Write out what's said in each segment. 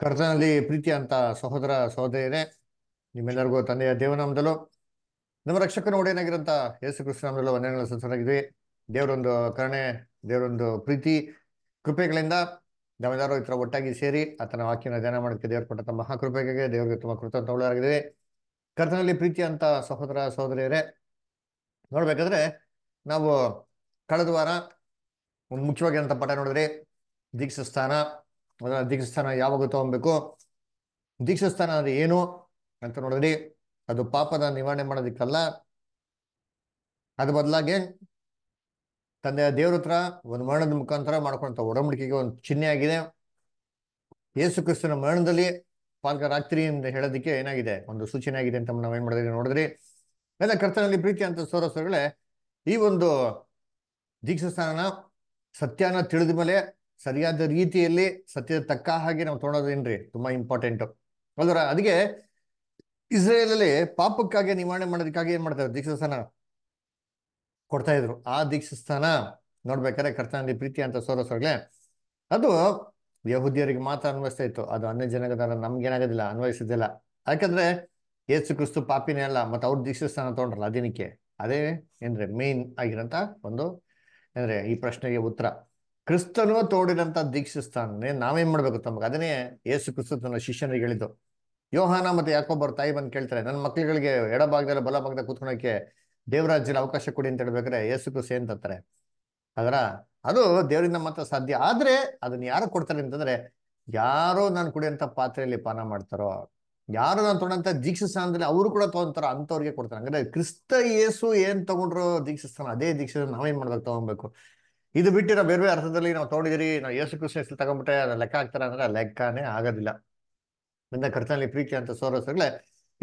ಕರ್ತನಲ್ಲಿ ಪ್ರೀತಿ ಅಂತ ಸಹೋದರ ಸಹೋದರಿಯರೇ ನಿಮ್ಮೆಲ್ಲರಿಗೂ ತಂದೆಯ ದೇವನಾಮದಲ್ಲೂ ನಮ್ಮ ರಕ್ಷಕನ ಒಡೆಯನಾಗಿರೋಂಥ ಯೇಸು ಕೃಷ್ಣನಾಮದಲ್ಲೂ ವಂದನೆಗಳ ದೇವರೊಂದು ಕರುಣೆ ದೇವರೊಂದು ಪ್ರೀತಿ ಕೃಪೆಗಳಿಂದ ನಮ್ಮೆಲ್ಲರೂ ಇತರ ಒಟ್ಟಾಗಿ ಸೇರಿ ಆತನ ವಾಕ್ಯನ ಧ್ಯಾನ ಮಾಡೋಕ್ಕೆ ದೇವರು ಮಹಾ ಮಹಾಕೃಪೆಗೆ ದೇವರಿಗೆ ತುಂಬ ಕೃತಜ್ಞರಾಗಿದ್ದೀವಿ ಕರ್ತನಲ್ಲಿ ಪ್ರೀತಿ ಅಂತ ಸಹೋದರ ಸಹೋದರಿಯರೇ ನೋಡ್ಬೇಕಾದ್ರೆ ನಾವು ಕಳೆದ ವಾರ ಒಂದು ಮುಖ್ಯವಾಗಿರುವಂಥ ಅಂತ ಪಾಠ ನೋಡಿದ್ರಿ ದೀಕ್ಷಸ್ಥಾನ ಅದನ್ನ ದೀಕ್ಷಸ್ಥಾನ ಯಾವಾಗ ತಗೊಬೇಕು ದೀಕ್ಷಸ್ಥಾನ ಅಂದ್ರೆ ಏನು ಅಂತ ನೋಡಿದ್ರಿ ಅದು ಪಾಪದ ನಿವಾರಣೆ ಮಾಡೋದಿಕ್ಕಲ್ಲ ಅದ ಬದಲಾಗಿ ತಂದೆಯ ದೇವ್ರ ಹತ್ರ ಒಂದು ಮರಣದ ಮುಖಾಂತರ ಮಾಡ್ಕೊಂತ ಒಡಂಬಡಿಕೆಗೆ ಒಂದು ಚಿಹ್ನೆ ಆಗಿದೆ ಯೇಸು ಕ್ರಿಸ್ತನ ಮರಣದಲ್ಲಿ ರಾತ್ರಿ ಅಂತ ಹೇಳೋದಕ್ಕೆ ಏನಾಗಿದೆ ಒಂದು ಸೂಚನೆ ಆಗಿದೆ ಅಂತ ನಾವು ಏನ್ ಮಾಡಿದ್ರಿ ನೋಡಿದ್ರಿ ಎಲ್ಲ ಕರ್ತನಲ್ಲಿ ಪ್ರೀತಿ ಅಂತ ಸೋರಸರುಗಳೇ ಈ ಒಂದು ದೀಕ್ಷಸ್ಥಾನನ ಸತ್ಯನ ತಿಳಿದ ಮೇಲೆ ಸರಿಯಾದ ರೀತಿಯಲ್ಲಿ ಸತ್ಯದ ತಕ್ಕ ಹಾಗೆ ನಾವು ತೊಗೊಳೋದೇನ್ರಿ ತುಂಬಾ ಇಂಪಾರ್ಟೆಂಟ್ ಅಲ್ದ್ರ ಅದಕ್ಕೆ ಅಲ್ಲಿ ಪಾಪಕ್ಕಾಗಿ ನಿವಾರಣೆ ಮಾಡೋದಕ್ಕಾಗಿ ಏನ್ ಮಾಡ್ತಾರೆ ದೀಕ್ಷಸ್ಥಾನ ಕೊಡ್ತಾ ಇದ್ರು ಆ ದೀಕ್ಷಸ್ಥಾನ ನೋಡ್ಬೇಕಾದ್ರೆ ಕರ್ತನಲ್ಲಿ ಪ್ರೀತಿ ಅಂತ ಸೋರಸೋಗ್ಲೆ ಅದು ಯಹುದಿಯರಿಗೆ ಮಾತ್ರ ಅನ್ವಯಿಸ್ತಾ ಇತ್ತು ಅದು ಅನ್ಯ ನಮ್ಗೆ ಏನಾಗೋದಿಲ್ಲ ಅನ್ವಯಿಸಿದ್ದಿಲ್ಲ ಯಾಕಂದ್ರೆ ಏಸು ಕ್ರಿಸ್ತು ಪಾಪಿನೇ ಅಲ್ಲ ಮತ್ತೆ ಅವ್ರ ದೀಕ್ಷಸ್ಥಾನ ತಗೊಂಡ್ರಲ್ಲ ಅದಿನಕ್ಕೆ ಅದೇ ಏನ್ರಿ ಮೇನ್ ಆಗಿರಂತ ಒಂದು ಏನ್ರಿ ಈ ಪ್ರಶ್ನೆಗೆ ಉತ್ತರ ಕ್ರಿಸ್ತನು ತೋಡಿದಂತ ದೀಕ್ಷಿಸ್ತಾನೆ ನಾವೇನ್ ಮಾಡ್ಬೇಕು ತಮಗೆ ಅದನ್ನೇ ಯೇಸು ಕ್ರಿಸ್ತ ತನ್ನ ಶಿಷ್ಯನಿಗೆ ಹೇಳಿದ್ದು ಯೋಹಾನ ಮತ್ತೆ ಯಾಕೊಬ್ಬರು ತಾಯಿ ಬಂದು ಕೇಳ್ತಾರೆ ನನ್ನ ಮಕ್ಳುಗಳಿಗೆ ಎಡ ಭಾಗದಲ್ಲಿ ಬಲ ಭಾಗದಲ್ಲಿ ಕೂತ್ಕೊಳಕ್ಕೆ ದೇವರಾಜ್ಯದ ಅವಕಾಶ ಕೊಡಿ ಅಂತ ಹೇಳ್ಬೇಕ್ರೆ ಯೇಸು ಕ್ರಿಸ್ ಏನ್ ಅದರ ಅದು ದೇವರಿಂದ ಮಾತ್ರ ಸಾಧ್ಯ ಆದ್ರೆ ಅದನ್ನ ಯಾರು ಕೊಡ್ತಾರೆ ಅಂತಂದ್ರೆ ಯಾರೋ ನಾನು ಕುಡಿಯಂತ ಪಾತ್ರೆಯಲ್ಲಿ ಪಾನ ಮಾಡ್ತಾರೋ ಯಾರು ನಾನು ತೊಗೊಂಡಂತ ದೀಕ್ಷಸ್ಥಾನದಲ್ಲಿ ಅವರು ಕೂಡ ತಗೊಂತಾರ ಅಂತವ್ರಿಗೆ ಕೊಡ್ತಾರೆ ಅಂದ್ರೆ ಕ್ರಿಸ್ತ ಯೇಸು ಏನ್ ತಗೊಂಡ್ರು ದೀಕ್ಷಸ್ಥಾನ ಅದೇ ದೀಕ್ಷೆ ನಾವೇನ್ ಮಾಡ್ಬೇಕು ತಗೊಬೇಕು ಇದು ಬಿಟ್ಟು ಬೇರೆ ಬೇರೆ ಅರ್ಥದಲ್ಲಿ ನಾವು ತೊಗೊಂಡಿದ್ದೀರಿ ನಾವು ಯೇಸು ಕೃಷ್ಣ ಹೆಸರು ತಗೊಂಡ್ಬಿಟ್ಟೆ ಅದನ್ನ ಲೆಕ್ಕ ಹಾಕ್ತಾರೆ ಅಂದ್ರೆ ಲೆಕ್ಕನೇ ಆಗೋದಿಲ್ಲ ನಿನ್ನ ಕರ್ತನಲ್ಲಿ ಪ್ರೀತಿ ಅಂತ ಸೋರಿಸ್ರಲೇ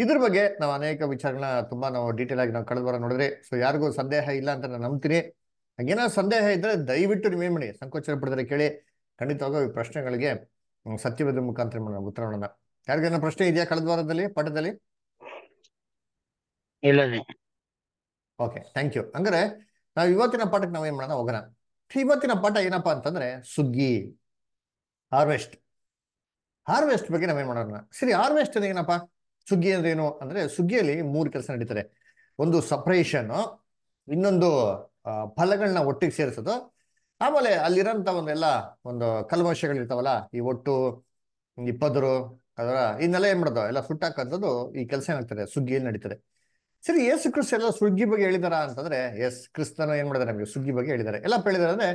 ಇದ್ರ ಬಗ್ಗೆ ನಾವು ಅನೇಕ ವಿಚಾರಗಳನ್ನ ತುಂಬಾ ನಾವು ಡೀಟೇಲ್ ಆಗಿ ನಾವು ಕಳೆದ ಬರ ನೋಡಿದ್ರೆ ಸೊ ಯಾರಿಗೂ ಸಂದೇಹ ಇಲ್ಲ ಅಂತ ನಾನು ನಂಬ್ತೀನಿ ಏನೋ ಸಂದೇಹ ಇದ್ರೆ ದಯವಿಟ್ಟು ನೀವೇನ್ ಮಾಡಿ ಸಂಕೋಚನ ಪಡೆದ್ರೆ ಕೇಳಿ ಖಂಡಿತವಾಗೂ ಈ ಪ್ರಶ್ನೆಗಳಿಗೆ ಸತ್ಯವೇದ ಮುಖಾಂತರ ಮಾಡೋಣ ಉತ್ತರವನ್ನ ಯಾರಿಗೇನ ಪ್ರಶ್ನೆ ಇದೆಯಾ ಕಳೆದ ವಾರದಲ್ಲಿ ಪಠದಲ್ಲಿ ಓಕೆ ಥ್ಯಾಂಕ್ ಯು ಅಂದ್ರೆ ನಾವು ಇವತ್ತಿನ ಪಾಠಕ್ಕೆ ನಾವೇನ್ ಮಾಡೋಣ ಹೋಗೋಣ ಇವತ್ತಿನ ಪಾಠ ಏನಪ್ಪ ಅಂತಂದ್ರೆ ಸುಗ್ಗಿ ಹಾರ್ವೆಸ್ಟ್ ಹಾರ್ವೆಸ್ಟ್ ಬಗ್ಗೆ ನಾವೇನ್ ಮಾಡೋಣ ಸರಿ ಹಾರ್ವೆಸ್ಟ್ ಅಂದ್ರೆ ಏನಪ್ಪ ಸುಗ್ಗಿ ಅಂದ್ರೆ ಏನು ಅಂದ್ರೆ ಸುಗ್ಗಿಯಲ್ಲಿ ಮೂರು ಕೆಲಸ ನಡೀತಾರೆ ಒಂದು ಸಪ್ರೇಷನ್ ಇನ್ನೊಂದು ಫಲಗಳನ್ನ ಒಟ್ಟಿಗೆ ಸೇರಿಸೋದು ಆಮೇಲೆ ಅಲ್ಲಿರೋಂಥ ಒಂದೆಲ್ಲ ಒಂದು ಕಲ್ಮಶಗಳಿರ್ತಾವಲ್ಲ ಈ ಒಟ್ಟು ಈ ಪದರು ಅದರ ಇನ್ನೆಲ್ಲ ಏನ್ ಮಾಡೋದು ಎಲ್ಲ ಸುಟ್ಟಾಕಂಥದ್ದು ಈ ಕೆಲಸ ಏನಾಗ್ತದೆ ಸುಗ್ಗಿಯಲ್ಲಿ ನಡೀತದೆ ಸರಿ ಯೇಸು ಕ್ರಿಸ್ತ ಎಲ್ಲ ಸುಗ್ಗಿ ಬಗ್ಗೆ ಹೇಳಿದಾರ ಅಂತಂದ್ರೆ ಎಸ್ ಕ್ರಿಸ್ತನ ಏನ್ ಮಾಡಿದಾರೆ ನಮಗೆ ಸುಗ್ಗಿ ಬಗ್ಗೆ ಹೇಳಿದಾರೆ ಎಲ್ಲ ಹೇಳಿದಾರೆ ಅಂದ್ರೆ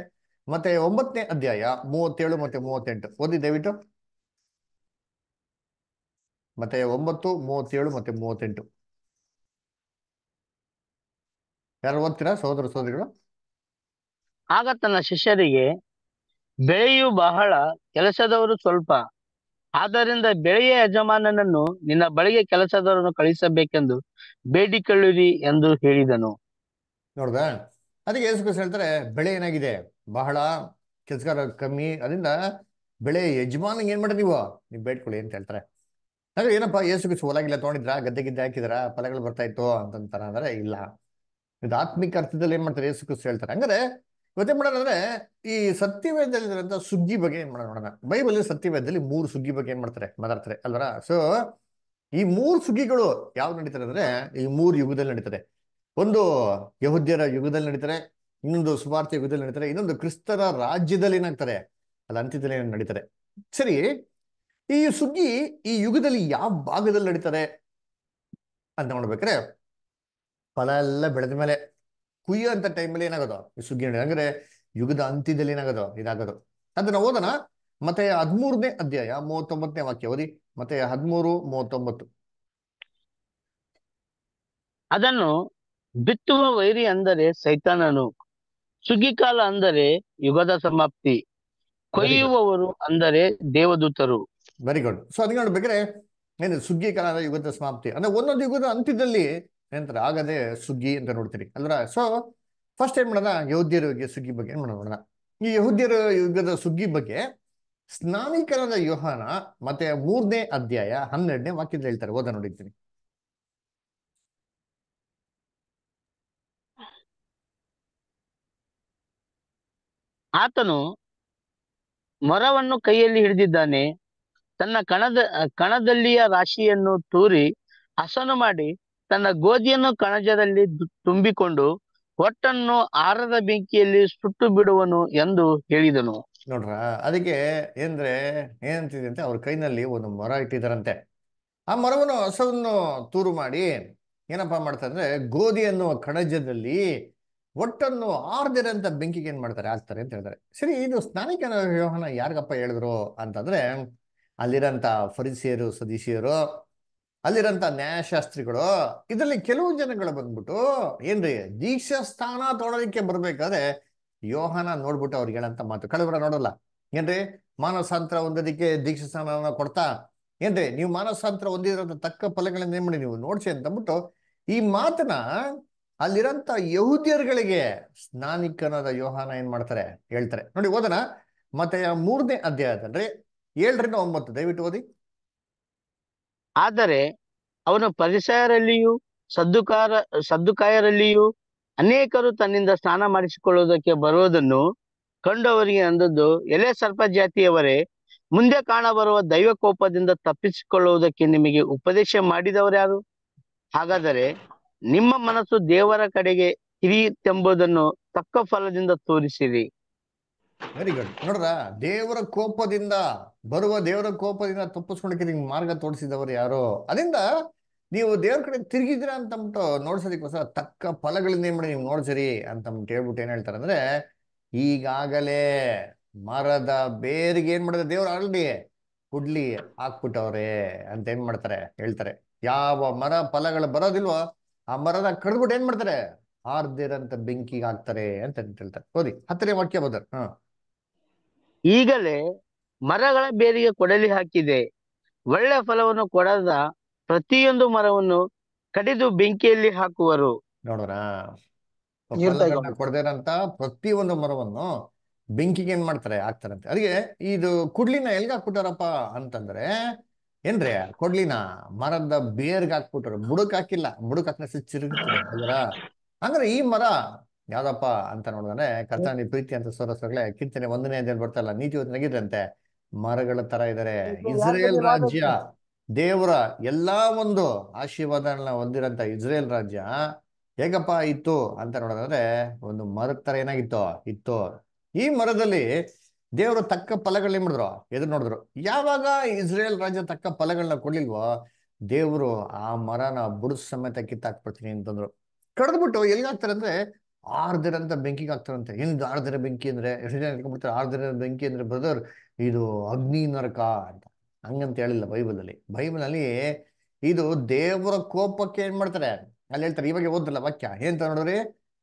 ಮತ್ತೆ ಒಂಬತ್ತನೇ ಅಧ್ಯಾಯ ಮೂವತ್ತೇಳು ಮತ್ತೆ ಮೂವತ್ತೆಂಟು ಓದಿ ದಯವಿಟ್ಟು ಮತ್ತೆ ಒಂಬತ್ತು ಮೂವತ್ತೇಳು ಮತ್ತೆ ಮೂವತ್ತೆಂಟು ಯಾರು ಓದ್ತೀರಾ ಸಹೋದರ ಸಹೋದರಿಗಳು ಆಗ ತನ್ನ ಶಿಷ್ಯರಿಗೆ ಬೆಳೆಯು ಬಹಳ ಕೆಲಸದವರು ಸ್ವಲ್ಪ ಆದ್ದರಿಂದ ಬೆಳೆಯ ಯಜಮಾನನನ್ನು ನಿನ್ನ ಬಳಿಗೆ ಕೆಲಸದವರನ್ನು ಕಳಿಸಬೇಕೆಂದು ಬೇಡಿಕೊಳ್ಳಿರಿ ಎಂದು ಹೇಳಿದನು ನೋಡ್ದ ಅದಕ್ಕೆ ಯೇಸು ಹೇಳ್ತಾರೆ ಬೆಳೆ ಏನಾಗಿದೆ ಬಹಳ ಕೆಲಸಗಾರ ಕಮ್ಮಿ ಅದರಿಂದ ಬೆಳೆ ಯಜಮಾನ ಏನ್ ಮಾಡಿ ನೀವು ನೀವ್ ಬೇಡ್ಕೊಳ್ಳಿ ಅಂತ ಹೇಳ್ತಾರೆ ಅಂದ್ರೆ ಏನಪ್ಪಾ ಏಸು ಕಿಸು ಹೊಲಾಗಿಲ್ಲ ತೊಗೊಂಡಿದ್ರ ಗದ್ದೆ ಗಿದ್ದೆ ಹಾಕಿದ್ರ ಫಲಗಳು ಬರ್ತಾ ಇತ್ತು ಅಂತಂತಾರ ಅಂದ್ರೆ ಇಲ್ಲ ಇದು ಆತ್ಮಿಕ ಅರ್ಥದಲ್ಲಿ ಏನ್ ಮಾಡ್ತಾರೆ ಏಸು ಕಿಸು ಹೇಳ್ತಾರೆ ಅಂದ್ರೆ ಮತ್ತೆ ಮಾಡೋಣ ಅಂದ್ರೆ ಈ ಇರುವಂತಹ ಸುಗ್ಗಿ ಬಗ್ಗೆ ಏನ್ ಮಾಡೋಣ ನೋಡೋಣ ಬೈಬಲ್ ಸತ್ಯವೇದದಲ್ಲಿ ಮೂರು ಸುಗ್ಗಿ ಬಗ್ಗೆ ಏನ್ ಮಾಡ್ತಾರೆ ಮಾತಾಡ್ತಾರೆ ಅಲ್ವರ ಸೊ ಈ ಮೂರು ಸುಗ್ಗಿಗಳು ಯಾವ್ ನಡೀತಾರೆ ಅಂದ್ರೆ ಈ ಮೂರು ಯುಗದಲ್ಲಿ ನಡೀತಾರೆ ಒಂದು ಯಹುದ್ಯರ ಯುಗದಲ್ಲಿ ನಡೀತಾರೆ ಇನ್ನೊಂದು ಸುಮಾರ್ಥ ಯುಗದಲ್ಲಿ ನಡೀತಾರೆ ಇನ್ನೊಂದು ಕ್ರಿಸ್ತರ ರಾಜ್ಯದಲ್ಲಿ ಏನಾಗ್ತಾರೆ ಅಲ್ಲಿ ಅಂತ್ಯದಲ್ಲಿ ನಡೀತಾರೆ ಸರಿ ಈ ಸುಗ್ಗಿ ಈ ಯುಗದಲ್ಲಿ ಯಾವ ಭಾಗದಲ್ಲಿ ನಡೀತಾರೆ ಅಂತ ನೋಡ್ಬೇಕ್ರೆ ಫಲ ಎಲ್ಲ ಬೆಳೆದ ಮೇಲೆ ಕುಯ್ಯೋ ಅಂತ ಟೈಮಲ್ಲಿ ಏನಾಗೋದು ಸುಗ್ಗಿರಣೆ ಅಂದ್ರೆ ಯುಗದ ಅಂತ್ಯದಲ್ಲಿ ಏನಾಗೋದು ಇದಾಗೋದು ಅದನ್ನ ಓದೋಣ ಮತ್ತೆ ಹದ್ಮೂರನೇ ಅಧ್ಯಾಯ ಮೂವತ್ತೊಂಬತ್ತನೇ ವಾಕ್ಯ ಓದಿ ಮತ್ತೆ ಹದಿಮೂರು ಮೂವತ್ತೊಂಬತ್ತು ಅದನ್ನು ಬಿತ್ತುವ ವೈರಿ ಅಂದರೆ ಸೈತಾನನು ಕಾಲ ಅಂದರೆ ಯುಗದ ಸಮಾಪ್ತಿ ಕೊಯ್ಯುವವರು ಅಂದರೆ ದೇವದೂತರು ವೆರಿ ಗುಡ್ ಸೊ ಅದನ್ನ ನೋಡ್ಬೇಕ್ರೆ ಏನು ಸುಗ್ಗಿ ಕಾಲ ಯುಗದ ಸಮಾಪ್ತಿ ಅಂದ್ರೆ ಒಂದೊಂದು ಯುಗದ ಅಂತ್ಯದಲ್ಲಿ ನಂತರ ಆಗದೆ ಸುಗ್ಗಿ ಅಂತ ನೋಡ್ತೀರಿ ಅಲ್ರ ಸೊ ಫಸ್ಟ್ ಏನ್ ಮಾಡೋಣ ಯುಗ ಸುಗ್ಗಿ ಬಗ್ಗೆ ಏನ್ ಮಾಡೋಣ ಈ ಯಹುದ್ಯರ ಯುಗದ ಸುಗ್ಗಿ ಬಗ್ಗೆ ಸ್ನಾನೀಕರಣದ ಯೋಹಾನ ಮತ್ತೆ ಮೂರನೇ ಅಧ್ಯಾಯ ಹನ್ನೆರಡನೇ ವಾಕ್ಯದಲ್ಲಿ ಹೇಳ್ತಾರೆ ಓದ ನೋಡಿದ್ದೀನಿ ಆತನು ಮರವನ್ನು ಕೈಯಲ್ಲಿ ಹಿಡಿದಿದ್ದಾನೆ ತನ್ನ ಕಣದ ಕಣದಲ್ಲಿಯ ರಾಶಿಯನ್ನು ತೂರಿ ಹಸನು ಮಾಡಿ ತನ್ನ ಗೋಧಿಯನ್ನು ಕಣಜದಲ್ಲಿ ತುಂಬಿಕೊಂಡು ಹೊಟ್ಟನ್ನು ಆರದ ಬೆಂಕಿಯಲ್ಲಿ ಸುಟ್ಟು ಬಿಡುವನು ಎಂದು ಹೇಳಿದನು ನೋಡ್ರ ಅದಕ್ಕೆ ಏಂದ್ರೆ ಏನಂತಿದೆ ಅಂತ ಅವ್ರ ಕೈನಲ್ಲಿ ಒಂದು ಮರ ಇಟ್ಟಿದಾರಂತೆ ಆ ಮರವನ್ನು ಹಸವನ್ನು ತೂರು ಮಾಡಿ ಏನಪ್ಪಾ ಮಾಡ್ತಾರೆ ಅನ್ನುವ ಕಣಜದಲ್ಲಿ ಒಟ್ಟನ್ನು ಆರ್ದಿರಂತ ಬೆಂಕಿಗೆ ಏನ್ ಮಾಡ್ತಾರೆ ಹಾಕ್ತಾರೆ ಅಂತ ಹೇಳ್ತಾರೆ ಸರಿ ಇದು ಸ್ನಾನಿಕನ ವ್ಯವಹಾರ ಯಾರಿಗಪ್ಪ ಹೇಳಿದ್ರು ಅಂತಂದ್ರೆ ಅಲ್ಲಿರಂತ ಫರಿಸಿಯರು ಸದೀಶಿಯರು ಅಲ್ಲಿರಂತ ನ್ಯಾಯಶಾಸ್ತ್ರಿಗಳು ಇದರಲ್ಲಿ ಕೆಲವು ಜನಗಳು ಬಂದ್ಬಿಟ್ಟು ಏನ್ರಿ ದೀಕ್ಷಾ ಸ್ಥಾನ ತೊಗೊಳಲಿಕ್ಕೆ ಬರ್ಬೇಕಾದ್ರೆ ಯೋಹನ ನೋಡ್ಬಿಟ್ಟು ಅವ್ರಿಗೆ ಹೇಳಂತ ಮಾತು ಕಳವರ ನೋಡಲ್ಲ ಏನ್ರಿ ಮಾನಸಾಂತರ ಹೊಂದೋದಿಕ್ಕೆ ದೀಕ್ಷಾ ಸ್ಥಾನವನ್ನ ಕೊಡ್ತಾ ಏನ್ರಿ ನೀವು ಮಾನಸಾಂತರ ಹೊಂದಿದ್ರಂತ ತಕ್ಕ ಫಲಗಳನ್ನ ಏನ್ ಮಾಡಿ ನೀವು ನೋಡ್ಸಿ ಅಂತಬಿಟ್ಟು ಈ ಮಾತನ್ನ ಅಲ್ಲಿರಂತ ಯಹುದಿಯರ್ಗಳಿಗೆ ಸ್ನಾನಿಕನಾದ ಯೋಹಾನ ಏನ್ ಮಾಡ್ತಾರೆ ಹೇಳ್ತಾರೆ ನೋಡಿ ಓದನ ಮತ್ತೆ ಮೂರನೇ ಅಧ್ಯಾಯದಲ್ಲಿ ಏಳರಿಂದ ಒಂಬತ್ತು ದಯವಿಟ್ಟು ಓದಿ ಆದರೆ ಅವನು ಪರಿಸರಲ್ಲಿಯೂ ಸದ್ದುಕಾರ ಸದ್ದುಕಾಯರಲ್ಲಿಯೂ ಅನೇಕರು ತನ್ನಿಂದ ಸ್ನಾನ ಮಾಡಿಸಿಕೊಳ್ಳುವುದಕ್ಕೆ ಬರುವುದನ್ನು ಕಂಡವರಿಗೆ ಅಂದದ್ದು ಎಲೆ ಸರ್ಪ ಜಾತಿಯವರೇ ಮುಂದೆ ಕಾಣಬರುವ ದೈವ ಕೋಪದಿಂದ ತಪ್ಪಿಸಿಕೊಳ್ಳುವುದಕ್ಕೆ ನಿಮಗೆ ಉಪದೇಶ ಮಾಡಿದವರು ಯಾರು ಹಾಗಾದರೆ ನಿಮ್ಮ ಮನಸ್ಸು ದೇವರ ಕಡೆಗೆ ಹಿರಿಯುತ್ತೆಂಬುದನ್ನು ತಕ್ಕ ಫಲದಿಂದ ತೋರಿಸಿರಿ ವೆರಿ ಗುಡ್ ನೋಡ್ರ ದೇವರ ಕೋಪದಿಂದ ಬರುವ ದೇವರ ಕೋಪದಿಂದ ತಪ್ಪಿಸ್ಕೊಳಕ್ಕೆ ನಿಮ್ಗೆ ಮಾರ್ಗ ತೋರಿಸಿದವರು ಯಾರು ಅದರಿಂದ ನೀವು ದೇವ್ರ ಕಡೆ ತಿರುಗಿದಿರ ಅಂತಂಬಿಟ್ಟು ನೋಡ್ಸೋದಕ್ಕೋಸ್ಕರ ತಕ್ಕ ಫಲಗಳನ್ನ ಏನ್ ಮಾಡಿ ನೀವು ನೋಡ್ಸಿರಿ ಅಂತಂಬಿಟ್ಟು ಹೇಳ್ಬಿಟ್ಟು ಏನ್ ಹೇಳ್ತಾರೆ ಅಂದ್ರೆ ಈಗಾಗಲೇ ಮರದ ಬೇರಿಗೆ ಏನ್ ಮಾಡಿದ್ರೆ ದೇವ್ರ ಆಲ್ರೆಡಿ ಕುಡ್ಲಿ ಹಾಕ್ಬಿಟ್ಟವ್ರೆ ಅಂತ ಏನ್ ಮಾಡ್ತಾರೆ ಹೇಳ್ತಾರೆ ಯಾವ ಮರ ಫಲಗಳು ಬರೋದಿಲ್ವೋ ಆ ಮರದ ಕಡ್ಬಿಟ್ಟು ಏನ್ ಮಾಡ್ತಾರೆ ಆರ್ದಿರಂತ ಬೆಂಕಿಗೆ ಹಾಕ್ತಾರೆ ಅಂತ ಹೇಳ್ತಾರೆ ಓದಿ ಹತ್ತನೇ ವಾಕ್ಯ ಬದರ್ ಹಾ ಈಗಲೇ ಮರಗಳ ಬೇರಿಗೆ ಕೊಡಲಿ ಹಾಕಿದೆ ಒಳ್ಳೆ ಫಲವನ್ನು ಕೊಡದ ಪ್ರತಿಯೊಂದು ಮರವನ್ನು ಕಡಿದು ಬೆಂಕಿಯಲ್ಲಿ ಹಾಕುವರು ನೋಡೋಣ ಕೊಡದಿರಂತ ಪ್ರತಿ ಒಂದು ಮರವನ್ನು ಬೆಂಕಿಗೆ ಏನ್ ಮಾಡ್ತಾರೆ ಹಾಕ್ತಾರಂತೆ ಅದಕ್ಕೆ ಇದು ಕುಡ್ಲಿನ ಎಲ್ಗ ಹಾಕ್ಬಿಟ್ಟಾರಪ್ಪ ಅಂತಂದ್ರೆ ಏನ್ರಿ ಕೊಡ್ಲಿನ ಮರದ ಬೇರ್ಗ್ ಹಾಕ್ಬಿಟ್ಟರು ಬುಡಕ್ ಹಾಕಿಲ್ಲ ಬುಡಕ್ ಹಾಕಿದ್ರೆ ಸಿಚ್ಚಿರುಗ್ತದೆ ಅಂದ್ರೆ ಈ ಮರ ಯಾವ್ದಪ್ಪ ಅಂತ ನೋಡಿದ್ರೆ ಕರ್ತಾನಿ ಪ್ರೀತಿ ಅಂತ ಸೋರಸೋಗ್ಲೆ ಕೀರ್ತನೆ ಒಂದನೇ ಅಂತ ಬರ್ತಲ್ಲ ನೀತಿ ನಗಿದ್ರಂತೆ ಮರಗಳ ತರ ಇದಾರೆ ಇಸ್ರೇಲ್ ರಾಜ್ಯ ದೇವರ ಎಲ್ಲಾ ಒಂದು ಆಶೀರ್ವಾದಗಳನ್ನ ಹೊಂದಿರಂತ ಇಸ್ರೇಲ್ ರಾಜ್ಯ ಹೇಗಪ್ಪ ಇತ್ತು ಅಂತ ನೋಡೋದಾದ್ರೆ ಒಂದು ಮರದ ತರ ಏನಾಗಿತ್ತು ಇತ್ತು ಈ ಮರದಲ್ಲಿ ದೇವರು ತಕ್ಕ ಫಲಗಳನ್ನ ಮಾಡಿದ್ರು ಎದುರು ನೋಡಿದ್ರು ಯಾವಾಗ ಇಸ್ರೇಲ್ ರಾಜ್ಯ ತಕ್ಕ ಫಲಗಳನ್ನ ಕೊಡ್ಲಿಲ್ವೋ ದೇವರು ಆ ಮರನ ಬುಡ ಸಮೇತ ಕಿತ್ತಾಕ್ಬಿಡ್ತೀನಿ ಅಂತಂದ್ರು ಕಡ್ದ್ಬಿಟ್ಟು ಎಲ್ಲಿ ಹಾಕ್ತಾರೆ ಅಂದ್ರೆ ಆರ್ದಿರ ಅಂತ ಬೆಂಕಿಗೆ ಹಾಕ್ತಾರಂತೆ ಏನಿದು ಆರ್ದಿರ ಬೆಂಕಿ ಅಂದರೆ ಎಷ್ಟು ಜನ ಹೇಳ್ಕೊಂಡ್ಬಿಡ್ತಾರೆ ಆರ್ದಿರ ಬೆಂಕಿ ಅಂದರೆ ಬ್ರದರ್ ಇದು ಅಗ್ನಿ ನರಕ ಅಂತ ಹಂಗಂತ ಹೇಳಿಲ್ಲ ಬೈಬಲಲ್ಲಿ ಬೈಬಲಲ್ಲಿ ಇದು ದೇವರ ಕೋಪಕ್ಕೆ ಏನು ಮಾಡ್ತಾರೆ ಅಲ್ಲಿ ಹೇಳ್ತಾರೆ ಇವಾಗ ಓದ್ರಲ್ಲ ವಾಕ್ಯ ಏನಂತ ನೋಡ್ರಿ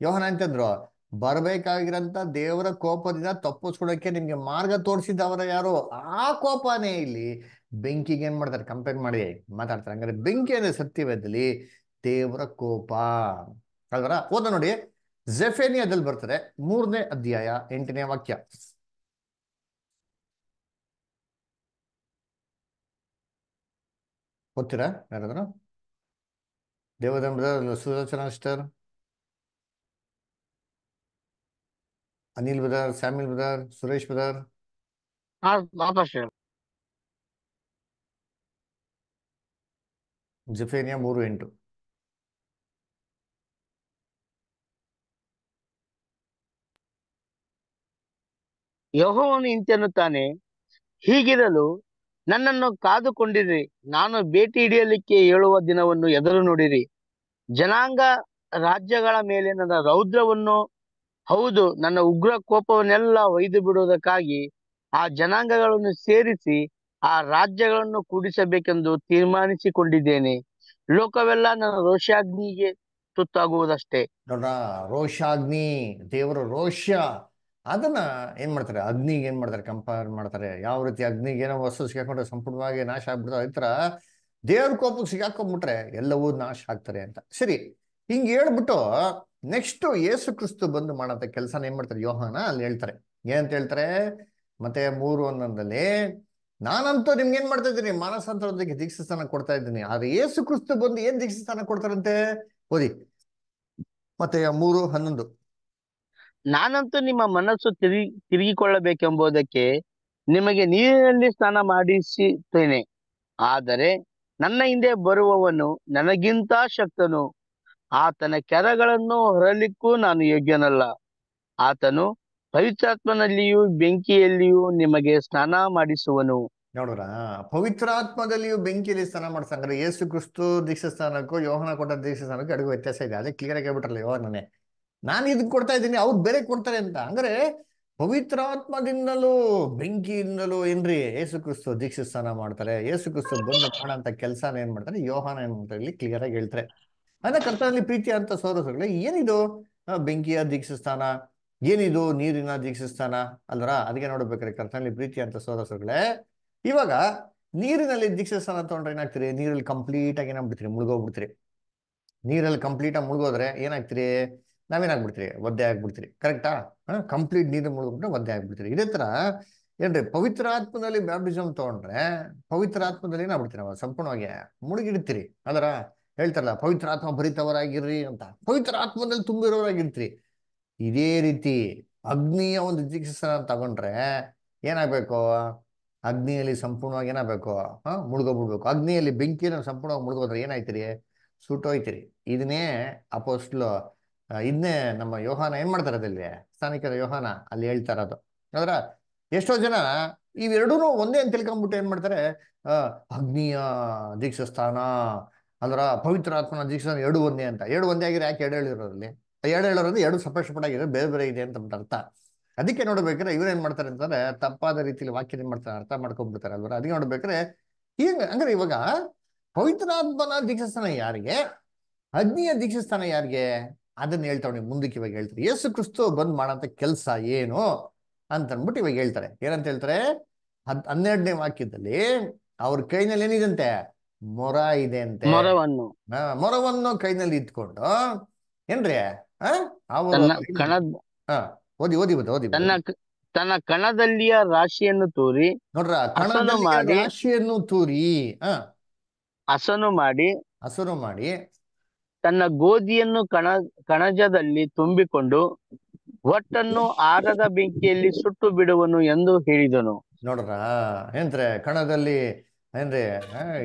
ಯೋಹನ ಅಂತಂದ್ರು ಬರ್ಬೇಕಾಗಿರಂತ ದೇವರ ಕೋಪದಿಂದ ತಪ್ಪಿಸ್ಕೊಡಕ್ಕೆ ನಿಮ್ಗೆ ಮಾರ್ಗ ತೋರಿಸಿದವರ ಯಾರು ಆ ಕೋಪನೇ ಇಲ್ಲಿ ಬೆಂಕಿಗೆ ಏನು ಮಾಡ್ತಾರೆ ಕಂಪೇರ್ ಮಾಡಿ ಮಾತಾಡ್ತಾರೆ ಹಂಗಾರೆ ಬೆಂಕಿ ಅಂದ್ರೆ ಸತ್ಯವೇದಲ್ಲಿ ದೇವರ ಕೋಪ ಅಲ್ವರ ಓದ ನೋಡಿ ಜೆಫೇನಿಯಾದಲ್ಲಿ ಬರ್ತದೆ ಮೂರನೇ ಅಧ್ಯಾಯ ಎಂಟನೇ ವಾಕ್ಯ ಗೊತ್ತೀರಾ ಯಾರಾದ್ರೂ ದೇವದಂಬ್ರ Sulochana Anil brother Samuel brother Suresh brother Zephaniah ಮೂರು ಎಂಟು ಯಹೋವನು ಇಂತೆನ್ನುತ್ತಾನೆ ಹೀಗಿರಲು ನನ್ನನ್ನು ಕಾದುಕೊಂಡಿರಿ ನಾನು ಭೇಟಿ ಹಿಡಿಯಲಿಕ್ಕೆ ಹೇಳುವ ದಿನವನ್ನು ಎದುರು ನೋಡಿರಿ ಜನಾಂಗ ರಾಜ್ಯಗಳ ಮೇಲೆ ನನ್ನ ರೌದ್ರವನ್ನು ಹೌದು ನನ್ನ ಉಗ್ರ ಕೋಪವನ್ನೆಲ್ಲ ಒಯ್ದು ಬಿಡುವುದಕ್ಕಾಗಿ ಆ ಜನಾಂಗಗಳನ್ನು ಸೇರಿಸಿ ಆ ರಾಜ್ಯಗಳನ್ನು ಕೂಡಿಸಬೇಕೆಂದು ತೀರ್ಮಾನಿಸಿಕೊಂಡಿದ್ದೇನೆ ಲೋಕವೆಲ್ಲ ನನ್ನ ರೋಷಾಗ್ನಿಗೆ ತುತ್ತಾಗುವುದಷ್ಟೇ ರೋಷಾಗ್ನಿ ದೇವರ ರೋಷ ಅದನ್ನ ಏನ್ ಮಾಡ್ತಾರೆ ಅಗ್ನಿಗೆ ಏನ್ ಮಾಡ್ತಾರೆ ಕಂಪೇರ್ ಮಾಡ್ತಾರೆ ಯಾವ ರೀತಿ ಅಗ್ನಿಗೆ ಏನೋ ವಸ್ತು ಸಿಗಾಕೊಂಡ್ರೆ ಸಂಪೂರ್ಣವಾಗಿ ನಾಶ ಆಗ್ಬಿಡ್ತಾರೆ ಈ ದೇವ್ರ ಕೋಪಕ್ಕೆ ಸಿಗಾಕೊಂಡ್ಬಿಟ್ರೆ ಎಲ್ಲವೂ ನಾಶ ಆಗ್ತಾರೆ ಅಂತ ಸರಿ ಹಿಂಗ್ ಹೇಳ್ಬಿಟ್ಟು ನೆಕ್ಸ್ಟ್ ಯೇಸು ಕ್ರಿಸ್ತು ಬಂದು ಮಾಡಂಥ ಕೆಲಸನ ಏನ್ ಮಾಡ್ತಾರೆ ಯೋಹಾನ ಅಲ್ಲಿ ಹೇಳ್ತಾರೆ ಏನಂತ ಹೇಳ್ತಾರೆ ಮತ್ತೆ ಮೂರು ಒಂದೊಂದಲ್ಲಿ ನಾನಂತೂ ನಿಮ್ಗೆ ಏನ್ ಮಾಡ್ತಾ ಇದ್ದೀನಿ ಮಾನಸಾಂತರದಕ್ಕೆ ಸ್ಥಾನ ಕೊಡ್ತಾ ಇದ್ದೀನಿ ಆದ್ರೆ ಯೇಸು ಕ್ರಿಸ್ತು ಬಂದು ಏನ್ ಸ್ಥಾನ ಕೊಡ್ತಾರಂತೆ ಓದಿ ಮತ್ತೆ ಮೂರು ಹನ್ನೊಂದು ನಾನಂತೂ ನಿಮ್ಮ ಮನಸ್ಸು ತಿರುಗಿ ತಿರುಗಿಕೊಳ್ಳಬೇಕೆಂಬುದಕ್ಕೆ ನಿಮಗೆ ನೀರಿನಲ್ಲಿ ಸ್ನಾನ ಮಾಡಿಸುತ್ತೇನೆ ಆದರೆ ನನ್ನ ಹಿಂದೆ ಬರುವವನು ನನಗಿಂತ ಶಕ್ತನು ಆತನ ಕೆರಗಳನ್ನು ಹೊರಲಿಕ್ಕೂ ನಾನು ಯೋಗ್ಯನಲ್ಲ ಆತನು ಪವಿತ್ರಾತ್ಮನಲ್ಲಿಯೂ ಬೆಂಕಿಯಲ್ಲಿಯೂ ನಿಮಗೆ ಸ್ನಾನ ಮಾಡಿಸುವನು ನೋಡೋಣ ಪವಿತ್ರಾತ್ಮದಲ್ಲಿಯೂ ಬೆಂಕಿಯಲ್ಲಿ ಸ್ನಾನ ಮಾಡ್ಸಂಗ್ರೆ ಯೇಸು ಕ್ರಿಸ್ತು ದೀಕ್ಷಾ ಸ್ಥಾನಕ್ಕೂ ಯೋಹನ ಕೊಟ್ಟ ದೀಕ್ಷಾ ಸ್ಥಾನಕ್ಕೂ ಅಡುಗೆ ವ್ಯತ್ಯಾಸ ಇದೆ ಅದೇ ಕ್ಲಿಯರ್ ಆಗಿ ಹೇಳ್ಬಿಟ್ರಲ್ಲ ಯೋಹನನೇ ನಾನು ಇದ್ ಕೊಡ್ತಾ ಇದ್ದೀನಿ ಅವ್ರು ಬೇರೆ ಕೊಡ್ತಾರೆ ಅಂತ ಅಂದ್ರೆ ಪವಿತ್ರಾತ್ಮದಿಂದಲೂ ಬೆಂಕಿಯಿಂದಲೂ ಏನ್ರಿ ಯೇಸು ಕ್ರಿಸ್ತು ಸ್ನಾನ ಮಾಡ್ತಾರೆ ಯೇಸು ಕ್ರಿಸ್ತು ಬಂದು ಕಾಣಂತ ಕೆಲಸನ ಏನ್ ಮಾಡ್ತಾರೆ ಯೋಹಾನ ಏನ್ ಮಾಡ್ತಾರೆ ಇಲ್ಲಿ ಕ್ಲಿಯರ್ ಆಗಿ ಹೇಳ್ತಾರೆ ಅಂದ್ರೆ ಕರ್ತನಲ್ಲಿ ಪ್ರೀತಿ ಅಂತ ಸೌರಸಗಳೇ ಏನಿದು ಬೆಂಕಿಯ ದೀಕ್ಷಿತ ಸ್ಥಾನ ಏನಿದು ನೀರಿನ ದೀಕ್ಷಿತ ಸ್ಥಾನ ಅಲ್ರ ಅದಕ್ಕೆ ನೋಡ್ಬೇಕ್ರಿ ಕರ್ತನಲ್ಲಿ ಪ್ರೀತಿ ಅಂತ ಸೋದಸಗಳೇ ಇವಾಗ ನೀರಿನಲ್ಲಿ ದೀಕ್ಷಿತ ಸ್ಥಾನ ತಗೊಂಡ್ರೆ ಏನಾಗ್ತೀರಿ ನೀರಲ್ಲಿ ಕಂಪ್ಲೀಟ್ ಆಗಿ ಏನಾಗ್ಬಿಡ್ತೀರಿ ಮುಳುಗೋಗ್ಬಿಡ್ತೀರಿ ನೀರಲ್ಲಿ ಕಂಪ್ಲೀಟ್ ಆಗಿ ಮುಳುಗೋದ್ರೆ ಏನಾಗ್ತೀರಿ ನಾವೇನಾಗ್ಬಿಡ್ತೀರಿ ಒದ್ದೆ ಆಗ್ಬಿಡ್ತೀರಿ ಕರೆಕ್ಟಾ ಕಂಪ್ಲೀಟ್ ನೀರು ಮುಳುಗ್ಬಿಟ್ರೆ ಒದ್ದೆ ಆಗ್ಬಿಡ್ತೀರಿ ಇದೇ ತರ ಏನ್ರಿ ಪವಿತ್ರ ಆತ್ಮದಲ್ಲಿ ಬ್ಯಾಪ್ಟಿಸಮ್ ತಗೊಂಡ್ರೆ ಪವಿತ್ರ ಆತ್ಮದಲ್ಲಿ ಏನಾಗ್ಬಿಡ್ತೀರಿ ನಾವು ಸಂಪೂರ್ಣವಾಗಿ ಮುಳುಗಿಡ್ತೀರಿ ಅದರ ಹೇಳ್ತಾರಲ್ಲ ಪವಿತ್ರ ಆತ್ಮ ಭರಿತವರಾಗಿರ್ರಿ ಅಂತ ಪವಿತ್ರ ಆತ್ಮದಲ್ಲಿ ತುಂಬಿರೋರಾಗಿರ್ತೀರಿ ಇದೇ ರೀತಿ ಅಗ್ನಿಯ ಒಂದು ದೀಕ್ಷಿಸ್ತಾನ ತಗೊಂಡ್ರೆ ಏನಾಗಬೇಕು ಅಗ್ನಿಯಲ್ಲಿ ಸಂಪೂರ್ಣವಾಗಿ ಏನಾಗಬೇಕು ಹಾಂ ಮುಳುಗೋಗ್ಬಿಡ್ಬೇಕು ಅಗ್ನಿಯಲ್ಲಿ ಬೆಂಕಿಯನ್ನು ಸಂಪೂರ್ಣವಾಗಿ ಮುಳುಗೋದ್ರೆ ಏನಾಯ್ತಿರಿ ಸುಟ್ಟೋಯ್ತಿರಿ ಇದನ್ನೇ ಅಪೋಸ್ಟ್ಲು ಇದನ್ನೇ ನಮ್ಮ ಯೋಹಾನ ಏನ್ ಮಾಡ್ತಾರೆ ಅದಲ್ಲಿ ಸ್ಥಾನಿಕರ ಯೋಹಾನ ಅಲ್ಲಿ ಹೇಳ್ತಾರದು ಅದು ಅದರ ಎಷ್ಟೋ ಜನ ಇವೆರಡೂ ಒಂದೇ ಅಂತ ತಿಳ್ಕೊಂಡ್ಬಿಟ್ಟು ಏನ್ ಮಾಡ್ತಾರೆ ಅಗ್ನಿಯ ದೀಕ್ಷಾ ಸ್ಥಾನ ಅದರ ಪವಿತ್ರ ಆತ್ಮನ ಎರಡು ಒಂದೇ ಅಂತ ಎರಡು ಒಂದೇ ಆಗಿರೋ ಯಾಕೆ ಎರಡು ಹೇಳಿರೋದ್ರಲ್ಲಿ ಎರಡು ಹೇಳೋದ್ರಲ್ಲಿ ಎರಡು ಸಪರೇಟ್ ಸಪರೇಟ್ ಬೇರೆ ಬೇರೆ ಇದೆ ಅಂತ ಅರ್ಥ ಅದಕ್ಕೆ ನೋಡ್ಬೇಕಾದ್ರೆ ಏನ್ ಮಾಡ್ತಾರೆ ಅಂತಂದ್ರೆ ತಪ್ಪಾದ ರೀತಿಯಲ್ಲಿ ವಾಕ್ಯ ಮಾಡ್ತಾರೆ ಅರ್ಥ ಮಾಡ್ಕೊಂಡ್ಬಿಡ್ತಾರೆ ಅಲ್ವರ ಅದಕ್ಕೆ ನೋಡ್ಬೇಕಾದ್ರೆ ಹಿಂಗ ಅಂದ್ರೆ ಇವಾಗ ಪವಿತ್ರಾತ್ಮನ ದೀಕ್ಷಾಸ್ಥಾನ ಯಾರಿಗೆ ಅಗ್ನಿಯ ಸ್ಥಾನ ಯಾರಿಗೆ ಅದನ್ನ ಹೇಳ್ತಾವ್ ಮುಂದಕ್ಕೆ ಇವಾಗ ಹೇಳ್ತಾರೆ ಯೇಸು ಕ್ರಿಸ್ತು ಬಂದ್ ಮಾಡಂತ ಕೆಲ್ಸ ಏನು ಅಂತ ಅಂದ್ಬಿಟ್ಟು ಇವಾಗ ಹೇಳ್ತಾರೆ ಏನಂತ ಹೇಳ್ತಾರೆ ಹದ್ ಹನ್ನೆರಡನೇ ವಾಕ್ಯದಲ್ಲಿ ಅವ್ರ ಕೈನಲ್ಲಿ ಏನಿದಂತೆ ಮೊರ ಇದೆ ಅಂತೆ ಮೊರವನ್ನು ಕೈನಲ್ಲಿ ಇಟ್ಕೊಂಡು ಏನ್ರಿ ಓದಿ ಓದಿ ಬಂತ ಓದಿ ತನ್ನ ಕಣದಲ್ಲಿಯ ರಾಶಿಯನ್ನು ತೂರಿ ನೋಡ್ರ ಕಣದ ರಾಶಿಯನ್ನು ತೂರಿ ಹಸನು ಮಾಡಿ ಹಸನು ಮಾಡಿ ತನ್ನ ಗೋಧಿಯನ್ನು ಕಣ ಕಣಜದಲ್ಲಿ ತುಂಬಿಕೊಂಡು ಒಟ್ಟನ್ನು ಆರದ ಬೆಂಕಿಯಲ್ಲಿ ಸುಟ್ಟು ಬಿಡುವನು ಎಂದು ಹೇಳಿದನು ನೋಡ್ರ ಏನ್ರ ಕಣದಲ್ಲಿ ಏನ್ರಿ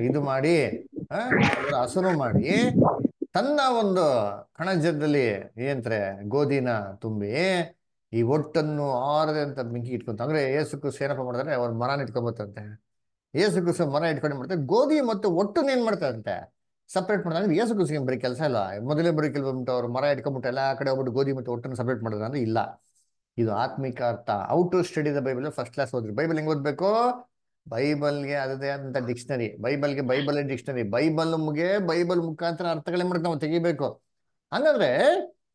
ಇದು ಮಾಡಿ ಹಸನು ಮಾಡಿ ತನ್ನ ಒಂದು ಕಣಜದಲ್ಲಿ ಏನ್ರಿ ಗೋಧಿನ ತುಂಬಿ ಈ ಒಟ್ಟನ್ನು ಆರದೆ ಅಂತ ಬೆಂಕಿ ಇಟ್ಕೊಂತ ಅಂದ್ರೆ ಏಸು ಸೇನಪ್ಪ ಏನಪ್ಪ ಮಾಡಿದ್ರೆ ಅವ್ರ ಮರನ ಇಟ್ಕೊಂಬತ್ತಂತೆ ಏಸು ಮರ ಇಟ್ಕೊಂಡು ಮಾಡ್ತಾರೆ ಗೋಧಿ ಮತ್ತು ಒಟ್ಟನ್ನ ಏನ್ ಮಾಡ್ತಾರಂತೆ ಸಪ್ರೇಟ್ ಮಾಡಿದ್ರೆ ಯೇಸು ಏಸು ಕೃಷಿಗೆ ಬರೀ ಕೆಲಸ ಇಲ್ಲ ಮೊದಲೇ ಬರೀ ಬಂದ್ಬಿಟ್ಟು ಅವ್ರು ಮರ ಇಟ್ಕೊಂಬಿಟ್ಟು ಎಲ್ಲ ಕಡೆ ಹೋಗ್ಬಿಟ್ಟು ಗೋಧಿ ಮತ್ತು ಒಟ್ಟನ್ನು ಸಪ್ರೇಟ್ ಮಾಡಿದ್ರೆ ಅಂದ್ರೆ ಇಲ್ಲ ಇದು ಆತ್ಮಿಕ ಅರ್ಥ ಔಟ್ to study the Bible first class ಓದ್ರಿ ಬೈಬಲ್ ಹೆಂಗ್ ಓದ್ಬೇಕು ಬೈಬಲ್ಗೆ ಅದೇ ಅಂತ ಡಿಕ್ಷನರಿ ಬೈಬಲ್ಗೆ ಬೈಬಲ್ ಡಿಕ್ಷನರಿ ಬೈಬಲ್ ಮುಗೆ ಬೈಬಲ್ ಮುಖಾಂತರ ಅರ್ಥಗಳೇ ಮಾಡಿ ನಾವು ತೆಗಿಬೇಕು ಹಂಗಂದ್ರೆ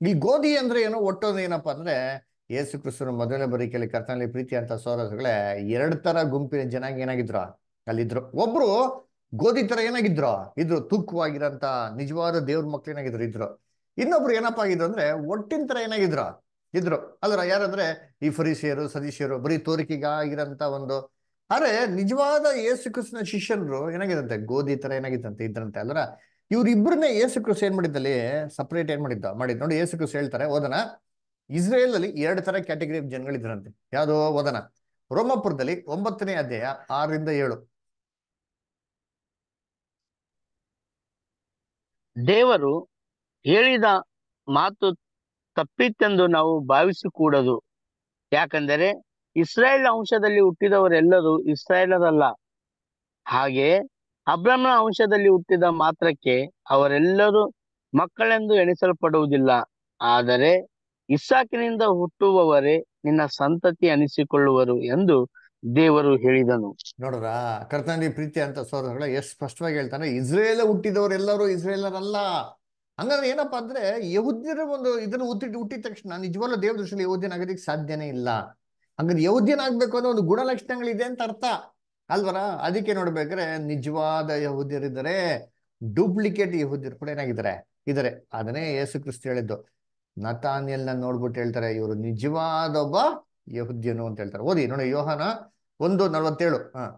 ಈ ಗೋಧಿ ಅಂದ್ರೆ ಏನು ಒಟ್ಟೋದು ಏನಪ್ಪ ಅಂದ್ರೆ ಯೇಸು ಕ್ರಿಸ್ತನ ಮೊದಲೇ ಬರೀಕೆಯಲ್ಲಿ ಕರ್ತನಲ್ಲಿ ಪ್ರೀತಿ ಅಂತ ಸೋದರಗಳೇ ಎರಡ್ ತರ ಗುಂಪಿನ ಜನಾಂಗ ಏನಾಗಿದ್ರು ಅಲ್ಲಿದ್ರು ಒಬ್ರು ಗೋಧಿ ತರ ಏನಾಗಿದ್ರು ಇದ್ರು ತೂಕವಾಗಿರಂತ ನಿಜವಾದ ದೇವ್ರ ಮಕ್ಳು ಏನಾಗಿದ್ರು ಇದ್ರು ಇನ್ನೊಬ್ರು ಏನಪ್ಪ ಆಗಿದ್ರು ಅಂದ್ರೆ ಒಟ್ಟಿನ ತರ ಏನಾಗಿದ್ರು ಇದ್ರು ಅದ್ರ ಯಾರಂದ್ರೆ ಈ ಫರೀಸಿಯರು ಸದೀಶಿಯರು ಬರೀ ತೋರಿಕೆಗಾಗಿರಂತ ಒಂದು ಆದ್ರೆ ನಿಜವಾದ ಯೇಸು ಕ್ರಿಸ್ತನ ಶಿಷ್ಯನರು ಏನಾಗಿದಂತೆ ಗೋಧಿ ತರ ಏನಾಗಿದ್ದಂತೆ ಇದ್ರಂತೆ ಅಲ್ರ ಇವ್ರಿಬ್ರನ್ನೇ ಏಸು ಕ್ರಿಸ್ತ ಏನ್ ಮಾಡಿದ್ದಲ್ಲಿ ಸಪ್ರೇಟ್ ಏನ್ ಮಾಡಿದ್ದ ಮಾಡಿದ್ ನೋಡಿ ಯೇಸು ಕ್ರಿಸ್ ಹೇಳ್ತಾರೆ ಓದನ ಇಸ್ರೇಲ್ ಅಲ್ಲಿ ಎರಡು ತರ ಕ್ಯಾಟಗರಿ ಜನಗಳಿದ್ರಂತೆ ಯಾವುದೋ ಓದನ ರೋಮಪುರದಲ್ಲಿ ಒಂಬತ್ತನೇ ಅಧ್ಯಾಯ ಆರರಿಂದ ಏಳು ದೇವರು ಹೇಳಿದ ಮಾತು ತಪ್ಪಿತ್ತೆಂದು ನಾವು ಭಾವಿಸಕೂಡದು ಯಾಕಂದರೆ ಇಸ್ರಾಯೇಲ್ ಅಂಶದಲ್ಲಿ ಹುಟ್ಟಿದವರೆಲ್ಲರೂ ಇಸ್ರಾಯೇಲರಲ್ಲ ಹಾಗೆ ಅಬ್ರಹ್ಮ ಅಂಶದಲ್ಲಿ ಹುಟ್ಟಿದ ಮಾತ್ರಕ್ಕೆ ಅವರೆಲ್ಲರೂ ಮಕ್ಕಳೆಂದು ಎಣಿಸಲ್ಪಡುವುದಿಲ್ಲ ಆದರೆ ಇಸ್ಸಾಕಿನಿಂದ ಹುಟ್ಟುವವರೇ ನಿನ್ನ ಸಂತತಿ ಅನಿಸಿಕೊಳ್ಳುವರು ಎಂದು ದೇವರು ಹೇಳಿದನು ನೋಡ್ರ ಕರ್ತನಿ ಪ್ರೀತಿ ಅಂತ ಸೋದರಗಳ ಎಷ್ಟು ಸ್ಪಷ್ಟವಾಗಿ ಹೇಳ್ತಾನೆ ಇಸ್ರೇಲ ಹುಟ್ಟಿದವರೆಲ್ಲರೂ ಇಸ್ರೇಲರಲ್ಲ ಹಂಗಂದ್ರೆ ಏನಪ್ಪಾ ಅಂದ್ರೆ ಯಹುದ್ಯರ ಒಂದು ಇದನ್ನು ಹುಟ್ಟಿ ಹುಟ್ಟಿದ ತಕ್ಷಣ ನಿಜವಲ್ಲ ದೇವ್ರ ದೃಷ್ಟಿಯಲ್ಲಿ ಯಹುದ್ಯನ ಆಗೋದಕ್ಕೆ ಸಾಧ್ಯನೇ ಇಲ್ಲ ಹಂಗಾದ್ರೆ ಯಹುದ್ಯನ ಆಗ್ಬೇಕು ಅನ್ನೋ ಒಂದು ಗುಣಲಕ್ಷಣಗಳಿದೆ ಅಂತ ಅರ್ಥ ಅಲ್ವರ ಅದಕ್ಕೆ ನೋಡ್ಬೇಕ್ರೆ ನಿಜವಾದ ಯಹುದ್ಯರಿದ್ದರೆ ಡೂಪ್ಲಿಕೇಟ್ ಯಹುದ್ಯರು ಕೂಡ ಏನಾಗಿದ್ದಾರೆ ಇದಾರೆ ಅದನ್ನೇ ಯೇಸು ಕ್ರಿಸ್ತು ಹೇಳಿದ್ದು ನತಾನಿಯಲ್ನ ನೋಡ್ಬಿಟ್ಟು ಹೇಳ್ತಾರೆ ಇವರು ನಿಜವಾದ ಒಬ್ಬ ಯಹುದ್ಯನು ಅಂತ ಹೇಳ್ತಾರೆ ಓದಿ ನೋಡಿ ಯೋಹಾನ ಒಂದು ನಲವತ್ತೇಳು ಹ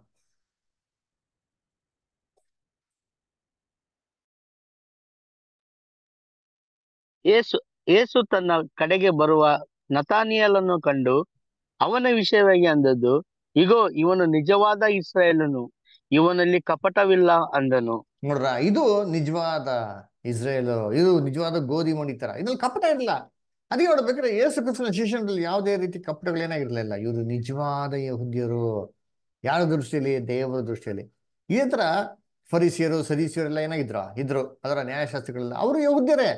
ಏಸು ಏಸು ತನ್ನ ಕಡೆಗೆ ಬರುವ ನತಾನಿಯಲನ್ನು ಕಂಡು ಅವನ ವಿಷಯವಾಗಿ ಅಂದದ್ದು ಇಗೋ ಇವನು ನಿಜವಾದ ಇಸ್ರಾಯೇಲನು ಇವನಲ್ಲಿ ಕಪಟವಿಲ್ಲ ಅಂದನು ನೋಡ್ರ ಇದು ನಿಜವಾದ ಇಸ್ರೇಲ್ ಇದು ನಿಜವಾದ ಗೋಧಿ ಮಣಿ ತರ ಇದ್ರಲ್ಲಿ ಕಪಟ ಇರಲ್ಲ ಅದಕ್ಕೆ ಬೇಕಾದ್ರೆ ಯೇಸು ಕ್ರಿಸ್ತನ ಶಿಷ್ಯನಲ್ಲಿ ಯಾವುದೇ ರೀತಿ ಕಪಟಗಳೇನ ಇರಲಿಲ್ಲ ಇವರು ನಿಜವಾದ ಯಹುದ್ಯರು ಯಾರ ದೃಷ್ಟಿಯಲ್ಲಿ ದೇವರ ದೃಷ್ಟಿಯಲ್ಲಿ ಇದೇ ತರ ಫರಿಸಿಯರು ಸದಿಸಿಯರೆಲ್ಲ ಏನಾಗಿದ್ರು ಇದ್ರು ಅದರ ನ್ಯಾಯಶಾಸ್ತ್ರಿಗಳೆಲ್ಲ ಅವರು ಯಹುದ್ಯರೇ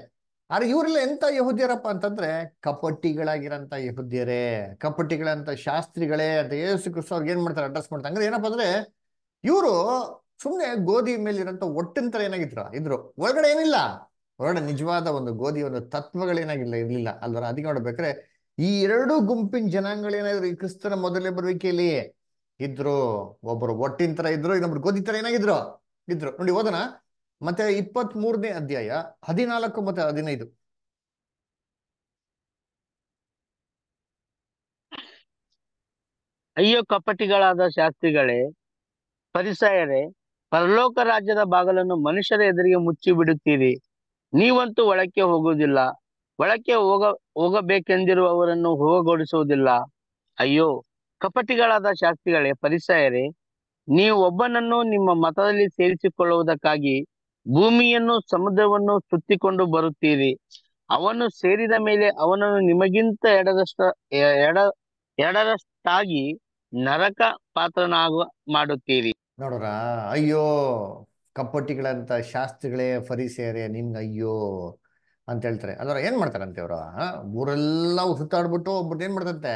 ಆದ್ರೆ ಇವರೆಲ್ಲ ಎಂತ ಯಹುದ್ಯರಪ್ಪ ಅಂತಂದ್ರೆ ಕಪಟ್ಟಿಗಳಾಗಿರಂತ ಯಹುದ್ಯರೇ ಕಪಟ್ಟಿಗಳಂತ ಶಾಸ್ತ್ರಿಗಳೇ ಅಂತ ಯೇಸು ಕ್ರಿಸ್ತ ಅವ್ರಿಗೆ ಏನ್ ಮಾಡ್ತಾರೆ ಅಡ್ರೆಸ್ ಮಾಡ್ತಾರೆ ಅಂದ್ರೆ ಏನಪ್ಪ ಅಂದ್ರೆ ಇವರು ಸುಮ್ಮನೆ ಗೋಧಿ ಮೇಲಿರೋಂಥ ಒಟ್ಟಿನ ತರ ಏನಾಗಿದ್ರ ಇದ್ರು ಒಳಗಡೆ ಏನಿಲ್ಲ ಹೊರಡ ನಿಜವಾದ ಒಂದು ಗೋಧಿ ಒಂದು ತತ್ವಗಳೇನಾಗಿಲ್ಲ ಇರಲಿಲ್ಲ ಅಲ್ವರ ಅದಕ್ಕೆ ನೋಡ್ಬೇಕ್ರೆ ಈ ಎರಡು ಗುಂಪಿನ ಜನಾಂಗಗಳೇನಾದ್ರು ಈ ಕ್ರಿಸ್ತನ ಮೊದಲೇ ಬರುವಿಕೆಯಲ್ಲಿ ಇದ್ರು ಒಬ್ಬರು ಒಟ್ಟಿನ ತರ ಇದ್ರು ಇನ್ನೊಬ್ರು ಗೋಧಿ ತರ ಏನಾಗಿದ್ರು ಇದ್ರು ನೋಡಿ ಓದನಾ ಮತ್ತೆ ಇಪ್ಪತ್ತ್ ಮೂರನೇ ಅಧ್ಯಾಯ ಹದಿನಾಲ್ಕು ಮತ್ತೆ ಹದಿನೈದು ಅಯ್ಯೋ ಕಪಟಿಗಳಾದ ಶಾಸ್ತ್ರಿಗಳೇ ಪರಿಸಯರೇ ಪರಲೋಕ ರಾಜ್ಯದ ಬಾಗಲನ್ನು ಮನುಷ್ಯರ ಎದುರಿಗೆ ಮುಚ್ಚಿ ಬಿಡುತ್ತೀರಿ ನೀವಂತೂ ಒಳಕ್ಕೆ ಹೋಗುವುದಿಲ್ಲ ಒಳಕ್ಕೆ ಹೋಗ ಹೋಗಬೇಕೆಂದಿರುವವರನ್ನು ಹೋಗಗೊಳಿಸುವುದಿಲ್ಲ ಅಯ್ಯೋ ಕಪಟಿಗಳಾದ ಶಾಸ್ತ್ರಿಗಳೇ ಪರಿಸಯರೇ ನೀವು ಒಬ್ಬನನ್ನು ನಿಮ್ಮ ಮತದಲ್ಲಿ ಸೇರಿಸಿಕೊಳ್ಳುವುದಕ್ಕಾಗಿ ಭೂಮಿಯನ್ನು ಸಮುದ್ರವನ್ನು ಸುತ್ತಿಕೊಂಡು ಬರುತ್ತೀರಿ ಅವನು ಸೇರಿದ ಮೇಲೆ ಅವನನ್ನು ನಿಮಗಿಂತ ಎಡದಷ್ಟ ಎಡ ಎಡರಷ್ಟಾಗಿ ನರಕ ಪಾತ್ರನಾಗ ಮಾಡುತ್ತೀರಿ ನೋಡೋರ ಅಯ್ಯೋ ಕಪ್ಪಟ್ಟಿಗಳಂತ ಶಾಸ್ತ್ರಿಗಳೇ ಫರಿಸೇರೆ ನಿಮ್ಗೆ ಅಯ್ಯೋ ಅಂತ ಹೇಳ್ತಾರೆ ಅಂದ್ರೆ ಏನು ಮಾಡ್ತಾರಂತೆ ಅವರು ಊರೆಲ್ಲ ಸುತ್ತಾಡ್ಬಿಟ್ಟು ಒಬ್ಬಟ್ಟು ಏನು ಮಾಡ್ತಂತೆ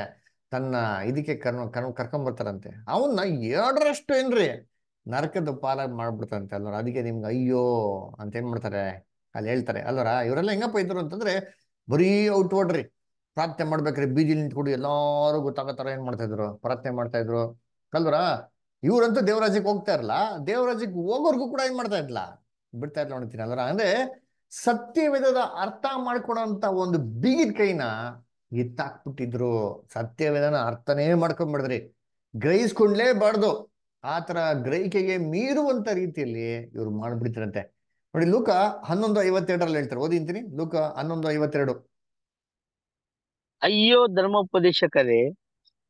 ತನ್ನ ಇದಕ್ಕೆ ಕರ್ನ ಕರ್ ಕರ್ಕೊಂಬರ್ತಾರಂತೆ ಅವನ್ನ ಎರಡರಷ್ಟು ಏನ್ರಿ ನರಕದ ಪಾಲ ಮಾಡ್ಬಿಡ್ತಾರಂತೆ ಅಲ್ವರ ಅದಕ್ಕೆ ನಿಮ್ಗೆ ಅಯ್ಯೋ ಅಂತ ಏನ್ ಮಾಡ್ತಾರೆ ಅಲ್ಲಿ ಹೇಳ್ತಾರೆ ಅಲ್ವರ ಇವರೆಲ್ಲ ಹೆಂಗಪ್ಪ ಇದ್ರು ಅಂತಂದ್ರೆ ಬರೀ ಔಟ್ ಓಡ್ರಿ ಪ್ರಾರ್ಥನೆ ಮಾಡ್ಬೇಕ್ರಿ ಬೀದಿ ನಿಂತ್ಕೊಂಡು ಎಲ್ಲಾರು ಗೊತ್ತಾಗತ್ತಾರ ಏನು ಮಾಡ್ತಾ ಇದ್ರು ಪ್ರಾರ್ಥನೆ ಮಾಡ್ತಾ ಇದ್ರು ಅಲ್ವರ ಇವರಂತೂ ದೇವರಾಜಿಗೆ ಹೋಗ್ತಾ ಇರಲ್ಲ ದೇವರಾಜಿಗೆ ಹೋಗೋರ್ಗೂ ಕೂಡ ಏನ್ ಮಾಡ್ತಾ ಇದ್ಲ ಬಿಡ್ತಾ ಇರ್ಲ ನೋಡ್ತೀನಿ ಅದರ ಅಂದ್ರೆ ಸತ್ಯವೇದದ ಅರ್ಥ ಮಾಡ್ಕೊಡೋಂತ ಒಂದು ಬೀಗಿದ ಕೈನ ಎತ್ತಾಕ್ಬಿಟ್ಟಿದ್ರು ಸತ್ಯವೇದನ ಅರ್ಥನೇ ಮಾಡ್ಕೊಂಡ್ಬಿಡ್ದ್ರಿ ಗ್ರಹಿಸ್ಕೊಂಡ್ಲೇಬಾರ್ದು ಆ ಆತರ ಗ್ರಹಿಕೆಗೆ ಮೀರುವಂತ ರೀತಿಯಲ್ಲಿ ಇವ್ರು ಮಾಡ್ಬಿಡ್ತಿರಂತೆ ನೋಡಿ ಲೂಕ ಹನ್ನೊಂದು ಐವತ್ತೆರಡರಲ್ಲಿ ಹೇಳ್ತಾರೆ ಓದಿಂತೀನಿ ಲೂಕ ಹನ್ನೊಂದು ಐವತ್ತೆರಡು ಅಯ್ಯೋ ಧರ್ಮೋಪದೇಶಕರೇ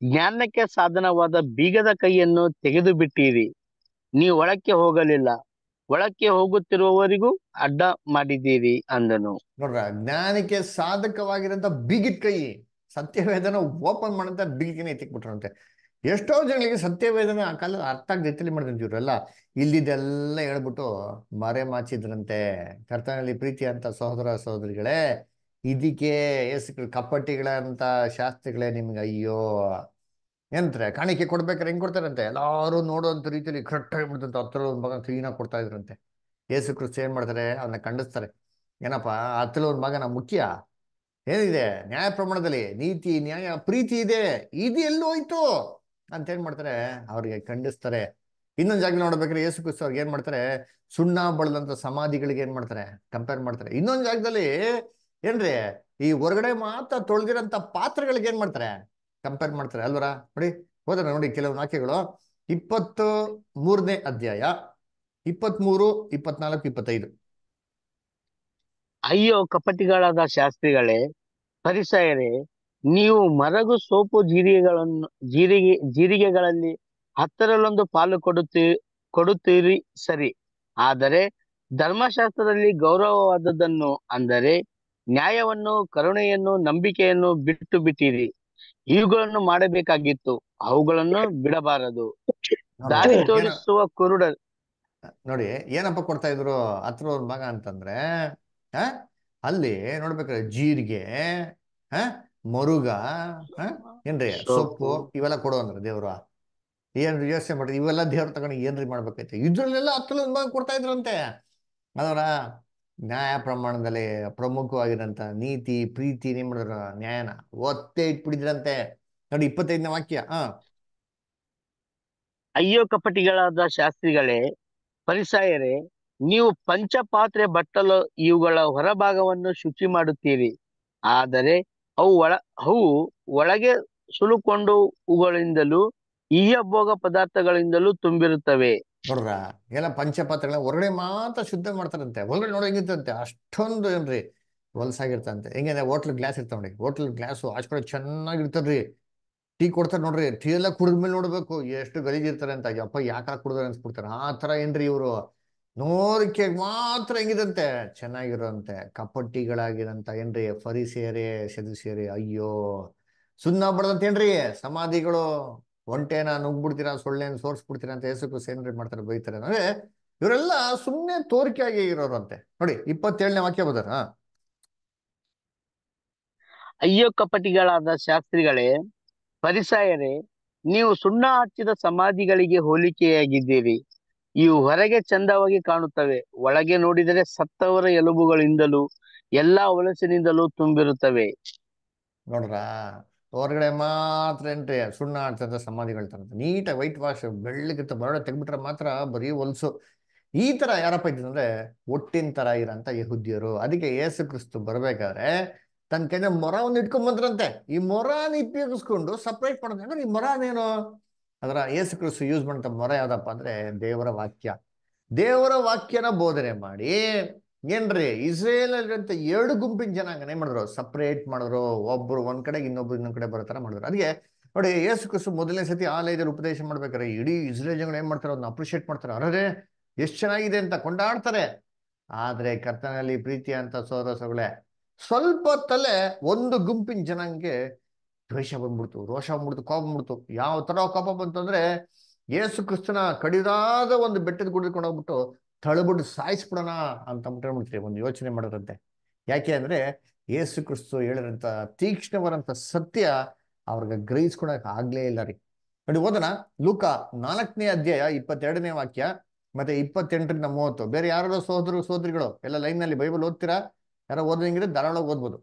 ಜ್ಞಾನಕ್ಕೆ ಸಾಧನವಾದ ಬೀಗದ ಕೈಯನ್ನು ತೆಗೆದು ಬಿಟ್ಟಿರಿ ನೀ ಒಳಕ್ಕೆ ಹೋಗಲಿಲ್ಲ ಒಳಕ್ಕೆ ಹೋಗುತ್ತಿರುವವರಿಗೂ ಅಡ್ಡ ಮಾಡಿದ್ದೀರಿ ಅಂದನು ನೋಡ್ರ ಜ್ಞಾನಕ್ಕೆ ಸಾಧಕವಾಗಿರಂತ ಬೀಗಿದ ಕೈ ಸತ್ಯವೇದನ ಓಪನ್ ಮಾಡಂತ ಬೀಗಿನ ಎತ್ತಿಕ್ಬಿಟ್ರಂತೆ ಎಷ್ಟೋ ಜನಗಳಿಗೆ ಸತ್ಯವೇದನ ಆ ಕಾಲದ ಅರ್ಥ ಆಗದಿತ್ತಲ್ಲಿ ಮಾಡಿದಂತ ಇವರೆಲ್ಲ ಇಲ್ಲಿದೆಲ್ಲ ಹೇಳ್ಬಿಟ್ಟು ಮರೆ ಮಾಚಿದ್ರಂತೆ ಕರ್ತನಲ್ಲಿ ಪ್ರೀತಿ ಅಂತ ಸಹೋದರ ಸಹೋದರಿಗಳೇ ಇದಕ್ಕೆ ಎಸ್ಕಲ್ ಕಪ್ಪಟ್ಟಿಗಳಂತ ಶಾಸ್ತ್ರಿಗಳೇ ನಿಮ್ಗೆ ಅಯ್ಯೋ ಎಂತ್ರೆ ಕಾಣಿಕೆ ಕೊಡ್ಬೇಕಾರೆ ಹೆಂಗ್ ಕೊಡ್ತಾರಂತೆ ಎಲ್ಲಾರು ನೋಡುವಂತ ರೀತಿಯಲ್ಲಿ ಕರೆಕ್ಟ್ ಆಗಿಬಿಡ್ತಂತ ಹತ್ರ ಒಂದು ಮಗ ಕ್ಲೀನಾಗಿ ಕೊಡ್ತಾ ಇದ್ರಂತೆ ಯೇಸು ಕ್ರಿಸ್ತು ಏನ್ ಮಾಡ್ತಾರೆ ಅದನ್ನ ಖಂಡಿಸ್ತಾರೆ ಏನಪ್ಪಾ ಹತ್ರ ಒಂದು ಮಗನ ಮುಖ್ಯ ಏನಿದೆ ನ್ಯಾಯ ಪ್ರಮಾಣದಲ್ಲಿ ನೀತಿ ನ್ಯಾಯ ಪ್ರೀತಿ ಇದೆ ಇದು ಎಲ್ಲೋಯ್ತು ಅಂತ ಏನ್ ಮಾಡ್ತಾರೆ ಅವ್ರಿಗೆ ಖಂಡಿಸ್ತಾರೆ ಇನ್ನೊಂದು ಜಾಗ ನೋಡ್ಬೇಕ್ರೆ ಯೇಸು ಕ್ರಿಸ್ತ ಅವ್ರಿಗೆ ಏನ್ ಮಾಡ್ತಾರೆ ಸುಣ್ಣ ಬಳದಂತ ಸಮಾಧಿಗಳಿಗೆ ಏನ್ ಮಾಡ್ತಾರೆ ಕಂಪೇರ್ ಮಾಡ್ತಾರೆ ಇನ್ನೊಂದು ಜಾಗದಲ್ಲಿ ಏನ್ರಿ ಈ ಹೊರಗಡೆ ಮಾತ್ರ ತೊಳೆದಿರೋಂಥ ಪಾತ್ರಗಳಿಗೆ ಏನ್ ಮಾಡ್ತಾರೆ ಕಂಪೇರ್ ಮಾಡ್ತಾರೆ ಅಲ್ವರ ನೋಡಿ ಹೋದ್ರ ನೋಡಿ ಕೆಲವು ವಾಕ್ಯಗಳು ಇಪ್ಪತ್ತು ಮೂರನೇ ಅಧ್ಯಾಯ ಇಪ್ಪತ್ಮೂರು ಇಪ್ಪತ್ನಾಲ್ಕು ಇಪ್ಪತ್ತೈದು ಅಯ್ಯೋ ಕಪಟಿಗಳಾದ ಶಾಸ್ತ್ರಿಗಳೇ ಪರಿಸರೇ ನೀವು ಮರಗು ಸೋಪು ಜೀರಿಗೆಗಳನ್ನು ಜೀರಿಗೆ ಜೀರಿಗೆಗಳಲ್ಲಿ ಹತ್ತರಲ್ಲೊಂದು ಪಾಲು ಕೊಡುತ್ತೀ ಕೊಡುತ್ತೀರಿ ಸರಿ ಆದರೆ ಧರ್ಮಶಾಸ್ತ್ರದಲ್ಲಿ ಗೌರವವಾದದ್ದನ್ನು ಅಂದರೆ ನ್ಯಾಯವನ್ನು ಕರುಣೆಯನ್ನು ನಂಬಿಕೆಯನ್ನು ಬಿಟ್ಟು ಬಿಟ್ಟಿರಿ ಇವುಗಳನ್ನು ಮಾಡಬೇಕಾಗಿತ್ತು ಅವುಗಳನ್ನು ಬಿಡಬಾರದು ದಾರಿ ತೋರಿಸುವ ಕುರುಡ ನೋಡಿ ಏನಪ್ಪ ಕೊಡ್ತಾ ಇದ್ರು ಹತ್ರ ಮಗ ಅಂತಂದ್ರೆ ಅಲ್ಲಿ ನೋಡ್ಬೇಕಾದ್ರೆ ಜೀರಿಗೆ ಹ ಮರುಗ ಏನ್ರಿ ಸೊಪ್ಪು ಇವೆಲ್ಲ ಕೊಡು ಅಂದ್ರೆ ದೇವ್ರ ಏನ್ ಯೋಚನೆ ಮಾಡಿದ್ರು ಇವೆಲ್ಲ ದೇವ್ರ ತಗೊಂಡು ಏನ್ರಿ ಮಾಡ್ಬೇಕೈತೆ ಇದ್ರಲ್ಲೆಲ್ಲ ಹತ್ರ ಭಾಗ ಕೊಡ್ತಾ ಇದ್ರಂತೆ ಅದರ ನ್ಯಾಯ ಪ್ರಮಾಣದಲ್ಲಿ ಪ್ರಮುಖವಾಗಿರಂತ ನೀತಿ ಪ್ರೀತಿ ಏನ್ ಮಾಡಿದ್ರ ನ್ಯಾಯನ ಒತ್ತೆ ಇಟ್ಬಿಡಿದ್ರಂತೆ ನೋಡಿ ಇಪ್ಪತ್ತೈದನೇ ವಾಕ್ಯ ಹ ಅಯ್ಯೋ ಕಪಟಿಗಳಾದ ಶಾಸ್ತ್ರಿಗಳೇ ಪರಿಸಾಯರೇ ನೀವು ಪಂಚಪಾತ್ರೆ ಬಟ್ಟಲು ಇವುಗಳ ಹೊರಭಾಗವನ್ನು ಶುಚಿ ಮಾಡುತ್ತೀರಿ ಆದರೆ ಅವು ಒಳ ಅವು ಒಳಗೆ ಈಯ ಭೋಗ ಪದಾರ್ಥಗಳಿಂದಲೂ ತುಂಬಿರುತ್ತವೆ ನೋಡ್ರ ಎಲ್ಲ ಪಂಚಪಾತ್ರಗಳ ಹೊರಗಡೆ ಮಾತ್ರ ಶುದ್ಧ ಮಾಡ್ತಾರಂತೆ ಒಳಗಡೆ ಹೆಂಗಿರ್ತಂತೆ ಅಷ್ಟೊಂದು ಏನ್ರಿ ಹೊಲಸಾಗಿರ್ತಂತೆ ಹೆಂಗಂದ್ರೆ ಹೋಟ್ಲ್ ಗ್ಲಾಸ್ ಇರ್ತಾವ ನೋಡಿ ಹೋಟ್ಲ್ ಗ್ಲಾಸು ಆಚ್ಕಡೆ ಚೆನ್ನಾಗಿರ್ತದ್ರಿ ಟೀ ಕೊಡ್ತಾರೆ ನೋಡ್ರಿ ಟೀ ಎಲ್ಲ ಕುಡಿದ್ಮೇಲೆ ನೋಡ್ಬೇಕು ಎಷ್ಟು ಗಲೀಜಿರ್ತಾರೆ ಅಂತ ಅಪ್ಪ ಯಾಕೆ ಕುಡಿದ್ರೆ ಅನ್ಸ್ಬಿಡ್ತಾರೆ ಆ ಥರ ಏನ್ರಿ ಇವರು ನೋದಕ್ಕೆ ಮಾತ್ರ ಹೆಂಗಿದಂತೆ ಚೆನ್ನಾಗಿರೋಂತೆ ಕಪಟ್ಟಿಗಳಾಗಿರಂತ ಏನ್ರಿ ಫರಿ ಸೇರೆ ಸೆದು ಸೇರಿ ಅಯ್ಯೋ ಸುಣ್ಣ ಬಡದಂತೇನ್ರಿ ಸಮಾಧಿಗಳು ಒಂಟೆನ ನುಗ್ಬಿಡ್ತೀರಾ ಸೊಳ್ಳೆನ ಸೋರಿಸ್ಬಿಡ್ತೀರಾ ಅಂತ ಹೆಸರು ಸೇನ್ರಿ ಮಾಡ್ತಾರೆ ಬೈತಾರೆ ಅಂದ್ರೆ ಇವರೆಲ್ಲ ಸುಮ್ಮನೆ ತೋರಿಕೆಯಾಗಿ ಇರೋರಂತೆ ನೋಡಿ ಇಪ್ಪತ್ತೇಳನೇ ವಾಕ್ಯ ಬದಾರ ಅಯ್ಯೋ ಕಪಟಿಗಳಾದ ಶಾಸ್ತ್ರಿಗಳೇ ಪರಿಸಾಯರೇ ನೀವು ಸುಣ್ಣ ಹಚ್ಚಿದ ಸಮಾಧಿಗಳಿಗೆ ಹೋಲಿಕೆಯಾಗಿದ್ದೀರಿ ಇವು ಹೊರಗೆ ಚಂದವಾಗಿ ಕಾಣುತ್ತವೆ ಒಳಗೆ ನೋಡಿದರೆ ಸತ್ತವರ ಎಲುಬುಗಳಿಂದಲೂ ಎಲ್ಲಾ ಒಲಸಿನಿಂದಲೂ ತುಂಬಿರುತ್ತವೆ ನೋಡ್ರಾ ಹೊರಗಡೆ ಮಾತ್ರ ಎಂಟ್ರಿ ಸುಣ್ಣ ಆಡ್ತಂತ ಸಮಾಧಿಗಳು ತರಂತೆ ನೀಟಾಗಿ ವೈಟ್ ವಾಶ್ ಬೆಳ್ಳಗಿರ್ತ ಬರೋಡೆ ತೆಗ್ಬಿಟ್ರೆ ಮಾತ್ರ ಬರೀ ಹೊಲ್ಸು ಈ ತರ ಯಾರಪ್ಪ ಇದ್ದಂದ್ರೆ ಒಟ್ಟಿನ ತರ ಇರೋಂಥ ಯಹುದ್ಯರು ಅದಕ್ಕೆ ಯೇಸು ಕ್ರಿಸ್ತು ಬರ್ಬೇಕಾದ್ರೆ ತನ್ನ ಕೈಯಿಂದ ಮೊರ ಒಂದು ಇಟ್ಕೊಂಡ್ ಬಂದ್ರಂತೆ ಈ ಮೊರಾನ ಉಪಯೋಗಿಸ್ಕೊಂಡು ಸಪ್ರೇಟ್ ಮಾಡೋದಂದ್ರೆ ಈ ಮೊರಾನೇನು ಅದರ ಯೇಸು ಕ್ರಿಸ್ತು ಯೂಸ್ ಮಾಡಂತ ಮೊರ ಯಾವ್ದಪ್ಪ ಅಂದ್ರೆ ದೇವರ ವಾಕ್ಯ ದೇವರ ವಾಕ್ಯನ ಬೋಧನೆ ಮಾಡಿ ಏನ್ರಿ ಇಸ್ರೇಲ್ ಅಂತ ಎರಡು ಗುಂಪಿನ ಏನ್ ಮಾಡಿದ್ರು ಸಪ್ರೇಟ್ ಮಾಡಿದ್ರು ಒಬ್ರು ಒಂದ್ ಕಡೆ ಇನ್ನೊಬ್ರು ಇನ್ನೊಂದ್ ಕಡೆ ಬರೋ ತರ ಮಾಡಿದ್ರು ಅದಕ್ಕೆ ನೋಡಿ ಯೇಸು ಕ್ರಿಸ್ತು ಮೊದಲನೇ ಸತಿ ಆಲಯದಲ್ಲಿ ಉಪದೇಶ ಮಾಡ್ಬೇಕಾರೆ ಇಡೀ ಇಸ್ರೇಲ್ ಜನಗಳು ಏನ್ ಮಾಡ್ತಾರೆ ಅದನ್ನ ಅಪ್ರಿಷಿಯೇಟ್ ಮಾಡ್ತಾರೆ ಅರೇ ಎಷ್ಟು ಚೆನ್ನಾಗಿದೆ ಅಂತ ಕೊಂಡಾಡ್ತಾರೆ ಆದ್ರೆ ಕರ್ತನಲ್ಲಿ ಪ್ರೀತಿ ಅಂತ ಸೋದಸಗಳೇ ಸ್ವಲ್ಪ ತಲೆ ಒಂದು ಗುಂಪಿನ ಜನಂಗೆ ದ್ವೇಷ ಬಂದ್ಬಿಡ್ತು ರೋಷ ಬಂದ್ಬಿಡ್ತು ಕೋಪ ಬಂದ್ಬಿಡ್ತು ಯಾವ ತರ ಕೋಪ ಬಂತಂದ್ರೆ ಯೇಸು ಕ್ರಿಸ್ತನ ಕಡಿದಾದ ಒಂದು ಬೆಟ್ಟದ ಹೋಗ್ಬಿಟ್ಟು ತಳಬಿಟ್ಟು ಸಾಯಿಸ್ಬಿಡೋಣ ಅಂತ ಅಂದ್ಕೊಂಡ್ಬಿಡ್ತೀವಿ ಒಂದು ಯೋಚನೆ ಮಾಡೋದಂತೆ ಯಾಕೆ ಅಂದ್ರೆ ಯೇಸು ಕ್ರಿಸ್ತು ಹೇಳಿರೋಂಥ ತೀಕ್ಷ್ಣವಾದಂತ ಸತ್ಯ ಅವ್ರಿಗೆ ಗ್ರಹಿಸ್ಕೊಳಕ್ ಆಗ್ಲೇ ಇಲ್ಲ ರೀ ನೋಡಿ ಓದನ ಲೂಕ ನಾಲ್ಕನೇ ಅಧ್ಯಾಯ ಇಪ್ಪತ್ತೆರಡನೇ ವಾಕ್ಯ ಮತ್ತೆ ಇಪ್ಪತ್ತೆಂಟರಿಂದ ಮೂವತ್ತು ಬೇರೆ ಯಾರೋ ಸೋದರು ಸೋದರಿಗಳು ಎಲ್ಲ ಲೈನ್ ನಲ್ಲಿ ಬೈಬಲ್ ಓದ್ತೀರಾ ಯಾರೋ ಓದಿದ್ರೆ ಧಾರಾಳ ಓದ್ಬೋದು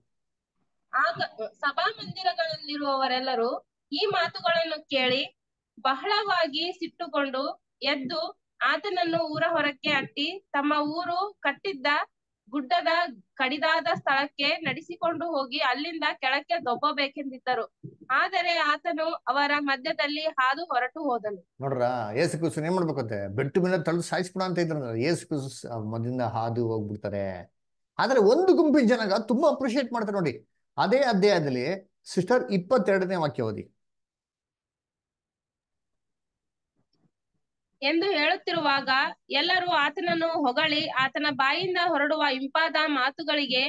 ಆಗ ಸಭಾ ಮಂದಿರಗಳಲ್ಲಿರುವವರೆಲ್ಲರೂ ಈ ಮಾತುಗಳನ್ನು ಕೇಳಿ ಬಹಳವಾಗಿ ಸಿಟ್ಟುಕೊಂಡು ಎದ್ದು ಆತನನ್ನು ಊರ ಹೊರಕ್ಕೆ ಅಟ್ಟಿ ತಮ್ಮ ಊರು ಕಟ್ಟಿದ್ದ ಗುಡ್ಡದ ಕಡಿದಾದ ಸ್ಥಳಕ್ಕೆ ನಡೆಸಿಕೊಂಡು ಹೋಗಿ ಅಲ್ಲಿಂದ ಕೆಳಕ್ಕೆ ದೊಬ್ಬಬೇಕೆಂದಿದ್ದರು ಆದರೆ ಆತನು ಅವರ ಮಧ್ಯದಲ್ಲಿ ಹಾದು ಹೊರಟು ಹೋದನು ನೋಡ್ರ ಏಸು ಏನ್ ಮಾಡ್ಬೇಕಂತೆ ಬೆಟ್ಟು ಮೇಲೆ ತಳ್ಳು ಸಾಯಿಸ್ಬಿಡ ಅಂತ ಇದ್ರಲ್ಲ ಏಸು ಮಧ್ಯದಿಂದ ಹಾದು ಹೋಗ್ಬಿಡ್ತಾರೆ ಆದ್ರೆ ಒಂದು ಗುಂಪಿನ ಜನಗ ತುಂಬಾ ಅಪ್ರಿಶಿಯೇಟ್ ಮಾಡ್ತಾರೆ ನೋಡಿ ಅದೇ ಅಧ್ಯಾಯದಲ್ಲಿ ಸಿಸ್ಟರ್ ಇಪ್ಪತ್ತೆರಡನೇ ವಾಕ್ಯ ಓದಿ ಎಂದು ಹೇಳುತ್ತಿರುವಾಗ ಎಲ್ಲರೂ ಆತನನ್ನು ಹೊಗಳಿ ಆತನ ಬಾಯಿಂದ ಹೊರಡುವ ಇಂಪಾದ ಮಾತುಗಳಿಗೆ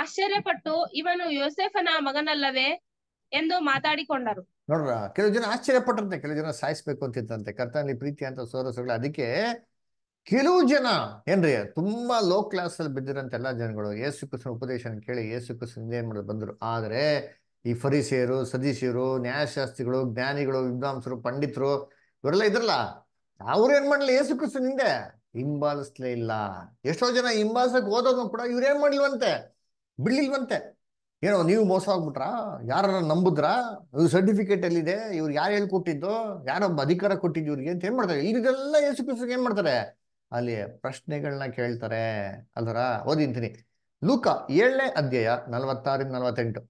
ಆಶ್ಚರ್ಯಪಟ್ಟು ಇವನು ಯೋಸೆಫನ ಮಗನಲ್ಲವೇ ಎಂದು ಮಾತಾಡಿಕೊಂಡರು ನೋಡ್ರ ಕೆಲವು ಜನ ಆಶ್ಚರ್ಯಪಟ್ಟಂತೆ ಕೆಲವು ಜನ ಸಾಯಿಸ್ಬೇಕು ಅಂತಿದ್ದಂತೆ ಕರ್ತನಲ್ಲಿ ಪ್ರೀತಿ ಅಂತ ಸೋರಸುಗಳು ಅದಕ್ಕೆ ಕೆಲವು ಜನ ಏನ್ರಿ ತುಂಬಾ ಲೋ ಕ್ಲಾಸ್ ಅಲ್ಲಿ ಬಿದ್ದಿರಂತ ಎಲ್ಲಾ ಜನಗಳು ಯೇಸು ಕೃಷ್ಣ ಉಪದೇಶನ ಕೇಳಿ ಯೇಸು ಕೃಷ್ಣ ಏನ್ ಮಾಡೋದು ಬಂದ್ರು ಆದ್ರೆ ಈ ಫರಿಸಿಯರು ಸದೀಶಿಯರು ನ್ಯಾಯಶಾಸ್ತ್ರಿಗಳು ಜ್ಞಾನಿಗಳು ವಿದ್ವಾಂಸರು ಪಂಡಿತರು ಇವರೆಲ್ಲ ಇದ್ರಲ್ಲ ಏನ್ ಮಾಡ್ಲಿ ಏಸು ನಿಂದೆ ಹಿಂಬಾಲಿಸ್ಲೇ ಇಲ್ಲ ಎಷ್ಟೋ ಜನ ಹಿಂಬಾಲಿಸಕ್ ಓದೋನು ಕೂಡ ಇವ್ರೇನ್ ಮಾಡ್ಲಿವಂತೆ ಬಿಡ್ಲಿಲ್ವಂತೆ ಏನೋ ನೀವು ಮೋಸ ಆಗ್ಬಿಟ್ರಾ ಯಾರ ನಂಬುದ್ರಾ ಇವ್ರ ಸರ್ಟಿಫಿಕೇಟ್ ಎಲ್ಲಿದೆ ಇವ್ರು ಯಾರು ಹೇಳ್ಕೊಟ್ಟಿದ್ದು ಯಾರೊಬ್ಬ ಅಧಿಕಾರ ಕೊಟ್ಟಿದ್ದು ಇವ್ರಿಗೆ ಅಂತ ಏನ್ ಮಾಡ್ತಾರೆ ಇದೆಲ್ಲ ಯೇಸು ಕ್ರಿಸ್ತಗೆ ಏನ್ ಮಾಡ್ತಾರೆ ಅಲ್ಲಿ ಪ್ರಶ್ನೆಗಳನ್ನ ಕೇಳ್ತಾರೆ ಅಲ್ದರ ಓದಿಂತೀನಿ ಲೂಕ ಏಳನೇ ಅಧ್ಯಾಯ ನಲವತ್ತಾರಿಂದ ನಲವತ್ತೆಂಟು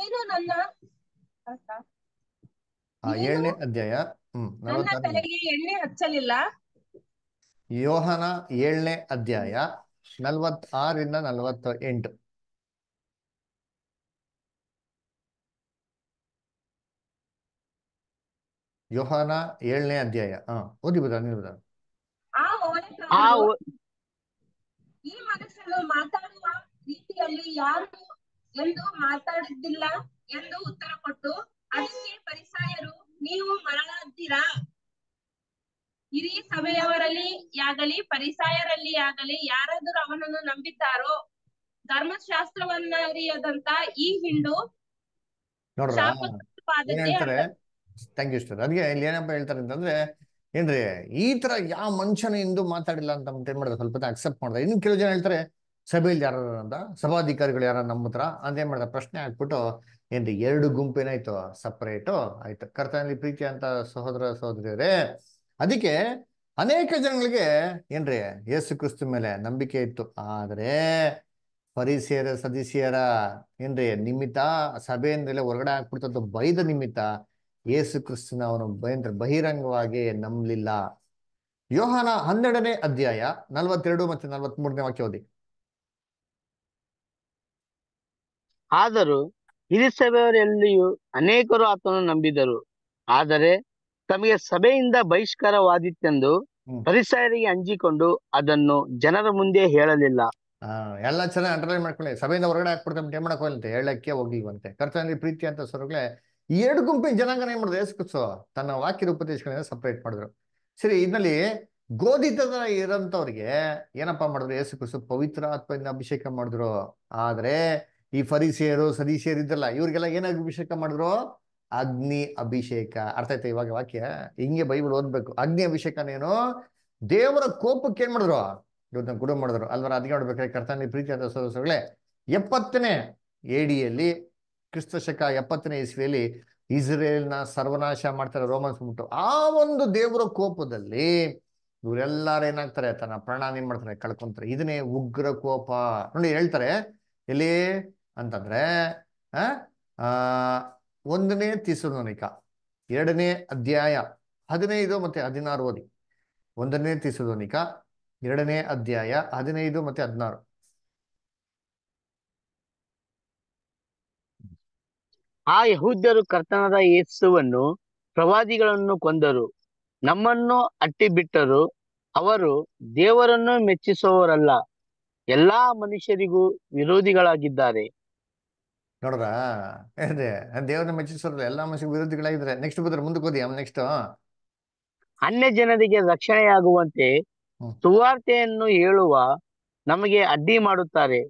ಏನು ನನ್ನ ಏಳನೇ ಅಧ್ಯಾಯ ಎಣ್ಣೆ ಹಚ್ಚಲಿಲ್ಲ ಯೋಹನ ಏಳನೇ ಅಧ್ಯಾಯ ನಲ್ವತ್ ಆರಿಂದ ನಲ್ವತ್ತ ಎಂಟು ಯೋಹನ ಏಳನೇ ಅಧ್ಯಾಯ ಹಾ ಓದಿ ಬದ ನೀವು ಮಾತಾಡುವ ರೀತಿಯಲ್ಲಿ ಯಾರು ಎಂದು ಮಾತಾಡಿದ್ದಿಲ್ಲ ಎಂದು ಉತ್ತರ ಕೊಟ್ಟು ಅದಕ್ಕೆ ಪರಿಸಾಯರು ನೀವು ಮರಳಾದ್ದೀರಾ ಹಿರಿಯ ಸಭೆಯವರಲ್ಲಿ ಯಾಗಲಿ ಪರಿಸಾಯರಲ್ಲಿ ಆಗಲಿ ಯಾರಾದರೂ ಅವನನ್ನು ನಂಬಿದ್ದಾರೋ ಧರ್ಮಶಾಸ್ತ್ರವನ್ನ ಅರಿಯದಂತ ಈ ಹಿಂಡು ಥ್ಯಾಂಕ್ ಯು ಸ್ಟರ್ ಅದಕ್ಕೆ ಇಲ್ಲಿ ಏನಪ್ಪ ಹೇಳ್ತಾರೆ ಅಂತಂದ್ರೆ ಏನ್ರಿ ಈ ತರ ಯಾವ ಮನುಷ್ಯನ ಇಂದು ಮಾತಾಡಿಲ್ಲ ಅಂತ ಏನ್ ಮಾಡಿದ್ರೆ ಸ್ವಲ್ಪ ಅಕ್ಸೆಪ್ಟ್ ಮಾಡಿದ್ರೆ ಇನ್ನು ಕೆಲವು ಜನ ಹೇಳ್ತಾರೆ ಸಭೆಯಲ್ಲಿ ಯಾರು ಅಂತ ಸಭಾಧಿಕಾರಿಗಳು ಯಾರ ನಮ್ಮ ಹತ್ರ ಏನ್ ಮಾಡಿದ ಪ್ರಶ್ನೆ ಹಾಕ್ಬಿಟ್ಟು ಏನ್ರಿ ಎರಡು ಗುಂಪೇನಾಯ್ತು ಸಪರೇಟು ಆಯ್ತು ಕರ್ತನಲ್ಲಿ ಪ್ರೀತಿ ಅಂತ ಸಹೋದರ ಸಹೋದರಿಯರೇ ಅದಕ್ಕೆ ಅನೇಕ ಜನಗಳಿಗೆ ಏನ್ರಿ ಯೇಸು ಕ್ರಿಸ್ತು ಮೇಲೆ ನಂಬಿಕೆ ಇತ್ತು ಆದ್ರೆ ಪರಿಸರ ಸದಸ್ಯರ ಏನ್ರಿ ನಿಮಿತ್ತ ಸಭೆಯಿಂದಲೇ ಹೊರಗಡೆ ಹಾಕ್ಬಿಡ್ತದ್ದು ಬೈದ ನಿಮಿತ್ತ ಯೇಸು ಕ್ರಿಸ್ತನ ಅವನು ಭಯಂತ್ರ ಬಹಿರಂಗವಾಗಿ ನಂಬಲಿಲ್ಲ ಯೋಹಾನ ಹನ್ನೆರಡನೇ ಅಧ್ಯಾಯ ನಲ್ವತ್ತೆರಡು ಮತ್ತೆ ಮೂರನೇ ವಾಕ್ಯ ಓದಿ ಆದರೂ ಹಿರಿಸಭೆಯವರೆಲ್ಲಿಯೂ ಅನೇಕರು ಆತನನ್ನು ನಂಬಿದರು ಆದರೆ ತಮಗೆ ಸಭೆಯಿಂದ ಬಹಿಷ್ಕಾರವಾದಿತ್ತೆಂದು ಪರಿಸರಿಗೆ ಅಂಜಿಕೊಂಡು ಅದನ್ನು ಜನರ ಮುಂದೆ ಹೇಳಲಿಲ್ಲ ಎಲ್ಲ ಚೆನ್ನಾಗಿ ಅಂಡರ್ಲೈನ್ ಮಾಡ್ಕೊಳ್ಳಿ ಸಭೆಯಿಂದ ಹೊರಗಡೆ ಹಾಕ್ಬಿಡ್ತಾ ಏನ್ ಮಾಡ್ಕೊಳ್ಳಂತೆ ಹೇಳಕ್ಕೆ ಹೋಗ್ಲಿವಂತೆ ಕರ್ತವ್ಯ ಪ್ರೀತಿ ಅಂತ ಸ್ವರ್ಗಳೇ ಎರಡು ಗುಂಪಿನ ಜನಾಂಗನ ಏನ್ ಮಾಡಿದ್ರು ಯೇಸುಕ್ರಿಸ್ತೋ ತನ್ನ ವಾಕ್ಯದ ಉಪದೇಶಗಳನ್ನ ಸಪ್ರೇಟ್ ಮಾಡಿದ್ರು ಸರಿ ಇದರಲ್ಲಿ ಗೋಧಿತರ ಇರೋಂಥವ್ರಿಗೆ ಏನಪ್ಪಾ ಮಾಡಿದ್ರು ಯೇಸುಕ್ರಿಸ್ತು ಪವಿತ್ರ ಆತ್ಮದಿಂದ ಅಭಿಷೇಕ ಮಾಡಿದ್ರು ಆದ್ರೆ ಈ ಫರಿಸಿಯರು ಇದ್ರಲ್ಲ ಇವ್ರಿಗೆಲ್ಲ ಏನ್ ಅಭಿಷೇಕ ಮಾಡಿದ್ರು ಅಗ್ನಿ ಅಭಿಷೇಕ ಅರ್ಥ ಆಯ್ತಾ ಇವಾಗ ವಾಕ್ಯ ಹಿಂಗೆ ಬೈಬಲ್ ಓದ್ಬೇಕು ಅಗ್ನಿ ಅಭಿಷೇಕನೇನು ದೇವರ ಕೋಪಕ್ಕೆ ಏನ್ ಮಾಡಿದ್ರು ಇವತ್ತು ನಮ್ಮ ಕುಟುಂಬ ಮಾಡಿದ್ರು ಅಲ್ವರ ಅದಕ್ಕೆ ನೋಡ್ಬೇಕಾದ್ರೆ ಕರ್ತನ ಪ್ರೀತಿಯಾದ ಸದಸ್ಯಗಳೇ ಎಪ್ಪತ್ತನೇ ಏಡಿಯಲ್ಲಿ ಕ್ರಿಸ್ತ ಶಕ ಎಪ್ಪತ್ತನೇ ಇಸ್ವಿಯಲ್ಲಿ ಇಸ್ರೇಲ್ನ ಸರ್ವನಾಶ ಮಾಡ್ತಾರೆ ರೋಮನ್ಸ್ ಬಿಟ್ಟು ಆ ಒಂದು ದೇವರ ಕೋಪದಲ್ಲಿ ಇವರೆಲ್ಲಾರು ಏನಾಗ್ತಾರೆ ತನ್ನ ಪ್ರಾಣ ಏನ್ ಮಾಡ್ತಾರೆ ಕಳ್ಕೊಂತಾರೆ ಇದನ್ನೇ ಉಗ್ರ ಕೋಪ ನೋಡಿ ಹೇಳ್ತಾರೆ ಇಲ್ಲಿ ಅಂತಂದ್ರೆ ಆ ಒಂದನೇ ತಿಸುನೋನಿಕ ಎರಡನೇ ಅಧ್ಯಾಯ ಹದಿನೈದು ಮತ್ತೆ ಹದಿನಾರು ಓದಿ ಒಂದನೇ ತೀಸುದೊನಿಕ ಎರಡನೇ ಅಧ್ಯಾಯ ಹದಿನೈದು ಮತ್ತೆ ಹದಿನಾರು ಆ ಯಹೂದ್ಯರು ಕರ್ತನದ ಯೇಸುವನ್ನು ಪ್ರವಾದಿಗಳನ್ನು ಕೊಂದರು ನಮ್ಮನ್ನು ಅಟ್ಟಿ ಬಿಟ್ಟರು ಅವರು ದೇವರನ್ನು ಮೆಚ್ಚಿಸುವವರಲ್ಲ ಎಲ್ಲಾ ಮನುಷ್ಯರಿಗೂ ವಿರೋಧಿಗಳಾಗಿದ್ದಾರೆ ನೋಡ್ರಾ ಅದೇ ದೇವ್ರನ್ನ ಎಲ್ಲಾ ಮನುಷ್ಯ ವಿರೋಧಿಗಳಾಗಿದ್ರೆ ನೆಕ್ಸ್ಟ್ ಬಂದ್ರೆ ಮುಂದಕ್ಕೆ ಹೋದಿ ನೆಕ್ಸ್ಟ್ ಅನ್ಯ ಜನರಿಗೆ ರಕ್ಷಣೆಯಾಗುವಂತೆ ಸುವಾರ್ತೆಯನ್ನು ಹೇಳುವ ನಮಗೆ ಅಡ್ಡಿ ಮಾಡುತ್ತಾರೆ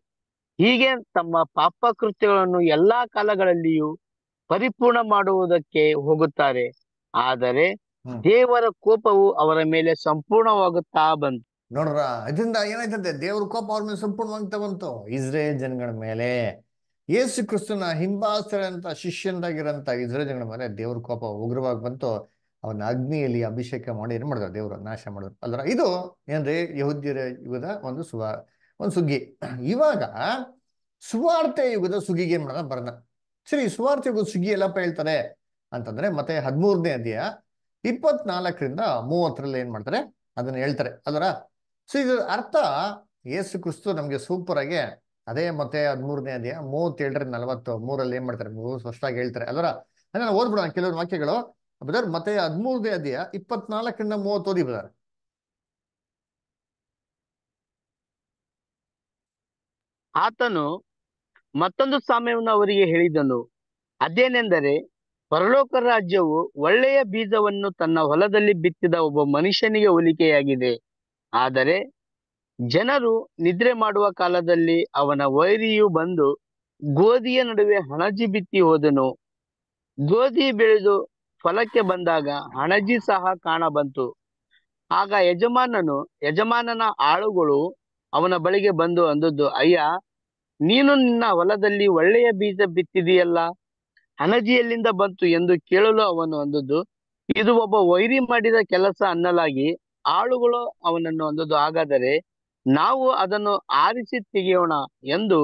ಹೀಗೆ ತಮ್ಮ ಪಾಪ ಕೃತ್ಯಗಳನ್ನು ಎಲ್ಲಾ ಕಾಲಗಳಲ್ಲಿಯೂ ಪರಿಪೂರ್ಣ ಮಾಡುವುದಕ್ಕೆ ಹೋಗುತ್ತಾರೆ ಆದರೆ ದೇವರ ಕೋಪವು ಅವರ ಮೇಲೆ ಸಂಪೂರ್ಣವಾಗುತ್ತಾ ಬಂತು ನೋಡ್ರ ಇದರಿಂದ ಏನಾಯ್ತಂತೆ ದೇವರ ಕೋಪ ಅವ್ರ ಮೇಲೆ ಸಂಪೂರ್ಣವಾಗ್ತಾ ಬಂತು ಇಸ್ರೇಲ್ ಜನಗಳ ಮೇಲೆ ಯೇಸು ಕ್ರಿಸ್ತನ ಶಿಷ್ಯನದಾಗಿರಂತ ಇದ್ರ ಜನಗಳ ಮೇಲೆ ದೇವ್ರ ಕೋಪ ಉಗ್ರವಾಗಿ ಬಂತು ಅವನ ಅಗ್ನಿಯಲ್ಲಿ ಅಭಿಷೇಕ ಮಾಡಿ ಏನ್ ಮಾಡಿದ್ರು ದೇವರು ನಾಶ ಮಾಡಿದ್ರು ಅಲ್ರ ಇದು ಏನ್ರಿ ಯಹುದ್ಯರ ಯುಗದ ಒಂದು ಸುವ ಒಂದು ಸುಗ್ಗಿ ಇವಾಗ ಸುವಾರ್ತೆ ಯುಗದ ಸುಗ್ಗಿಗೆ ಏನ್ ಮಾಡೋಣ ಬರ್ಣ ಸರಿ ಸುವಾರ್ತೆ ಯುಗದ ಸುಗ್ಗಿ ಎಲ್ಲಪ್ಪ ಹೇಳ್ತಾರೆ ಅಂತಂದ್ರೆ ಮತ್ತೆ ಹದಿಮೂರನೇ ಅಧ್ಯಯ ಇಪ್ಪತ್ನಾಲ್ಕರಿಂದ ಮೂವತ್ತರಲ್ಲಿ ಏನ್ ಮಾಡ್ತಾರೆ ಅದನ್ನ ಹೇಳ್ತಾರೆ ಅದರ ಸೊ ಇದ್ರ ಅರ್ಥ ಯೇಸು ಕ್ರಿಸ್ತು ನಮಗೆ ಸೂಪರ್ ಆಗಿ ಅದೇ ಮತ್ತೆ ಹದಿಮೂರನೇ ಅದೇ ಮೂವತ್ತೇಳರ ನಲವತ್ತು ಮೂರಲ್ಲಿ ಏನ್ ಮಾಡ್ತಾರೆ ಮೂರು ಹೇಳ್ತಾರೆ ಅಲ್ವರ ಅದನ್ನ ನಾನು ಓದ್ಬಿಡೋಣ ಕೆಲವೊಂದು ವಾಕ್ಯಗಳು ಬದರ್ ಮತ್ತೆ ಹದಿಮೂರನೇ ಅಧ್ಯಾಯ ಇಪ್ಪತ್ನಾಲ್ಕರಿಂದ ಮೂವತ್ತು ಓದಿ ಬದರ್ ಆತನು ಮತ್ತೊಂದು ಸಾಮ್ಯವನ್ನು ಅವರಿಗೆ ಹೇಳಿದನು ಅದೇನೆಂದರೆ ಪರಲೋಕ ರಾಜ್ಯವು ಒಳ್ಳೆಯ ಬೀಜವನ್ನು ತನ್ನ ಹೊಲದಲ್ಲಿ ಬಿತ್ತಿದ ಒಬ್ಬ ಮನುಷ್ಯನಿಗೆ ಹೋಲಿಕೆಯಾಗಿದೆ ಆದರೆ ಜನರು ನಿದ್ರೆ ಮಾಡುವ ಕಾಲದಲ್ಲಿ ಅವನ ವೈರಿಯು ಬಂದು ಗೋಧಿಯ ನಡುವೆ ಹಣಜಿ ಬಿತ್ತಿ ಹೋದನು ಗೋಧಿ ಬೆಳೆದು ಫಲಕ್ಕೆ ಬಂದಾಗ ಹಣಜಿ ಸಹ ಕಾಣಬಂತು ಆಗ ಯಜಮಾನನು ಯಜಮಾನನ ಆಳುಗಳು ಅವನ ಬಳಿಗೆ ಬಂದು ಅಂದದ್ದು ಅಯ್ಯ ನೀನು ನಿನ್ನ ಹೊಲದಲ್ಲಿ ಒಳ್ಳೆಯ ಬೀಜ ಬಿತ್ತಿದೆಯಲ್ಲ ಹಣಜಿಯಲ್ಲಿಂದ ಬಂತು ಎಂದು ಕೇಳಲು ಅವನು ಅಂದದ್ದು ಇದು ಒಬ್ಬ ವೈರಿ ಮಾಡಿದ ಕೆಲಸ ಅನ್ನಲಾಗಿ ಆಳುಗಳು ಅವನನ್ನು ಅಂದದ್ದು ಹಾಗಾದರೆ ನಾವು ಅದನ್ನು ಆರಿಸಿ ತೆಗೆಯೋಣ ಎಂದು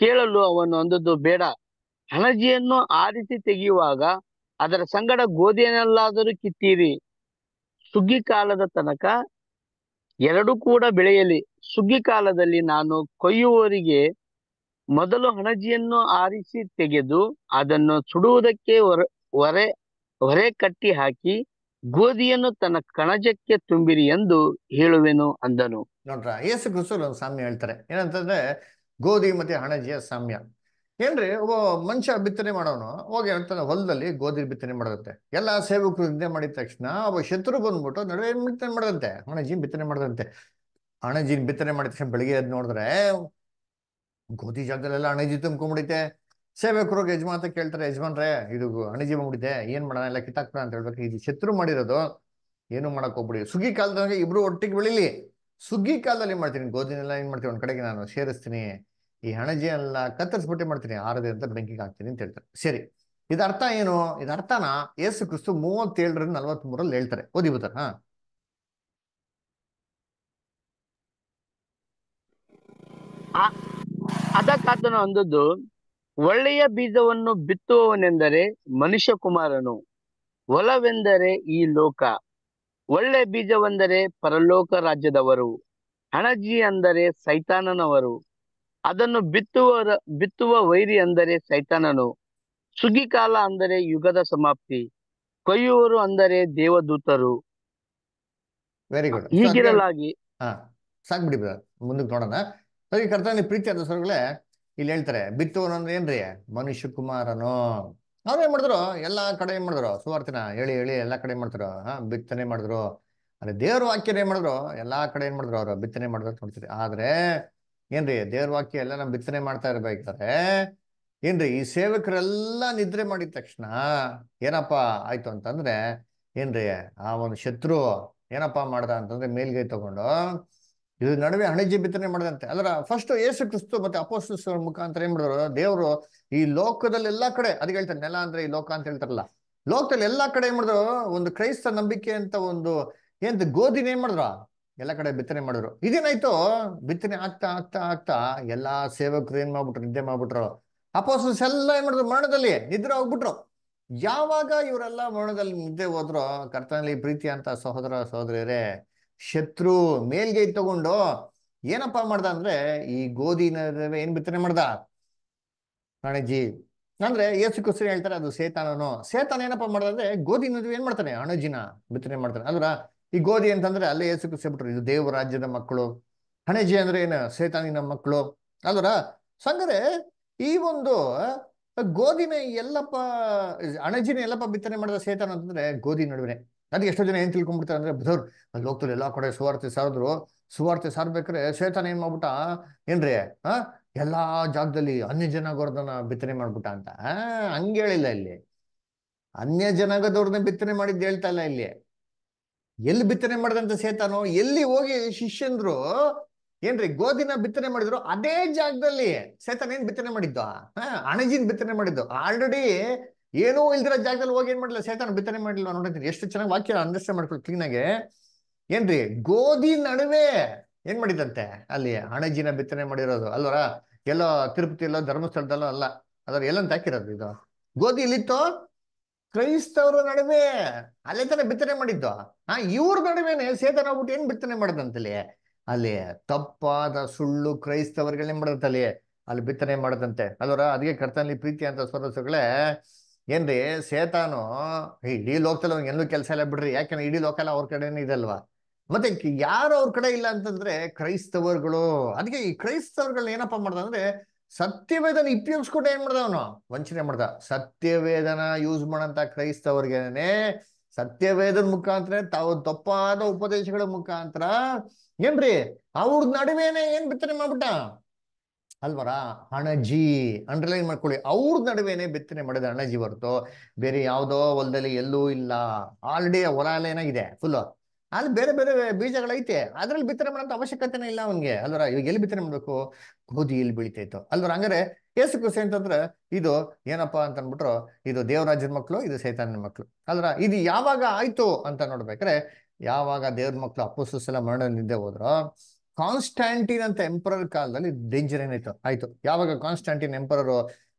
ಕೇಳಲು ಅವನು ಅಂದದ್ದು ಬೇಡ ಹಣಜಿಯನ್ನು ಆರಿಸಿ ತೆಗೆಯುವಾಗ ಅದರ ಸಂಗಡ ಗೋಧಿಯನ್ನೆಲ್ಲಾದರೂ ಕಿತ್ತೀರಿ ಸುಗ್ಗಿ ಕಾಲದ ತನಕ ಎರಡು ಕೂಡ ಬೆಳೆಯಲಿ ಸುಗ್ಗಿ ಕಾಲದಲ್ಲಿ ನಾನು ಕೊಯ್ಯುವವರಿಗೆ ಮೊದಲು ಹಣಜಿಯನ್ನು ಆರಿಸಿ ತೆಗೆದು ಅದನ್ನು ಸುಡುವುದಕ್ಕೆ ಹೊರೆ ಹೊರೆ ಕಟ್ಟಿ ಹಾಕಿ ಗೋಧಿಯನ್ನು ತನ್ನ ಕಣಜಕ್ಕೆ ತುಂಬಿರಿ ಎಂದು ಹೇಳುವೆನು ಅಂದನು ನೋಡ್ರ ಏಸು ಕ್ರಿಸ್ತಲ್ಲಿ ಒಂದು ಸಾಮ್ಯ ಹೇಳ್ತಾರೆ ಏನಂತಂದ್ರೆ ಗೋಧಿ ಮತ್ತೆ ಹಣಜಿಯ ಸಾಮ್ಯ ಏನ್ರಿ ಒಬ್ಬ ಮನುಷ್ಯ ಬಿತ್ತನೆ ಮಾಡೋನು ಹೋಗಿ ತನ್ನ ಹೊಲದಲ್ಲಿ ಗೋಧಿ ಬಿತ್ತನೆ ಮಾಡದಂತೆ ಎಲ್ಲಾ ಸೇವಕರು ಹಿಂದೆ ಮಾಡಿದ ತಕ್ಷಣ ಒಬ್ಬ ಶತ್ರು ಬಂದ್ಬಿಟ್ಟು ನಡುವೆ ಬಿತ್ತನೆ ಮಾಡದಂತೆ ಹಣಜಿ ಬಿತ್ತನೆ ಮಾಡದಂತೆ ಹಣಜಿನ ಬಿತ್ತನೆ ಮಾಡಿದ ತಕ್ಷಣ ಬೆಳಿಗ್ಗೆ ಎದ್ದು ನೋಡಿದ್ರೆ ಗೋಧಿ ಜಾಗದಲ್ಲೆಲ್ಲ ಹಣಜಿ ತುಂಬ್ಕೊಂಡ್ಬಿಡಿತೆ ಸೇವಕರು ಯಜಮಾನ ಕೇಳ್ತಾರೆ ಯಜಮಾನ್ರೆ ಇದು ಹಣಜಿ ಬಂದ್ಬಿಡಿದೆ ಏನ್ ಮಾಡೋಣ ಎಲ್ಲ ಕಿತ್ತಾಕ್ಬಿಡ ಅಂತ ಹೇಳ್ಬೇಕು ಇದು ಶತ್ರು ಮಾಡಿರೋದು ಏನು ಮಾಡಕ್ ಹೋಗ್ಬಿಡಿ ಸುಗ್ಗಿ ಕಾಲದಾಗ ಇಬ್ರು ಒಟ್ಟಿಗೆ ಬೆಳಿಲಿ ಸುಗ್ಗಿ ಕಾಲದಲ್ಲಿ ಮಾಡ್ತೀನಿ ಗೋಧಿನೆಲ್ಲ ಏನ್ ಮಾಡ್ತೀನಿ ಒಂದ್ ಕಡೆಗೆ ನಾನು ಸೇರಿಸ್ತೀನಿ ಈ ಎಲ್ಲ ಕತ್ತರಿಸ್ಬಿಟ್ಟೆ ಮಾಡ್ತೀನಿ ಆರದೆ ಅಂತ ಬೆಂಕಿಗೆ ಹಾಕ್ತೀನಿ ಅಂತ ಹೇಳ್ತಾರೆ ಸರಿ ಇದರ್ಥ ಅರ್ಥ ಏನು ಇದರ್ಥನ ಅರ್ಥನ ಯೇಸು ಕ್ರಿಸ್ತು ಮೂವತ್ತೇಳರಿಂದ ನಲ್ವತ್ ಮೂರಲ್ಲಿ ಹೇಳ್ತಾರೆ ಓದಿ ಹಾ ಅದಕ್ಕಾತನು ಅಂದದ್ದು ಒಳ್ಳೆಯ ಬೀಜವನ್ನು ಬಿತ್ತುವವನೆಂದರೆ ಮನುಷ್ಯ ಕುಮಾರನು ಒಲವೆಂದರೆ ಈ ಲೋಕ ಒಳ್ಳೆ ಬೀಜವೆಂದರೆ ಪರಲೋಕ ರಾಜ್ಯದವರು ಹಣಜಿ ಅಂದರೆ ಸೈತಾನನವರು ಅದನ್ನು ಬಿತ್ತುವ ಬಿತ್ತುವ ವೈರಿ ಅಂದರೆ ಸೈತಾನನು ಕಾಲ ಅಂದರೆ ಯುಗದ ಸಮಾಪ್ತಿ ಕೊಯ್ಯುವರು ಅಂದರೆ ದೇವದೂತರು ವೆರಿ ಗುಡ್ ಹೀಗಿರಲಾಗಿ ಸಾಕ್ಬಿಡಿ ಮುಂದಕ್ಕೆ ನೋಡೋಣ ಸರಿ ಕರ್ತನ ಪ್ರೀತಿ ಅಂತ ಸರ್ಗಳೇ ಇಲ್ಲಿ ಹೇಳ್ತಾರೆ ಬಿತ್ತುವನು ಅಂದ್ರೆ ಏನ್ರಿ ಮನುಷ್ಯ ಕುಮಾರನು ನಾವೇನ್ ಮಾಡಿದ್ರು ಎಲ್ಲಾ ಕಡೆ ಏನ್ ಮಾಡಿದ್ರು ಸುವಾರ್ತಿನ ಹೇಳಿ ಹೇಳಿ ಎಲ್ಲಾ ಕಡೆ ಮಾಡಿದ್ರು ಹಾ ಬಿತ್ತನೆ ಮಾಡಿದ್ರು ಅದೇ ದೇವ್ರ ವಾಕ್ಯನ ಏನ್ ಮಾಡಿದ್ರು ಎಲ್ಲಾ ಕಡೆ ಏನ್ ಮಾಡಿದ್ರು ಅವ್ರು ಬಿತ್ತನೆ ಮಾಡಿದ್ರು ನೋಡ್ತೀರಿ ಆದ್ರೆ ಏನ್ರಿ ದೇವ್ರ ವಾಕ್ಯ ಎಲ್ಲ ನಾವು ಬಿತ್ತನೆ ಮಾಡ್ತಾ ಇರ್ಬೇಕಾದ್ರೆ ಏನ್ರಿ ಈ ಸೇವಕರೆಲ್ಲ ನಿದ್ರೆ ಮಾಡಿದ ತಕ್ಷಣ ಏನಪ್ಪಾ ಆಯ್ತು ಅಂತಂದ್ರೆ ಏನ್ರಿ ಆ ಒಂದು ಶತ್ರು ಏನಪ್ಪಾ ಮಾಡ್ದ ಅಂತಂದ್ರೆ ಮೇಲ್ಗೈ ತಗೊಂಡು ಇದ್ರ ನಡುವೆ ಹಣಿಜಿ ಬಿತ್ತನೆ ಮಾಡಿದಂತೆ ಅದರ ಫಸ್ಟ್ ಏಸು ಕ್ರಿಸ್ತು ಮತ್ತೆ ಅಪೋಸ್ಟಲ್ಸ್ ಮುಖಾಂತರ ಏನ್ ಮಾಡಿದ್ರು ದೇವರು ಈ ಲೋಕದಲ್ಲಿ ಎಲ್ಲಾ ಕಡೆ ಅದಕ್ಕೆ ಹೇಳ್ತಾರೆ ನೆಲ ಅಂದ್ರೆ ಈ ಲೋಕ ಅಂತ ಹೇಳ್ತಾರಲ್ಲ ಲೋಕದಲ್ಲಿ ಎಲ್ಲಾ ಕಡೆ ಏನ್ ಮಾಡಿದ್ರು ಒಂದು ಕ್ರೈಸ್ತ ನಂಬಿಕೆ ಅಂತ ಒಂದು ಏನ್ ಗೋಧಿನ ಏನ್ ಮಾಡಿದ್ರು ಎಲ್ಲಾ ಕಡೆ ಬಿತ್ತನೆ ಮಾಡಿದ್ರು ಇದೇನಾಯ್ತು ಬಿತ್ತನೆ ಆಗ್ತಾ ಆಗ್ತಾ ಆಗ್ತಾ ಎಲ್ಲಾ ಸೇವಕರು ಏನ್ ಮಾಡ್ಬಿಟ್ರು ನಿದ್ದೆ ಮಾಡ್ಬಿಟ್ರು ಅಪೋಸಸ್ ಎಲ್ಲ ಏನ್ ಮಾಡಿದ್ರು ಮರಣದಲ್ಲಿ ನಿದ್ರೆ ಹೋಗ್ಬಿಟ್ರು ಯಾವಾಗ ಇವರೆಲ್ಲ ಮರಣದಲ್ಲಿ ನಿದ್ದೆ ಹೋದ್ರು ಕರ್ತನಲ್ಲಿ ಪ್ರೀತಿ ಅಂತ ಸಹೋದರ ಸಹೋದರಿಯರೇ ಶತ್ರು ಮೇಲ್ಗೈ ತಗೊಂಡು ಏನಪ್ಪ ಮಾಡ್ದ ಅಂದ್ರೆ ಈ ಗೋಧಿನ ಏನ್ ಬಿತ್ತನೆ ಮಾಡ್ದ ಅಣಜಿ ಅಂದ್ರೆ ಏಸು ಕುಸ್ರಿ ಹೇಳ್ತಾರೆ ಅದು ಸೇತಾನನು ಸೇತಾನ ಏನಪ್ಪ ಮಾಡ್ದ ಅಂದ್ರೆ ಗೋಧಿ ನಡುವೆ ಏನ್ ಮಾಡ್ತಾನೆ ಅಣಜಿನ ಬಿತ್ತನೆ ಮಾಡ್ತಾನೆ ಅಂದ್ರ ಈ ಗೋಧಿ ಅಂತಂದ್ರೆ ಅಲ್ಲೇ ಏಸು ಕುಸ್ರಿ ಬಿಟ್ರು ಇದು ದೇವ ರಾಜ್ಯದ ಮಕ್ಕಳು ಹಣಜಿ ಅಂದ್ರೆ ಏನು ಸೇತಾನಿನ ಮಕ್ಕಳು ಅಲ್ರ ಸಂಗ್ರೆ ಈ ಒಂದು ಗೋಧಿನ ಎಲ್ಲಪ್ಪ ಅಣಜಿನ ಎಲ್ಲಪ್ಪ ಬಿತ್ತನೆ ಮಾಡ್ದ ಸೇತಾನ ಅಂತಂದ್ರೆ ಗೋಧಿ ನಡುವೆ ಅದಕ್ಕೆ ಎಷ್ಟೋ ಜನ ಏನು ತಿಳ್ಕೊಂಡ್ಬಿಡ್ತಾರೆ ಅಂದ್ರೆ ಬುಧರ್ ಅಲ್ಲಿ ಹೋಗ್ತಾರೆ ಎಲ್ಲಾ ಕಡೆ ಸುವಾರ್ತೆ ಸಾರಿದ್ರು ಸುವಾರ್ತೆ ಸಾರ್ಬೇಕಾರೆ ಶ್ವೇತಾನ ಏನು ಮಾಡ್ಬಿಟ್ಟ ಏನ್ರಿ ಹಾ ಎಲ್ಲಾ ಜಾಗದಲ್ಲಿ ಅನ್ಯ ಜನಗವ್ರದನ್ನ ಬಿತ್ತನೆ ಮಾಡ್ಬಿಟ್ಟ ಅಂತ ಹಂಗೆ ಹೇಳಿಲ್ಲ ಇಲ್ಲಿ ಅನ್ಯ ಜನಗದವ್ರನ್ನ ಬಿತ್ತನೆ ಮಾಡಿದ್ದು ಹೇಳ್ತಾ ಇಲ್ಲ ಇಲ್ಲಿ ಎಲ್ಲಿ ಬಿತ್ತನೆ ಮಾಡಿದಂತ ಸೇತಾನು ಎಲ್ಲಿ ಹೋಗಿ ಶಿಷ್ಯಂದ್ರು ಏನ್ರಿ ಗೋಧಿನ ಬಿತ್ತನೆ ಮಾಡಿದ್ರು ಅದೇ ಜಾಗದಲ್ಲಿ ಶ್ವೇತನ ಏನ್ ಬಿತ್ತನೆ ಮಾಡಿದ್ದು ಹಾ ಅಣಜಿನ ಬಿತ್ತನೆ ಮಾಡಿದ್ದು ಆಲ್ರೆಡಿ ಏನೂ ಇಲ್ದಿರ ಜಾಗದಲ್ಲಿ ಹೋಗಿ ಏನ್ ಮಾಡಲಿಲ್ಲ ಸೇತಾನ ಬಿತ್ತನೆ ಮಾಡಲಿಲ್ಲ ನೋಡಿದ್ದೀನಿ ಎಷ್ಟು ಚೆನ್ನಾಗಿ ವಾಕ್ಯ ಅಂಡರ್ಸ್ಟ್ಯಾಂಡ್ ಮಾಡ್ಕೊಳ್ಳಿ ಆಗಿ ಏನ್ರಿ ಗೋಧಿ ನಡುವೆ ಏನ್ ಮಾಡಿದಂತೆ ಅಲ್ಲಿ ಹಣಜಿನ ಬಿತ್ತನೆ ಮಾಡಿರೋದು ಅಲ್ವರ ಎಲ್ಲೋ ತಿರುಪತಿ ಎಲ್ಲೋ ಧರ್ಮಸ್ಥಳದಲ್ಲೋ ಅಲ್ಲ ಅದ್ರ ಎಲ್ಲಂತ ಹಾಕಿರೋದು ಇದು ಗೋಧಿ ಇಲ್ಲಿತ್ತು ಕ್ರೈಸ್ತವರ ನಡುವೆ ಅಲ್ಲೇ ತಾನೆ ಬಿತ್ತನೆ ಮಾಡಿದ್ದು ಆ ಇವ್ರ ನಡುವೆನೆ ಸೇತನ ಹೋಗ್ಬಿಟ್ಟು ಏನ್ ಬಿತ್ತನೆ ಮಾಡದಂತಲ್ಲಿ ಅಲ್ಲಿ ತಪ್ಪಾದ ಸುಳ್ಳು ಕ್ರೈಸ್ತವರ್ಗಳೇನ್ ಏನ್ ಅಲ್ಲಿ ಬಿತ್ತನೆ ಮಾಡದಂತೆ ಅಲ್ವರ ಅದಕ್ಕೆ ಕರ್ತನಲ್ಲಿ ಪ್ರೀತಿ ಅಂತ ಸ್ವರಸಗಳೇ ಏನ್ರಿ ಸೇತಾನು ಇಡೀ ಲೋಕದಲ್ಲಿ ಅವ್ನಿಗೆ ಎಲ್ಲೂ ಕೆಲಸ ಎಲ್ಲ ಬಿಡ್ರಿ ಯಾಕಂದ್ರೆ ಇಡೀ ಲೋಕಾಲ ಅವ್ರ ಕಡೆನೇ ಇದಲ್ವಾ ಮತ್ತೆ ಯಾರು ಅವ್ರ ಕಡೆ ಇಲ್ಲ ಅಂತಂದ್ರೆ ಕ್ರೈಸ್ತವರುಗಳು ಅದಕ್ಕೆ ಈ ಕ್ರೈಸ್ತವರ್ಗಳನ್ನ ಏನಪ್ಪಾ ಮಾಡ್ದ ಅಂದ್ರೆ ಸತ್ಯವೇದನ ಇಪ್ಯೋಗಿಸ್ಕೊಂಡು ಏನ್ ಮಾಡ್ದ ಅವನು ವಂಚನೆ ಮಾಡ್ದ ಸತ್ಯವೇದನ ಯೂಸ್ ಮಾಡಂತ ಕ್ರೈಸ್ತವರ್ಗೇನೆ ಸತ್ಯವೇದನ ಮುಖಾಂತರ ತಾವ್ ತಪ್ಪಾದ ಉಪದೇಶಗಳ ಮುಖಾಂತರ ಏನ್ರಿ ಅವ್ರ ನಡುವೆನೆ ಏನ್ ಬಿತ್ತನೆ ಮಾಡ್ಬಿಟ್ಟ ಅಲ್ವರ ಹಣಜಿ ಅಂಡರ್ಲೈನ್ ಮಾಡ್ಕೊಳ್ಳಿ ಅವ್ರ ನಡುವೆನೆ ಬಿತ್ತನೆ ಮಾಡಿದ ಅಣಜಿ ಹೊರತು ಬೇರೆ ಯಾವುದೋ ಹೊಲದಲ್ಲಿ ಎಲ್ಲೂ ಇಲ್ಲ ಆಲ್ರೆಡಿ ಹೊಲ ಇದೆ ಫುಲ್ ಫುಲ್ಲು ಅಲ್ಲಿ ಬೇರೆ ಬೇರೆ ಬೀಜಗಳೈತೆ ಅದ್ರಲ್ಲಿ ಬಿತ್ತನೆ ಮಾಡೋಂಥ ಅವಶ್ಯಕತೆನೇ ಇಲ್ಲ ಅವನಿಗೆ ಅಲ್ವರ ಇವಾಗ ಎಲ್ಲಿ ಬಿತ್ತನೆ ಮಾಡಬೇಕು ಇಲ್ಲಿ ಬೀಳ್ತೈತು ಅಲ್ವರ ಹಂಗಾರೆ ಏಸು ಕೃಷಿ ಅಂತಂದ್ರೆ ಇದು ಏನಪ್ಪಾ ಅಂತ ಅನ್ಬಿಟ್ರು ಇದು ದೇವರಾಜನ ಮಕ್ಕಳು ಇದು ಸೈತಾನನ ಮಕ್ಕಳು ಅಲ್ವರ ಇದು ಯಾವಾಗ ಆಯ್ತು ಅಂತ ನೋಡ್ಬೇಕ್ರೆ ಯಾವಾಗ ದೇವ್ರ ಮಕ್ಕಳು ಮರಣ ನಿಂದೆ ಹೋದ್ರೋ ಕಾನ್ಸ್ಟ್ಯಾಂಟಿನ್ ಅಂತ ಎಂಪರರ್ ಕಾಲದಲ್ಲಿ ಡೇಂಜರ್ ಏನಾಯ್ತು ಆಯ್ತು ಯಾವಾಗ ಕಾನ್ಸ್ಟ್ಯಾಂಟಿನ್ ಎಂಪರರ್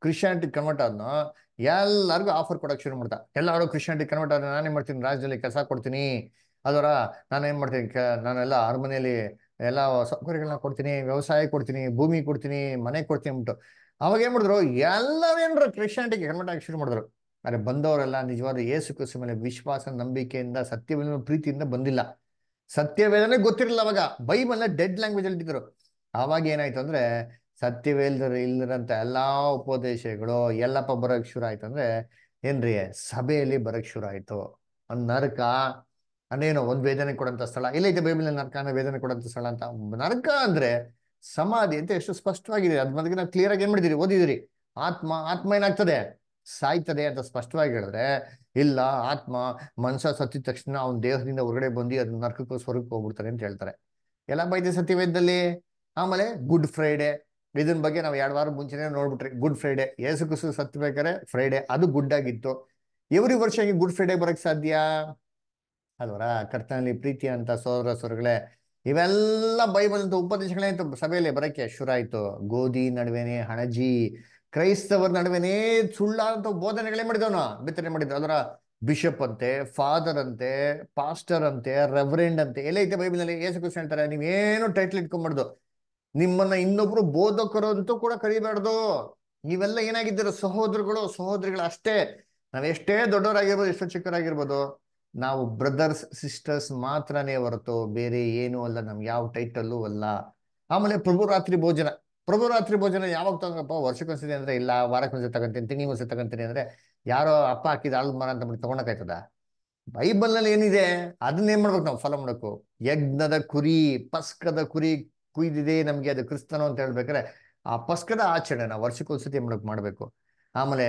ಕ್ರಿಶ್ಚಿಯಾನಿಟಿ ಕನ್ವರ್ಟ್ ಆದ್ನು ಎಲ್ಲರಿಗೂ ಆಫರ್ ಕೊಡಕ್ಕೆ ಶುರು ಮಾಡ್ತಾ ಎಲ್ಲರೂ ಕ್ರಿಶ್ಚಿಯಾನಿಟಿ ಕನ್ವರ್ಟ್ ಆದ್ರೆ ನಾನೇನ್ ಮಾಡ್ತೀನಿ ರಾಜ್ಯದಲ್ಲಿ ಕೆಲಸ ಕೊಡ್ತೀನಿ ಅದರ ನಾನೇನ್ ಮಾಡ್ತೀನಿ ನಾನೆಲ್ಲ ಅರಮನೆಯಲ್ಲಿ ಎಲ್ಲ ಸೌಕರ್ಯಗಳನ್ನ ಕೊಡ್ತೀನಿ ವ್ಯವಸಾಯ ಕೊಡ್ತೀನಿ ಭೂಮಿ ಕೊಡ್ತೀನಿ ಮನೆ ಕೊಡ್ತೀನಿ ಅಂದ್ಬಿಟ್ಟು ಅವಾಗ ಏನ್ ಮಾಡಿದ್ರು ಎಲ್ಲರೇನ್ರ ಕ್ರಿಶ್ಚಿಯಾನಿಟಿಗೆ ಕನ್ವರ್ಟ್ ಆಗಿ ಶುರು ಮಾಡಿದ್ರು ಅರೆ ಬಂದವರೆಲ್ಲ ನಿಜವಾದ ಏಸು ಕ್ರಿಸ್ತು ಮೇಲೆ ವಿಶ್ವಾಸ ನಂಬಿಕೆಯಿಂದ ಸತ್ಯವಿನ ಪ್ರೀತಿಯಿಂದ ಬಂದಿಲ್ಲ ಸತ್ಯವೇದನೆ ಗೊತ್ತಿರಲಿಲ್ಲ ಅವಾಗ ಬೈಬಲ್ನ ಡೆಡ್ ಲ್ಯಾಂಗ್ವೇಜ್ ಅಲ್ಲಿ ಹೇಳ್ತಿದ್ರು ಅವಾಗ ಏನಾಯ್ತು ಅಂದ್ರೆ ಸತ್ಯವೇಲ್ದರು ಇಲ್ದಿರಂತ ಎಲ್ಲಾ ಉಪದೇಶಗಳು ಎಲ್ಲಪ್ಪ ಬರೋಕ್ ಶುರು ಆಯ್ತು ಅಂದ್ರೆ ಏನ್ರಿ ಸಭೆಯಲ್ಲಿ ಬರೋಕ್ ಶುರು ಆಯ್ತು ಒಂದ್ ನರಕ ಅಂದ್ರೇನು ಒಂದ್ ವೇದನೆ ಕೊಡಂತ ಸ್ಥಳ ಇಲ್ಲೈತೆ ಬೈಬಲ್ ನರಕ ವೇದನೆ ಕೊಡಂತ ಸ್ಥಳ ಅಂತ ನರಕ ಅಂದ್ರೆ ಸಮಾಧಿ ಅಂತ ಎಷ್ಟು ಸ್ಪಷ್ಟವಾಗಿದೆ ಅದ್ ಮದ್ಗೆ ನಾವು ಕ್ಲಿಯರ್ ಆಗಿ ಏನ್ ಮಾಡಿದಿರಿ ಓದಿದಿರಿ ಆತ್ಮ ಆತ್ಮ ಏನಾಗ್ತದೆ ಸಾಯ್ತದೆ ಅಂತ ಸ್ಪಷ್ಟವಾಗಿ ಹೇಳಿದ್ರೆ ಇಲ್ಲ ಆತ್ಮ ಮನಸ್ಸ ಸತ್ತಿದ ತಕ್ಷಣ ಅವ್ನ ದೇಹದಿಂದ ಹೊರಗಡೆ ಬಂದು ಅದನ್ನ ನರ್ಕಕ್ಕೆ ಸ್ವರ್ಗಕ್ಕೆ ಹೋಗ್ಬಿಡ್ತಾರೆ ಅಂತ ಹೇಳ್ತಾರೆ ಎಲ್ಲ ಬೈತೆ ಸತ್ಯವೇದದಲ್ಲಿ ಆಮೇಲೆ ಗುಡ್ ಫ್ರೈಡೆ ಇದನ್ ಬಗ್ಗೆ ನಾವು ಎರಡು ವಾರ ಮುಂಚೆನೇ ನೋಡ್ಬಿಟ್ರಿ ಗುಡ್ ಫ್ರೈಡೆ ಯೇಸು ಕುಸು ಸತ್ತು ಬೇಕಾರೆ ಫ್ರೈಡೆ ಅದು ಗುಡ್ ಆಗಿತ್ತು ಎವ್ರಿ ವರ್ಷ ಗುಡ್ ಫ್ರೈಡೆ ಬರಕ್ ಸಾಧ್ಯ ಅದರ ಕರ್ತನಲ್ಲಿ ಪ್ರೀತಿ ಅಂತ ಸೋದರ ಸೋರಗಳೇ ಇವೆಲ್ಲ ಬೈಬಲ್ ಅಂತ ಉಪದೇಶಗಳೇ ಸಭೆಯಲ್ಲಿ ಬರಕ್ಕೆ ಶುರು ಆಯ್ತು ಗೋಧಿ ನಡುವೆನೆ ಹಣಜಿ ಕ್ರೈಸ್ತವರ ನಡುವೆನೇ ಸುಳ್ಳಾದಂತ ಬೋಧನೆಗಳೇ ಮಾಡಿದವನ ಬಿತ್ತನೆ ಮಾಡಿದ್ರು ಅದರ ಬಿಷಪ್ ಅಂತೆ ಫಾದರ್ ಅಂತೆ ಪಾಸ್ಟರ್ ಅಂತೆ ರೆವರೆಂಡ್ ಅಂತೆ ಎಲ್ಲ ಐತೆ ಬೈಬಲ್ನಲ್ಲಿ ಏಸು ಕೃಷ್ಣ ಹೇಳ್ತಾರೆ ನೀವೇನು ಟೈಟ್ಲ್ ಇಟ್ಕೊಂಡ್ಬಾರ್ದು ನಿಮ್ಮನ್ನ ಇನ್ನೊಬ್ರು ಬೋಧಕರು ಅಂತೂ ಕೂಡ ಕರಿಬಾರ್ದು ನೀವೆಲ್ಲ ಏನಾಗಿದ್ದೀರ ಸಹೋದರಗಳು ಸಹೋದರಿಗಳು ಅಷ್ಟೇ ಎಷ್ಟೇ ದೊಡ್ಡವರಾಗಿರ್ಬೋದು ಎಷ್ಟೋ ಚಿಕ್ಕರಾಗಿರ್ಬೋದು ನಾವು ಬ್ರದರ್ಸ್ ಸಿಸ್ಟರ್ಸ್ ಮಾತ್ರನೇ ಹೊರತು ಬೇರೆ ಏನೂ ಅಲ್ಲ ನಮ್ಗೆ ಯಾವ ಟೈಟಲ್ಲೂ ಅಲ್ಲ ಆಮೇಲೆ ಪ್ರಭು ರಾತ್ರಿ ಭೋಜನ ಪ್ರಭು ರಾತ್ರಿ ಭೋಜನ ಯಾವಾಗ ತಗೊಂಡಪ್ಪ ವರ್ಷಕ್ಕೊಂದ್ಸತಿ ಅಂದ್ರೆ ಇಲ್ಲ ವಾರಕ್ಕೊಂದ್ಸತಿ ತಗೊಂತೀನಿ ತಿಂಗಳಿಗೆ ಒಂದ್ಸತಿ ತಗೊಂತೀನಿ ಅಂದರೆ ಯಾರೋ ಅಪ್ಪ ಹಾಕಿದ ಆಳದ್ ಮರ ಅಂತ ಬಿಟ್ಟು ತಗೊಳಕಾಯ್ತದ ಬೈಬಲ್ನಲ್ಲಿ ಏನಿದೆ ಅದನ್ನೇನ್ ಮಾಡ್ಬೇಕು ನಾವು ಫಾಲೋ ಮಾಡಬೇಕು ಯಜ್ಞದ ಕುರಿ ಪಸ್ಕದ ಕುರಿ ಕುಯ್ದಿದೆ ನಮಗೆ ಅದು ಕ್ರಿಸ್ತನು ಅಂತ ಹೇಳ್ಬೇಕಾರೆ ಆ ಪಸ್ಕದ ಆಚರಣೆ ನಾವು ವರ್ಷಕ್ಕೊಂದ್ಸತಿ ಮಾಡಕ್ ಮಾಡಬೇಕು ಆಮೇಲೆ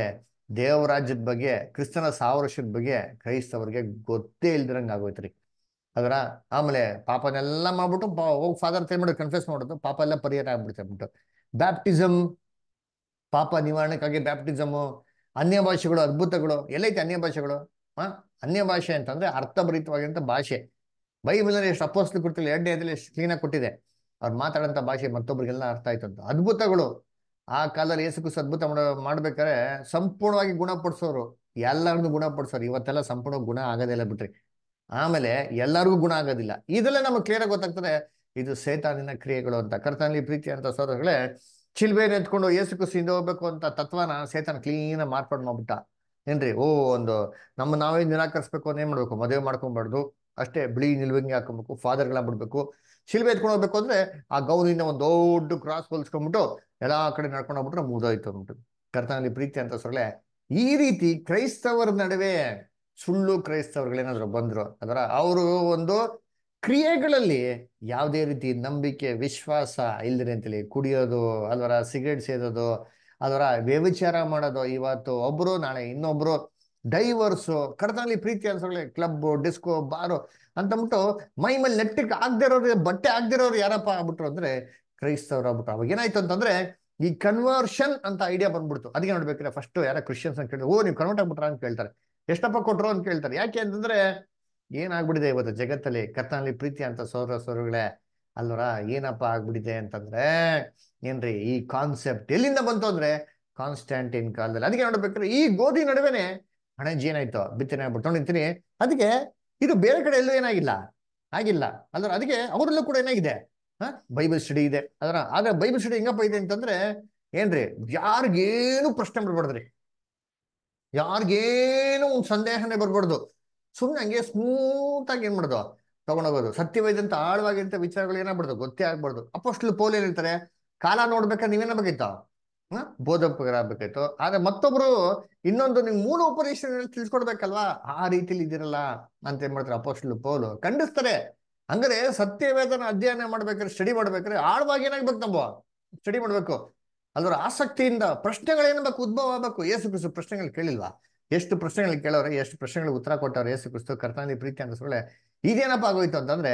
ದೇವರಾಜ್ಯದ ಬಗ್ಗೆ ಕ್ರಿಸ್ತನ ಸಾವರ್ಷದ ಬಗ್ಗೆ ಕ್ರೈಸ್ತವ್ರಿಗೆ ಗೊತ್ತೇ ಇಲ್ದಿರಂಗೆ ಅದರ ಆಮೇಲೆ ಪಾಪನೆಲ್ಲ ಮಾಡ್ಬಿಟ್ಟು ಹೋಗಿ ಫಾದರ್ ಮಾಡಿ ಕನ್ಫ್ಯೂಸ್ ಮಾಡೋದು ಪಾಪ ಎಲ್ಲ ಪರಿಹಾರ ಆಗ್ಬಿಡುತ್ತೆ ಅಂದ್ಬಿಟ್ಟು ಬ್ಯಾಪ್ಟಿಸಮ್ ಪಾಪ ನಿವಾರಣೆಗಾಗಿ ಬ್ಯಾಪ್ಟಿಸಮು ಅನ್ಯ ಭಾಷೆಗಳು ಅದ್ಭುತಗಳು ಎಲ್ಲೈತೆ ಅನ್ಯ ಭಾಷೆಗಳು ಹಾ ಅನ್ಯ ಭಾಷೆ ಅಂತಂದ್ರೆ ಅರ್ಥಭರಿತವಾಗಿರುವಂಥ ಭಾಷೆ ಬೈಬಲ್ನಲ್ಲಿ ಎಷ್ಟು ಅಪೋಸ್ಲು ಕೊಟ್ಟಿಲ್ಲ ಎರಡನೇ ಅದ್ರಲ್ಲಿ ಎಷ್ಟು ಕ್ಲೀನಾಗಿ ಕೊಟ್ಟಿದೆ ಅವ್ರು ಮಾತಾಡೋಂಥ ಭಾಷೆ ಮತ್ತೊಬ್ಬರಿಗೆಲ್ಲ ಅರ್ಥ ಆಯ್ತು ಅಂತ ಅದ್ಭುತಗಳು ಆ ಕಾಲದಲ್ಲಿ ಯೇಸುಕ್ರಿಸ್ತು ಅದ್ಭುತ ಮಾಡ ಸಂಪೂರ್ಣವಾಗಿ ಗುಣಪಡಿಸೋರು ಎಲ್ಲರನ್ನು ಗುಣಪಡಿಸೋರು ಇವತ್ತೆಲ್ಲ ಸಂಪೂರ್ಣ ಗುಣ ಆಗೋದೆಲ್ಲ ಬಿಟ್ರಿ ಆಮೇಲೆ ಎಲ್ಲರಿಗೂ ಗುಣ ಆಗೋದಿಲ್ಲ ಇದೆಲ್ಲ ನಮಗೆ ಕ್ಲಿಯರ್ ಆಗಿ ಗೊತ್ತಾಗ್ತದೆ ಇದು ಸೇತಾನಿನ ಕ್ರಿಯೆಗಳು ಅಂತ ಕರ್ತನಲ್ಲಿ ಪ್ರೀತಿ ಅಂತ ಸೋದರಗಳೇ ಚಿಲ್ಬೆ ಎತ್ಕೊಂಡು ಏಸು ಕುಸಿಯಿಂದ ಹೋಗ್ಬೇಕು ಅಂತ ತತ್ವನ ಸೇತನ ಕ್ಲೀನಾಗಿ ಮಾರ್ಪಾಡು ಮಾಡ್ಬಿಟ್ಟ ಏನ್ರಿ ಓ ಒಂದು ನಮ್ಮ ನಾವೇ ನಿರಾಕರಿಸ್ಬೇಕು ಏನ್ ಮಾಡಬೇಕು ಮದುವೆ ಮಾಡ್ಕೊಬಾರ್ದು ಅಷ್ಟೇ ಬಿಳಿ ನಿಲ್ವಂಗಿ ಹಾಕೊಬೇಕು ಫಾದರ್ಗಳನ್ನ ಬಿಡ್ಬೇಕು ಶಿಲ್ಬೆ ಎತ್ಕೊಂಡು ಹೋಗ್ಬೇಕು ಅಂದ್ರೆ ಆ ಗೌನಿಂದ ಒಂದು ದೊಡ್ಡ ಕ್ರಾಸ್ ಹೋಲ್ಸ್ಕೊಂಡ್ಬಿಟ್ಟು ಎಲ್ಲಾ ಕಡೆ ನಡ್ಕೊಂಡು ಹೋಗ್ಬಿಟ್ರೆ ಮುಗ್ದೋಯ್ತು ಅಂದ್ಬಿಟ್ಟು ಕರ್ತನಲ್ಲಿ ಪ್ರೀತಿ ಅಂತ ಸೊಳ್ಳೆ ಈ ರೀತಿ ಕ್ರೈಸ್ತವರ ನಡುವೆ ಸುಳ್ಳು ಕ್ರೈಸ್ತವ್ರುಗಳೇನಾದರೂ ಬಂದರು ಅದರ ಅವರು ಒಂದು ಕ್ರಿಯೆಗಳಲ್ಲಿ ಯಾವುದೇ ರೀತಿ ನಂಬಿಕೆ ವಿಶ್ವಾಸ ಇಲ್ದಿರಿ ಅಂತೇಳಿ ಕುಡಿಯೋದು ಅದರ ಸಿಗರೇಟ್ ಸೇದೋದು ಅದರ ವ್ಯವಿಚಾರ ಮಾಡೋದು ಇವತ್ತು ಒಬ್ಬರು ನಾಳೆ ಇನ್ನೊಬ್ಬರು ಡೈವರ್ಸು ಕಡತನಲ್ಲಿ ಪ್ರೀತಿ ಅನ್ಸೋಳೆ ಕ್ಲಬ್ ಡಿಸ್ಕೋ ಬಾರು ಅಂತಂದ್ಬಿಟ್ಟು ಮೈ ಮೇಲೆ ನೆಟ್ಟಿಗೆ ಆಗದಿರೋರು ಬಟ್ಟೆ ಆಗದಿರೋರು ಯಾರಪ್ಪ ಆಗ್ಬಿಟ್ರು ಅಂದರೆ ಕ್ರೈಸ್ತವ್ರು ಆಗ್ಬಿಟ್ರು ಅವಾಗ ಏನಾಯ್ತು ಅಂತಂದ್ರೆ ಈ ಕನ್ವರ್ಷನ್ ಅಂತ ಐಡಿಯಾ ಬಂದ್ಬಿಡ್ತು ಅದಕ್ಕೆ ನೋಡ್ಬೇಕಾದ್ರೆ ಫಸ್ಟ್ ಯಾರ ಕ್ರಿಶ್ಚಿಯನ್ಸ್ ಅಂತ ಕೇಳಿದ್ರು ಓ ನೀವು ಕನ್ವರ್ಟ್ ಆಗ್ಬಿಟ್ರ ಅಂತ ಕೇಳ್ತಾರೆ ಎಷ್ಟಪ್ಪ ಕೊಟ್ರು ಅಂತ ಕೇಳ್ತಾರೆ ಯಾಕೆ ಅಂತಂದ್ರೆ ಏನಾಗ್ಬಿಡಿದೆ ಇವತ್ತು ಜಗತ್ತಲ್ಲಿ ಕರ್ತನಲ್ಲಿ ಪ್ರೀತಿ ಅಂತ ಸೌರ ಸೌರಗಳೇ ಅಲ್ವರ ಏನಪ್ಪ ಆಗ್ಬಿಡಿದೆ ಅಂತಂದ್ರೆ ಏನ್ರಿ ಈ ಕಾನ್ಸೆಪ್ಟ್ ಎಲ್ಲಿಂದ ಬಂತು ಅಂದ್ರೆ ಕಾನ್ಸ್ಟ್ಯಾಂಟಿನ್ ಕಾಲದಲ್ಲಿ ಅದಕ್ಕೆ ನೋಡ್ಬೇಕಾದ್ರೆ ಈ ಗೋಧಿ ನಡುವೆನೆ ಹಣಜಿ ಏನಾಯ್ತು ಬಿತ್ತನೆ ಆಗ್ಬಿಟ್ಟು ನೋಡಿರ್ತೀನಿ ಅದಕ್ಕೆ ಇದು ಬೇರೆ ಕಡೆ ಎಲ್ಲೂ ಏನಾಗಿಲ್ಲ ಆಗಿಲ್ಲ ಅಲ್ರ ಅದಕ್ಕೆ ಅವರಲ್ಲೂ ಕೂಡ ಏನಾಗಿದೆ ಹ ಬೈಬಲ್ ಸ್ಟಡಿ ಇದೆ ಅದರ ಆದ್ರೆ ಬೈಬಲ್ ಸ್ಟಡಿ ಹೆಂಗಪ್ಪ ಇದೆ ಅಂತಂದ್ರೆ ಏನ್ರಿ ಯಾರಿಗೇನು ಪ್ರಶ್ನೆ ಮಾಡ್ಬಾರ್ದ್ರಿ ಯಾರಿಗೇನು ಒಂದು ಸಂದೇಹನೇ ಬರ್ಬಾರ್ದು ಸುಮ್ಮನೆ ಹಂಗೆ ಸ್ಮೂತಾಗಿ ಏನು ಮಾಡೋದು ತಗೊಂಡೋಗೋದು ಸತ್ಯವೇದಂತ ಆಳವಾಗಿಂತ ವಿಚಾರಗಳು ಏನಾಗ್ಬಾರ್ದು ಗೊತ್ತೇ ಆಗ್ಬಾರ್ದು ಅಪ್ಪಷ್ಟು ಪೋಲ್ ಏನಿರ್ತಾರೆ ಕಾಲ ನೋಡ್ಬೇಕಾದ್ರೆ ನೀವೇನ ಹಾ ಬೋಧಕರಾಗಬೇಕಾಯ್ತು ಆದ್ರೆ ಮತ್ತೊಬ್ರು ಇನ್ನೊಂದು ನಿಮ್ ಮೂಲ ಉಪದೇಶದಲ್ಲಿ ತಿಳ್ಸ್ಕೊಡ್ಬೇಕಲ್ವಾ ಆ ರೀತಿಲಿ ಇದಿರಲ್ಲ ಅಂತ ಏನ್ ಮಾಡ್ತಾರೆ ಅಪೋಸ್ಟ್ಲು ಪೋಲು ಖಂಡಿಸ್ತಾರೆ ಅಂದ್ರೆ ಸತ್ಯವೇದನ ಅಧ್ಯಯನ ಮಾಡ್ಬೇಕಾದ್ರೆ ಸ್ಟಡಿ ಮಾಡ್ಬೇಕಾದ್ರೆ ಆಳವಾಗಿ ಏನಾಗ್ಬೇಕು ನಮ್ಮ ಸ್ಟಡಿ ಮಾಡ್ಬೇಕು ಅದರ ಆಸಕ್ತಿಯಿಂದ ಪ್ರಶ್ನೆಗಳೇನಬೇಕು ಉದ್ಭವ ಆಗಬೇಕು ಯೇಸು ಕ್ರಿಸ್ತು ಪ್ರಶ್ನೆಗಳು ಕೇಳಿಲ್ವಾ ಎಷ್ಟು ಪ್ರಶ್ನೆಗಳು ಕೇಳೋರೆ ಎಷ್ಟು ಪ್ರಶ್ನೆಗಳಿಗೆ ಉತ್ತರ ಕೊಟ್ಟವ್ರು ಯೇಸು ಕ್ರಿಸ್ತು ಕರ್ತಾನಿ ಪ್ರೀತಿ ಅನ್ನಿಸ್ಕೊಳ್ಳೆ ಇದೇನಪ್ಪ ಆಗೋಯ್ತು ಅಂತಂದ್ರೆ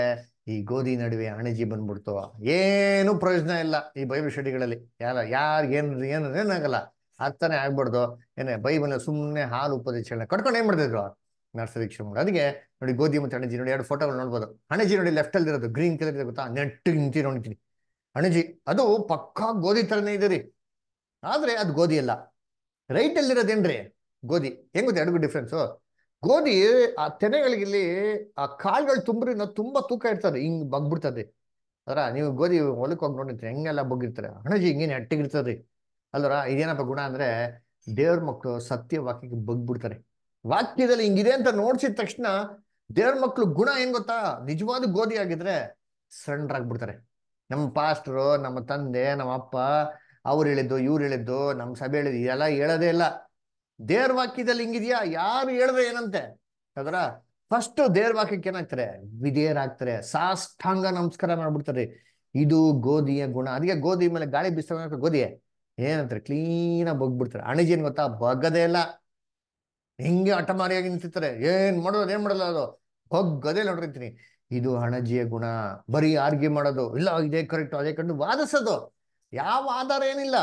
ಈ ಗೋಧಿ ನಡುವೆ ಅಣಜಿ ಬಂದ್ಬಿಡ್ತು ಏನು ಪ್ರಯೋಜನ ಇಲ್ಲ ಈ ಬೈಬಲ್ ಸ್ಟಡಿಗಳಲ್ಲಿ ಯಾರ ಯಾರಿಗೇನು ಏನು ಏನಾಗಲ್ಲ ಅರ್ಥನೇ ಆಗ್ಬಾರ್ದು ಏನೇ ಬೈಬಲ್ ಸುಮ್ಮನೆ ಹಾಲು ಉಪದೇಶಗಳನ್ನ ಕಟ್ಕೊಂಡು ಏನ್ ಮಾಡ್ತಿದ್ರು ನರ್ಸರಿ ಕ್ಷಮ ಅದಕ್ಕೆ ನೋಡಿ ಗೋಧಿ ಮತ್ತು ಅಣಜಿ ನೋಡಿ ಎರಡು ಫೋಟೋಗಳು ನೋಡ್ಬೋದು ಅಣಜಿ ನೋಡಿ ಲೆಫ್ಟ್ ಅಲ್ಲಿ ಇರೋದು ಗ್ರೀನ್ ಕಲರ್ ಇದೆ ಗೊತ್ತಾ ನೆಟ್ಟು ನಿಂತಿ ನೋಡ್ತೀನಿ ಅಣಜಿ ಅದು ಪಕ್ಕಾ ಗೋಧಿ ಥರನೇ ಇದೆ ರೀ ಆದರೆ ಅದು ಗೋಧಿ ಅಲ್ಲ ರೈಟ್ ಅಲ್ಲಿರೋದೇನ್ರಿ ಗೋಧಿ ಹೆಂಗ್ ಎರಡು ಡಿಫ್ರೆನ್ಸು ಗೋಧಿ ಆ ತೆನೆಗಳಿಗೆ ಇಲ್ಲಿ ಆ ಕಾಳುಗಳು ತುಂಬ್ರಿ ನಾವು ತುಂಬಾ ತೂಕ ಇರ್ತದೆ ಹಿಂಗ್ ಬಗ್ಬಿಡ್ತದೆ ಅದರ ನೀವು ಗೋಧಿ ಹೊಲಕ್ಕೆ ಹೋಗಿ ನೋಡಿದ್ರೆ ಹೆಂಗೆಲ್ಲ ಬಗ್ಗಿರ್ತಾರೆ ಅಣಜಿ ಹಿಂಗೇನು ಎಟ್ಟಿಗಿರ್ತದೆ ಅಲ್ವರ ಇದೇನಪ್ಪ ಗುಣ ಅಂದ್ರೆ ದೇವ್ರ ಮಕ್ಕಳು ಸತ್ಯ ವಾಕ್ಯಕ್ಕೆ ಬಗ್ಬಿಡ್ತಾರೆ ವಾಕ್ಯದಲ್ಲಿ ಹಿಂಗಿದೆ ಅಂತ ನೋಡ್ಸಿದ ತಕ್ಷಣ ದೇವ್ರ ಮಕ್ಕಳು ಗುಣ ಹೆಂಗ್ ಗೊತ್ತಾ ನಿಜವಾದ ಗೋಧಿ ಆಗಿದ್ರೆ ಸಣ್ಣರಾಗ್ಬಿಡ್ತಾರೆ ನಮ್ಮ ಪಾಸ್ಟ್ರು ನಮ್ಮ ತಂದೆ ನಮ್ಮ ಅಪ್ಪ ಅವ್ರು ಹೇಳಿದ್ದು ಇವ್ರು ಹೇಳಿದ್ದು ನಮ್ಮ ಸಭೆ ಹೇಳಿದ್ದು ಇದೆಲ್ಲ ಹೇಳೋದೇ ಇಲ್ಲ ದೇವ್ರ ವಾಕ್ಯದಲ್ಲಿ ಹಿಂಗಿದ್ಯಾ ಯಾರು ಹೇಳಿದ್ರೆ ಏನಂತೆ ಅದರ ಫಸ್ಟ್ ದೇವ್ರ ವಾಕ್ಯಕ್ಕೆ ಏನಾಗ್ತಾರೆ ವಿಧೇಯರಾಗ್ತಾರೆ ಸಾಷ್ಟಾಂಗ ನಮಸ್ಕಾರ ಮಾಡ್ಬಿಡ್ತಾರೆ ಇದು ಗೋಧಿಯ ಗುಣ ಅದಕ್ಕೆ ಗೋಧಿ ಮೇಲೆ ಗಾಳಿ ಬಿಸ್ತಾಗ ಗೋಧಿಯೇ ಏನಂತಾರೆ ಕ್ಲೀನಾಗಿ ಬಗ್ಬಿಡ್ತಾರೆ ಅಣಜಿನ್ ಗೊತ್ತಾ ಬಗ್ಗದೇ ಇಲ್ಲ ಹಿಂಗೆ ಅಟಮಾರಿಯಾಗಿ ನಿಂತಿರ್ತಾರೆ ಏನ್ ಮಾಡೋದು ಏನ್ ಮಾಡೋದು ಅದು ಬಗ್ಗದೇ ನೋಡಿರ್ತೀನಿ ಇದು ಅಣಜಿಯ ಗುಣ ಬರೀ ಆರ್ಗ್ಯೂ ಮಾಡೋದು ಇಲ್ಲ ಇದೇ ಕರೆಕ್ಟ್ ಅದೇ ಕಂಡು ವಾದಿಸೋದು ಯಾವ ಆಧಾರ ಏನಿಲ್ಲ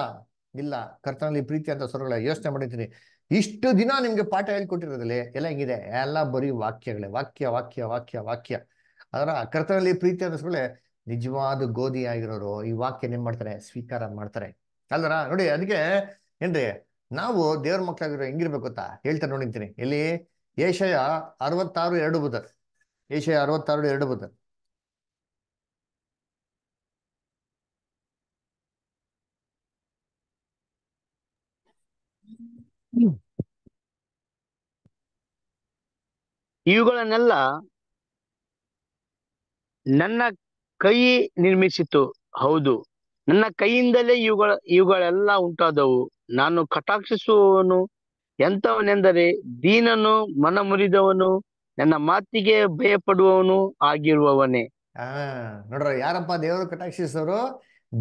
ಇಲ್ಲ ಕರ್ತನಲ್ಲಿ ಪ್ರೀತಿ ಅಂತ ಸ್ವರಗಳ ಯೋಚನೆ ಮಾಡಿದ್ದೀನಿ ಇಷ್ಟು ದಿನ ನಿಮ್ಗೆ ಪಾಠ ಹೇಳ್ಕೊಟ್ಟಿರೋದಲ್ಲಿ ಎಲ್ಲ ಹೆಂಗಿದೆ ಎಲ್ಲ ಬರೀ ವಾಕ್ಯಗಳೇ ವಾಕ್ಯ ವಾಕ್ಯ ವಾಕ್ಯ ವಾಕ್ಯ ಅದರ ಕರ್ತನಲ್ಲಿ ಪ್ರೀತಿ ಅಂತ ಸ್ವರಗಳೇ ನಿಜವಾದ ಗೋಧಿ ಆಗಿರೋರು ಈ ವಾಕ್ಯ ನಿಮ್ ಮಾಡ್ತಾರೆ ಸ್ವೀಕಾರ ಮಾಡ್ತಾರೆ ಅಲ್ದರ ನೋಡಿ ಅದಕ್ಕೆ ಏನ್ರಿ ನಾವು ದೇವ್ರ ಮಕ್ಕಳಾಗಿರೋ ಹೆಂಗಿರ್ಬೇಕು ಗೊತ್ತಾ ಹೇಳ್ತಾರೆ ನೋಡಿಂತೀನಿ ಇಲ್ಲಿ ಏಷಯ ಅರವತ್ತಾರು ಎರಡು ಬದರ್ ಏಷ್ಯ ಅರವತ್ತಾರು ಎರಡು ಬುದ್ಧ ಇವುಗಳನ್ನೆಲ್ಲ ನನ್ನ ಕೈ ನಿರ್ಮಿಸಿತು ಹೌದು ನನ್ನ ಕೈಯಿಂದಲೇ ಇವುಗಳ ಇವುಗಳೆಲ್ಲ ಉಂಟಾದವು ನಾನು ಕಟಾಕ್ಷಿಸುವವನು ಎಂತವನೆಂದರೆ ದೀನನು ಮನ ಮುರಿದವನು ನನ್ನ ಮಾತಿಗೆ ಭಯಪಡುವವನು ಆಗಿರುವವನೇ ಆ ನೋಡ್ರ ಯಾರಪ್ಪ ದೇವರು ಕಟಾಕ್ಷಿಸೋರು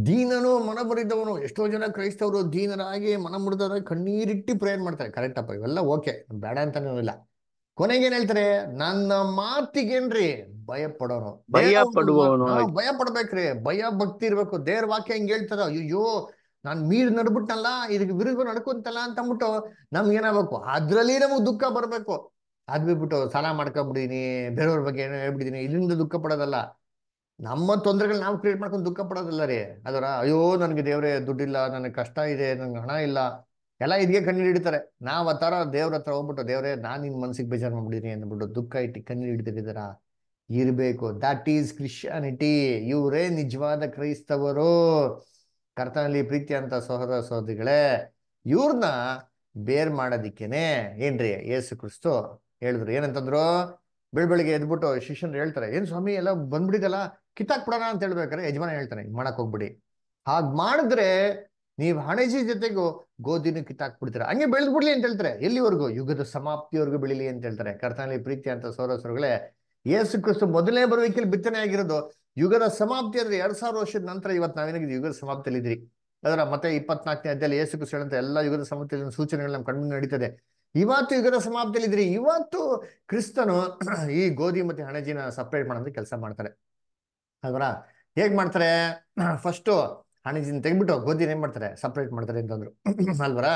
ದೀನನು ಮನಮುರಿದವನು ಎಷ್ಟೋ ಜನ ಕ್ರೈಸ್ತವರು ದೀನರಾಗಿ ಮನಮುರಿದವರ ಕಣ್ಣೀರಿಟ್ಟಿ ಪ್ರೇಯರ್ ಮಾಡ್ತಾರೆ ಕರೆಕ್ಟ್ ಅಪ್ಪ ಇವೆಲ್ಲ ಓಕೆ ಬೇಡ ಅಂತಾನೂ ಇಲ್ಲ ಕೊನೆಗೇನ್ ಹೇಳ್ತಾರೆ ನನ್ನ ಮಾತಿಗೇನ್ರಿ ಭಯ ಪಡೋನು ಭಯ ಪಡುವವನು ಭಯ ಪಡ್ಬೇಕ್ರಿ ಭಯ ಭಕ್ತಿ ಇರ್ಬೇಕು ದೇವ್ರ ವಾಕ್ಯ ಹೆಂಗ್ ಹೇಳ್ತಾರ ಅಯ್ಯೋ ನಾನ್ ಮೀರ್ ನಡ್ಬಿಟ್ನಲ್ಲ ಇದಕ್ಕೆ ವಿರುದ್ಧ ನಡ್ಕೊಂತಲ್ಲ ಅಂತ ಅಂದ್ಬಿಟ್ಟು ನಮ್ಗೆ ಏನಾಗ್ಬೇಕು ಅದ್ರಲ್ಲಿ ನಮಗ್ ದುಃಖ ಬರ್ಬೇಕು ಅದ್ ಬಿಟ್ಬಿಟ್ಟು ಸಾಲ ಮಾಡ್ಕೊಂಬಿಟ್ಟಿನಿ ಬೇರೆಯವ್ರ ಬಗ್ಗೆ ಏನೋ ಹೇಳ್ಬಿಟ್ಟಿದ್ದೀನಿ ಇದರಿಂದ ದುಃಖ ಪಡೋದಲ್ಲ ನಮ್ಮ ತೊಂದರೆಗಳು ನಾವು ಕ್ರಿಯೇಟ್ ಮಾಡ್ಕೊಂಡು ದುಃಖ ಪಡೋದಲ್ಲ ರೀ ಅದರ ಅಯ್ಯೋ ನನಗೆ ದೇವ್ರೆ ದುಡ್ಡಿಲ್ಲ ನನಗೆ ಕಷ್ಟ ಇದೆ ನನಗೆ ಹಣ ಇಲ್ಲ ಎಲ್ಲ ಇದಕ್ಕೆ ಕಣ್ಣೀರು ಹಿಡಿತಾರೆ ನಾವು ಆ ಥರ ದೇವ್ರ ಹತ್ರ ಹೋಗ್ಬಿಟ್ಟು ದೇವ್ರೆ ನಾನು ನಿನ್ನ ಮನಸ್ಸಿಗೆ ಬೇಜಾರು ಮಾಡ್ಬಿಟ್ಟಿದ್ದೀನಿ ಅಂದ್ಬಿಟ್ಟು ದುಃಖ ಇಟ್ಟು ಕಣ್ಣೀರು ಹಿಡಿದಿದ್ದಾರ ಇರಬೇಕು ದಟ್ ಈಸ್ ಕ್ರಿಶ್ಚಿಯಾನಿಟಿ ಇವರೇ ನಿಜವಾದ ಕ್ರೈಸ್ತವರು ಕರ್ತನಲ್ಲಿ ಪ್ರೀತಿ ಅಂತ ಸಹೋದರ ಸಹೋದರಿಗಳೇ ಇವ್ರನ್ನ ಬೇರ್ ಮಾಡೋದಿಕ್ಕೇನೆ ಏನ್ರಿ ಯೇಸು ಕ್ರಿಸ್ತು ಹೇಳಿದ್ರು ಏನಂತಂದ್ರು ಬೆಳ್ಬೆಳಿಗ್ಗೆ ಎದ್ಬಿಟ್ಟು ಶಿಷ್ಯನ್ ಹೇಳ್ತಾರೆ ಏನ್ ಸ್ವಾಮಿ ಎಲ್ಲ ಕಿತ್ತಾಕ್ ಬಿಡೋಣ ಅಂತ ಹೇಳ್ಬೇಕಾರೆ ಯಜಮಾನ ಹೇಳ್ತಾನೆ ಮಾಡಕ್ ಹೋಗ್ಬಿಡಿ ಹಾಗೆ ಮಾಡಿದ್ರೆ ನೀವು ಹಣಜಿ ಜೊತೆಗೂ ಕಿತ್ತಾಕ್ ಬಿಡ್ತೀರ ಹಂಗೆ ಬೆಳೆದ್ಬಿಡ್ಲಿ ಅಂತ ಹೇಳ್ತಾರೆ ಎಲ್ಲಿವರೆಗೂ ಯುಗದ ಸಮಾಪ್ತಿವರೆಗೂ ಬೆಳಿಲಿ ಅಂತ ಹೇಳ್ತಾರೆ ಕರ್ತನಲ್ಲಿ ಪ್ರೀತಿ ಅಂತ ಸೌರಸರುಗಳೇ ಯೇಸು ಕ್ರಿಸ್ತು ಮೊದಲನೇ ಬರುವಿಕೆಯಲ್ಲಿ ಬಿತ್ತನೆ ಆಗಿರೋದು ಯುಗದ ಸಮಾಪ್ತಿ ಅಂದ್ರೆ ಎರಡ್ ಸಾವಿರ ವರ್ಷದ ನಂತರ ಇವತ್ತು ನಾವೇನಾಗಿದ್ವಿ ಯುಗದ ಸಮಾಪ್ತಿಯಲ್ಲಿ ಇದ್ರಿ ಅದರ ಮತ್ತೆ ಇಪ್ಪತ್ನಾಲ್ಕನೇ ಅಧ್ಯಯನ ಯೇಸು ಕ್ರಿಸ್ತು ಹೇಳಂತ ಎಲ್ಲ ಯುಗದ ಸಮಾಪ್ತಿಯಲ್ಲಿ ಸೂಚನೆಗಳು ನಮ್ಮ ಕಣ್ಮು ನಡೀತದೆ ಇವತ್ತು ಯುಗದ ಸಮಾಪ್ತಿಯಲ್ಲಿ ಇದ್ರಿ ಇವತ್ತು ಕ್ರಿಸ್ತನು ಈ ಗೋಧಿ ಮತ್ತೆ ಹಣಜಿನ ಸಪ್ರೇಟ್ ಮಾಡೋದು ಕೆಲಸ ಮಾಡ್ತಾರೆ ಅಲ್ವರಾ ಹೇಗ್ ಮಾಡ್ತಾರೆ ಫಸ್ಟು ಹಣಜಿನ ತೆಗ್ಬಿಟ್ಟು ಗೋಧಿನ ಏನ್ ಮಾಡ್ತಾರೆ ಸಪ್ರೇಟ್ ಮಾಡ್ತಾರೆ ಅಂತಂದ್ರು ಅಲ್ವರ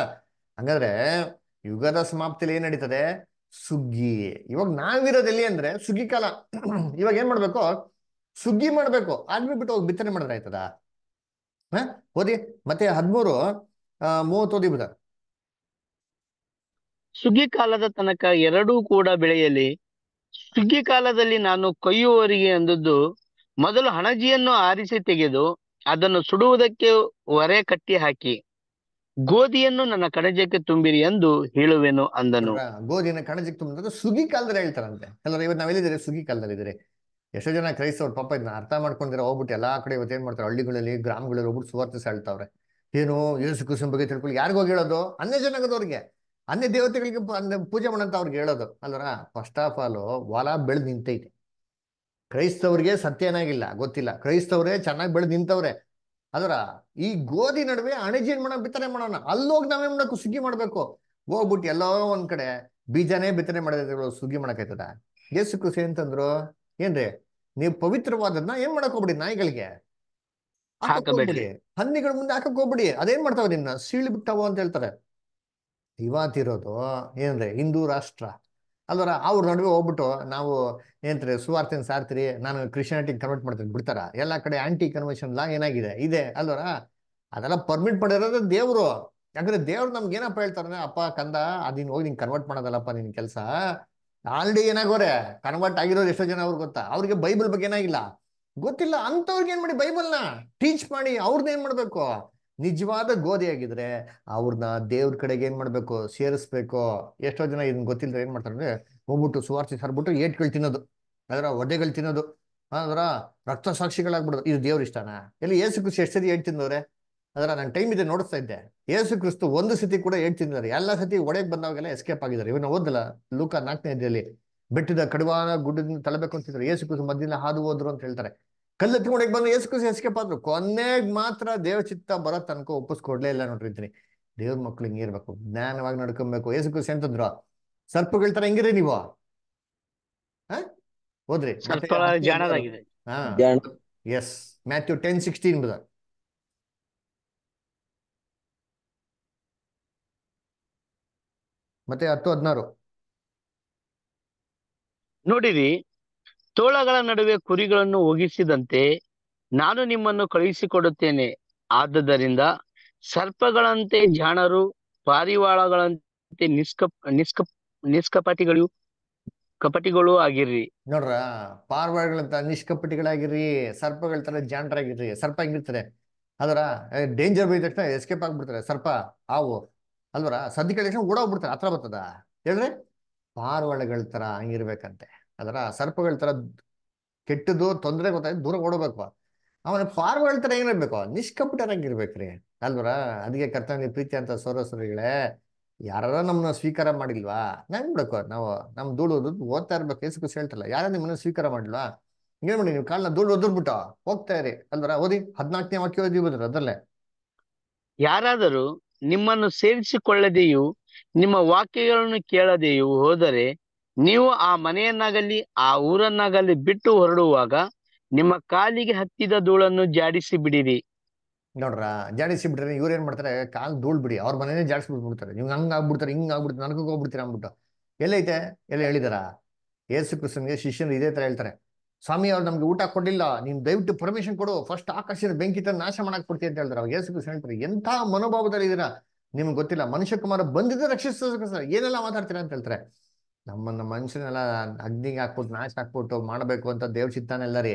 ಹಂಗಾದ್ರೆ ಯುಗದ ಸಮಾಪ್ತಿಯಲ್ಲಿ ಏನ್ ನಡೀತದೆ ಸುಗ್ಗಿ ಇವಾಗ ಎಲ್ಲಿ ಅಂದ್ರೆ ಸುಗ್ಗಿ ಕಾಲ ಇವಾಗ ಏನ್ ಮಾಡ್ಬೇಕು ಸುಗ್ಗಿ ಮಾಡ್ಬೇಕು ಆಗ್ಬಿಟ್ಟು ಬಿಟ್ಟು ಹೋಗಿ ಬಿತ್ತನೆ ಮಾಡಿದ್ರೆ ಆಯ್ತದ ಹಾ ಓದಿ ಮತ್ತೆ ಹದಿಮೂರು ಮೂವತ್ತು ಓದಿ ಬಿಡ್ತಾರೆ ಸುಗ್ಗಿ ಕಾಲದ ತನಕ ಎರಡೂ ಕೂಡ ಬೆಳೆಯಲಿ ಸುಗ್ಗಿ ಕಾಲದಲ್ಲಿ ನಾನು ಕೊಯ್ಯುವವರಿಗೆ ಅಂದದ್ದು ಮೊದಲು ಹಣಜಿಯನ್ನು ಆರಿಸಿ ತೆಗೆದು ಅದನ್ನು ಸುಡುವುದಕ್ಕೆ ಒರೆ ಕಟ್ಟಿ ಹಾಕಿ ಗೋಧಿಯನ್ನು ನನ್ನ ಕಣಜಕ್ಕೆ ತುಂಬಿರಿ ಎಂದು ಹೇಳುವೆನು ಅಂದನು ಗೋಧಿಯನ್ನು ಕಣಜಕ್ಕೆ ತುಂಬಿದ್ರು ಸುಗ್ಗಿ ಕಾಲದಲ್ಲಿ ಹೇಳ್ತಾರಂತೆ ಎಲ್ಲರೂ ಇವತ್ತು ನಾವೆಲ್ಲಿದ್ದೀರಿ ಸುಗ್ಗಿ ಕಾಲದಲ್ಲಿ ಇದ್ರೆ ಎಷ್ಟೋ ಜನ ಕ್ರೈಸ್ತವ್ರು ಪಾಪ ಇದನ್ನ ಅರ್ಥ ಮಾಡ್ಕೊಂಡಿರೋ ಹೋಗ್ಬಿಟ್ಟು ಎಲ್ಲಾ ಕಡೆ ಇವತ್ತು ಏನ್ ಮಾಡ್ತಾರೆ ಹಳ್ಳಿಗಳಲ್ಲಿ ಗ್ರಾಮಗಳಲ್ಲಿ ಹೋಗ್ಬಿಟ್ಟು ಸುವಾರ್ತೆ ಹೇಳ್ತಾವ್ರೆ ಏನು ಯೇಸು ಕೃಷ್ಣ ಬಗ್ಗೆ ತಿಳ್ಕೊಳ್ಳಿ ಯಾರಿಗೋಗಿ ಹೇಳೋದು ಅನ್ಯ ಜನಗದವ್ರಿಗೆ ಅನ್ಯ ದೇವತೆಗಳಿಗೆ ಪೂಜೆ ಮಾಡಂತ ಅವ್ರಿಗೆ ಹೇಳೋದು ಅಲ್ವರ ಫಸ್ಟ್ ಆಫ್ ಆಲ್ ಹೊಲ ಬೆಳೆದು ನಿಂತೈತೆ ಕ್ರೈಸ್ತವ್ರಿಗೆ ಸತ್ಯನಾಗಿಲ್ಲ ಗೊತ್ತಿಲ್ಲ ಕ್ರೈಸ್ತವ್ರೆ ಚೆನ್ನಾಗಿ ಬೆಳೆದು ನಿಂತವ್ರೆ ಅದರ ಈ ಗೋಧಿ ನಡುವೆ ಅಣಜೇನ್ ಮಾಡೋಣ ಬಿತ್ತನೆ ಮಾಡೋಣ ಅಲ್ಲೋಗಿ ನಾವೇನ್ ಮಾಡಬೇಕು ಸುಗ್ಗಿ ಮಾಡ್ಬೇಕು ಹೋಗ್ಬಿಟ್ಟು ಎಲ್ಲೋ ಒಂದ್ ಕಡೆ ಬೀಜನೇ ಬಿತ್ತನೆ ಮಾಡಿದ ಸುಗ್ಗಿ ಮಾಡಕೈತದ ಎಸ್ ಕೃಷಿ ಅಂತಂದ್ರು ಏನ್ರಿ ನೀವು ಪವಿತ್ರವಾದದ್ನ ಏನ್ ಮಾಡಕ್ ಹೋಗ್ಬಿಡಿ ನಾಯಿಗಳಿಗೆ ಹನ್ನಿಗಳ ಮುಂದೆ ಹಾಕಕ್ ಹೋಗ್ಬಿಡಿ ಅದೇನ್ ಮಾಡ್ತಾವ ನಿನ್ನ ಸೀಳು ಬಿಟ್ಟಾವ ಅಂತ ಹೇಳ್ತಾರೆ ಇವತ್ತಿರೋದು ಏನಂದ್ರೆ ಹಿಂದೂ ರಾಷ್ಟ್ರ ಅಂದ್ರೆ ಅವ್ರ ನಡುವೆ ಹೋಗ್ಬಿಟ್ಟು ನಾವು ಏನಂತಾರೆ ಸುವಾರ್ತೆನ ಸಾರ್ತಿರಿ ನಾನು ಕ್ರಿಶ್ಚಿಯಾನಿಟಿಗೆ ಕನ್ವರ್ಟ್ ಮಾಡ್ತೀನಿ ಬಿಡ್ತಾರ ಎಲ್ಲ ಕಡೆ ಆಂಟಿ ಕನ್ವರ್ಷನ್ ಲಾ ಏನಾಗಿದೆ ಇದೆ ಅಲ್ವರ ಅದೆಲ್ಲ ಪರ್ಮಿಟ್ ಮಾಡಿರೋದು ದೇವರು ಯಾಕಂದ್ರೆ ದೇವ್ರು ನಮ್ಗೆ ಏನಪ್ಪ ಹೇಳ್ತಾರೆ ಅಪ್ಪ ಕಂದ ಅದಿನ್ ಹೋಗಿ ನಿಂಗೆ ಕನ್ವರ್ಟ್ ಮಾಡೋದಲ್ಲಪ್ಪ ನಿನ್ ಕೆಲಸ ಆಲ್ರೆಡಿ ಏನಾಗೋರೆ ಕನ್ವರ್ಟ್ ಆಗಿರೋರು ಎಷ್ಟೋ ಜನ ಅವ್ರಿಗೆ ಗೊತ್ತಾ ಅವ್ರಿಗೆ ಬೈಬಲ್ ಬಗ್ಗೆ ಏನಾಗಿಲ್ಲ ಗೊತ್ತಿಲ್ಲ ಅಂಥವ್ರಿಗೆ ಏನ್ ಮಾಡಿ ಬೈಬಲ್ನ ಟೀಚ್ ಮಾಡಿ ಅವ್ರದ್ದು ಏನ್ ಮಾಡ್ಬೇಕು ನಿಜವಾದ ಆಗಿದ್ರೆ ಅವ್ರನ್ನ ದೇವ್ರ ಕಡೆಗೆ ಏನ್ ಮಾಡ್ಬೇಕು ಸೇರಿಸ್ಬೇಕು ಎಷ್ಟೋ ಜನ ಇದನ್ನ ಗೊತ್ತಿಲ್ಲ ಏನ್ ಮಾಡ್ತಾರೆ ಅಂದ್ರೆ ಹೋಗ್ಬಿಟ್ಟು ಸುವಾರ್ಸಿ ಸರ್ಬಿಟ್ಟು ಏಟ್ಗಳು ತಿನ್ನೋದು ಅದರ ಒಡೆಗಳು ತಿನ್ನೋದು ಅದರ ರಕ್ತ ಸಾಕ್ಷಿಗಳಾಗ್ಬಿಡೋದು ಇದು ದೇವ್ರ ಇಷ್ಟನಾ ಎಲ್ಲಿ ಏಸು ಕೃಷಿ ಎಷ್ಟು ಸತಿ ಏಟ್ ತಿನ್ನೋರೆ ಅದರ ನಾನು ಟೈಮ್ ಇದೆ ನೋಡಿಸ್ತಾ ಇದ್ದೆ ಏಸು ಕ್ರಿಸ್ತು ಒಂದು ಸತಿ ಕೂಡ ಏಟ್ ತಿಂದಿದ್ದಾರೆ ಎಲ್ಲ ಸತಿ ಒಡೆಗೆ ಬಂದಾಗೆಲ್ಲ ಎಸ್ಕೇಪ್ ಆಗಿದ್ದಾರೆ ಇವನ್ನ ಓದಲ್ಲ ಲೂಕ ನಾಲ್ಕನೇ ಇದೆಯಲ್ಲಿ ಬೆಟ್ಟದ ಕಡುವಾನ ಗುಡ್ಡದಿಂದ ತಳಬೇಕು ಅಂತಿದ್ರು ಏಸು ಕ್ರಿಸ್ತು ಮಧ್ಯದಿಂದ ಹಾದು ಹೋದ್ರು ಅಂತ ಹೇಳ್ತಾರೆ ಕಲ್ಲೆತ್ಕೊಂಡಕ್ಕೆ ಬಂದು ಏಸು ಎಸ್ಕೆ ಪಾತ್ರ ಆದ್ರು ಕೊನೆಗ್ ಮಾತ್ರ ದೇವ ಚಿತ್ತ ಬರೋ ತನಕ ಒಪ್ಪಿಸ್ಕೊಡ್ಲೇ ಇಲ್ಲ ನೋಡ್ರಿ ದೇವ್ರ ಮಕ್ಳು ಹಿಂಗಿರ್ಬೇಕು ಜ್ಞಾನವಾಗಿ ನಡ್ಕೊಬೇಕು ಏಸು ಅಂತಂದ್ರ ಅಂತಂದ್ರು ಸರ್ಪಗಳ ತರ ಹೆಂಗಿರಿ ನೀವು ಹೋದ್ರಿ ಎಸ್ ಮ್ಯಾಥ್ಯೂ ಟೆನ್ ಸಿಕ್ಸ್ಟೀನ್ ಬದ ಮತ್ತೆ ಹತ್ತು ಹದಿನಾರು ನೋಡಿರಿ ತೋಳಗಳ ನಡುವೆ ಕುರಿಗಳನ್ನು ಒಗಿಸಿದಂತೆ ನಾನು ನಿಮ್ಮನ್ನು ಕಳುಹಿಸಿಕೊಡುತ್ತೇನೆ ಆದ್ದರಿಂದ ಸರ್ಪಗಳಂತೆ ಜಾಣರು ಪಾರಿವಾಳಗಳಂತೆ ನಿಷ್ಕಪ್ ನಿಷ್ಕಪ್ ನಿಷ್ಕಪಟಿಗಳು ಕಪಟಿಗಳು ಆಗಿರ್ರಿ ನೋಡ್ರ ಪಾರಿವಾಳಗಳಂತ ನಿಷ್ಕಪಟಿಗಳಾಗಿರ್ರಿ ಸರ್ಪಗಳ ತರ ಜಾಣರಾಗಿರ್ರಿ ಸರ್ಪ ಹೆಂಗಿರ್ತಾರೆ ಅದರ ಡೇಂಜರ್ ಬೈದ ತಕ್ಷಣ ಎಸ್ಕೇಪ್ ಆಗ್ಬಿಡ್ತಾರೆ ಸರ್ಪ ಹಾವು ಅಲ್ವರ ಸದ್ಯ ತಕ್ಷಣ ಓಡೋಗ್ಬಿಡ್ತಾರೆ ಹತ್ರ ಬರ್ತದ ಹೇಳ್ರಿ ಪಾರಿವಾಳಗಳ ತರ ಹಂಗಿರ್ಬೇಕಂತೆ ಅದರ ಸರ್ಪಗಳ ತರ ಕೆಟ್ಟದ್ದು ತೊಂದರೆ ಗೊತ್ತಾಯ್ತು ದೂರ ಓಡಬೇಕು ಅವನ ಫಾರ್ವರ್ಡ್ ಥರ ಏನಿರ್ಬೇಕು ನಿಷ್ಕಪಟನಾಗಿರ್ಬೇಕ್ರಿ ಅಲ್ವರ ಅದಕ್ಕೆ ಕರ್ತವ್ಯ ಪ್ರೀತಿ ಅಂತ ಸೋರಸರುಗಳೇ ಯಾರ ನಮ್ಮನ್ನ ಸ್ವೀಕಾರ ಮಾಡಿಲ್ವಾ ನಾನು ನಾವು ನಮ್ಮ ಧೂಳು ಓದ್ತಾ ಇರ್ಬೇಕು ಕೇಸ್ ಹೇಳ್ತಾರಲ್ಲ ನಿಮ್ಮನ್ನ ಸ್ವೀಕಾರ ಮಾಡಿಲ್ವಾ ಏನು ಮಾಡಿ ನೀವು ಕಾಲ್ನ ಧೂಳು ಒದರ್ಬಿಟ್ಟು ಹೋಗ್ತಾ ಇರಿ ಅಲ್ವರ ಓದಿ ಹದಿನಾಲ್ಕನೇ ವಾಕ್ಯ ಓದಿ ಅದರಲ್ಲೇ ಯಾರಾದರೂ ನಿಮ್ಮನ್ನು ಸೇರಿಸಿಕೊಳ್ಳದೆಯೂ ನಿಮ್ಮ ವಾಕ್ಯಗಳನ್ನು ಕೇಳದೆಯೂ ಹೋದರೆ ನೀವು ಆ ಮನೆಯನ್ನಾಗಲಿ ಆ ಊರನ್ನಾಗಲಿ ಬಿಟ್ಟು ಹೊರಡುವಾಗ ನಿಮ್ಮ ಕಾಲಿಗೆ ಹತ್ತಿದ ಧೂಳನ್ನು ಜಾಡಿಸಿ ಬಿಡಿರಿ ನೋಡ್ರ ಜಾಡಿಸಿ ಬಿಡ್ರಿ ಇವ್ರು ಏನ್ ಮಾಡ್ತಾರೆ ಕಾಲ್ ಧೂಳ್ ಬಿಡಿ ಅವ್ರ ಮನೇನೆ ಜಾಡಿಸಿ ಬಿಟ್ಬಿಡ್ತಾರೆ ನೀವು ಹಂಗ ಆಗ್ಬಿಡ್ತಾರೆ ಹಿಂಗ್ ಆಗ್ಬಿಡ್ತಾರೆ ನನಗೂ ಹೋಗ್ಬಿಡ್ತೀರ ಅಂದ್ಬಿಟ್ಟು ಎಲ್ಲೈತೆ ಎಲ್ಲ ಹೇಳಿದಾರ ಯೇಸು ಕೃಷ್ಣನ್ಗೆ ಶಿಷ್ಯರು ಇದೇ ತರ ಹೇಳ್ತಾರೆ ಸ್ವಾಮಿ ಅವ್ರು ನಮ್ಗೆ ಊಟ ಕೊಡ್ಲಿಲ್ಲ ನೀನ್ ದಯವಿಟ್ಟು ಪರ್ಮಿಷನ್ ಕೊಡು ಫಸ್ಟ್ ಆಕಾಶದ ಬೆಂಕಿ ತರ ನಾಶ ಮಾಡಕ್ ಕೊಡ್ತೀವಿ ಅಂತ ಹೇಳ್ತಾರೆ ಅವ್ರು ಯೇಸು ಕೃಷ್ಣ ಹೇಳ್ತಾರೆ ಎಂತ ಮನೋಭಾವದಲ್ಲಿ ಇದೀರಾ ನಿಮ್ಗೆ ಗೊತ್ತಿಲ್ಲ ಮನುಷ್ಯ ಕುಮಾರ ಬಂದಿದ್ದ ರಕ್ಷಿಸ್ತಾರೆ ಏನೆಲ್ಲ ಮಾತಾಡ್ತೀರಾ ಅಂತ ಹೇಳ್ತಾರೆ ನಮ್ಮನ್ನ ಮನುಷ್ಯನೆಲ್ಲ ಅಗ್ನಿಗೆ ಹಾಕ್ಬಿಟ್ಟು ನಾಶ ಹಾಕ್ಬಿಟ್ಟು ಮಾಡಬೇಕು ಅಂತ ದೇವ್ ಚಿತ್ತಾನ ರೀ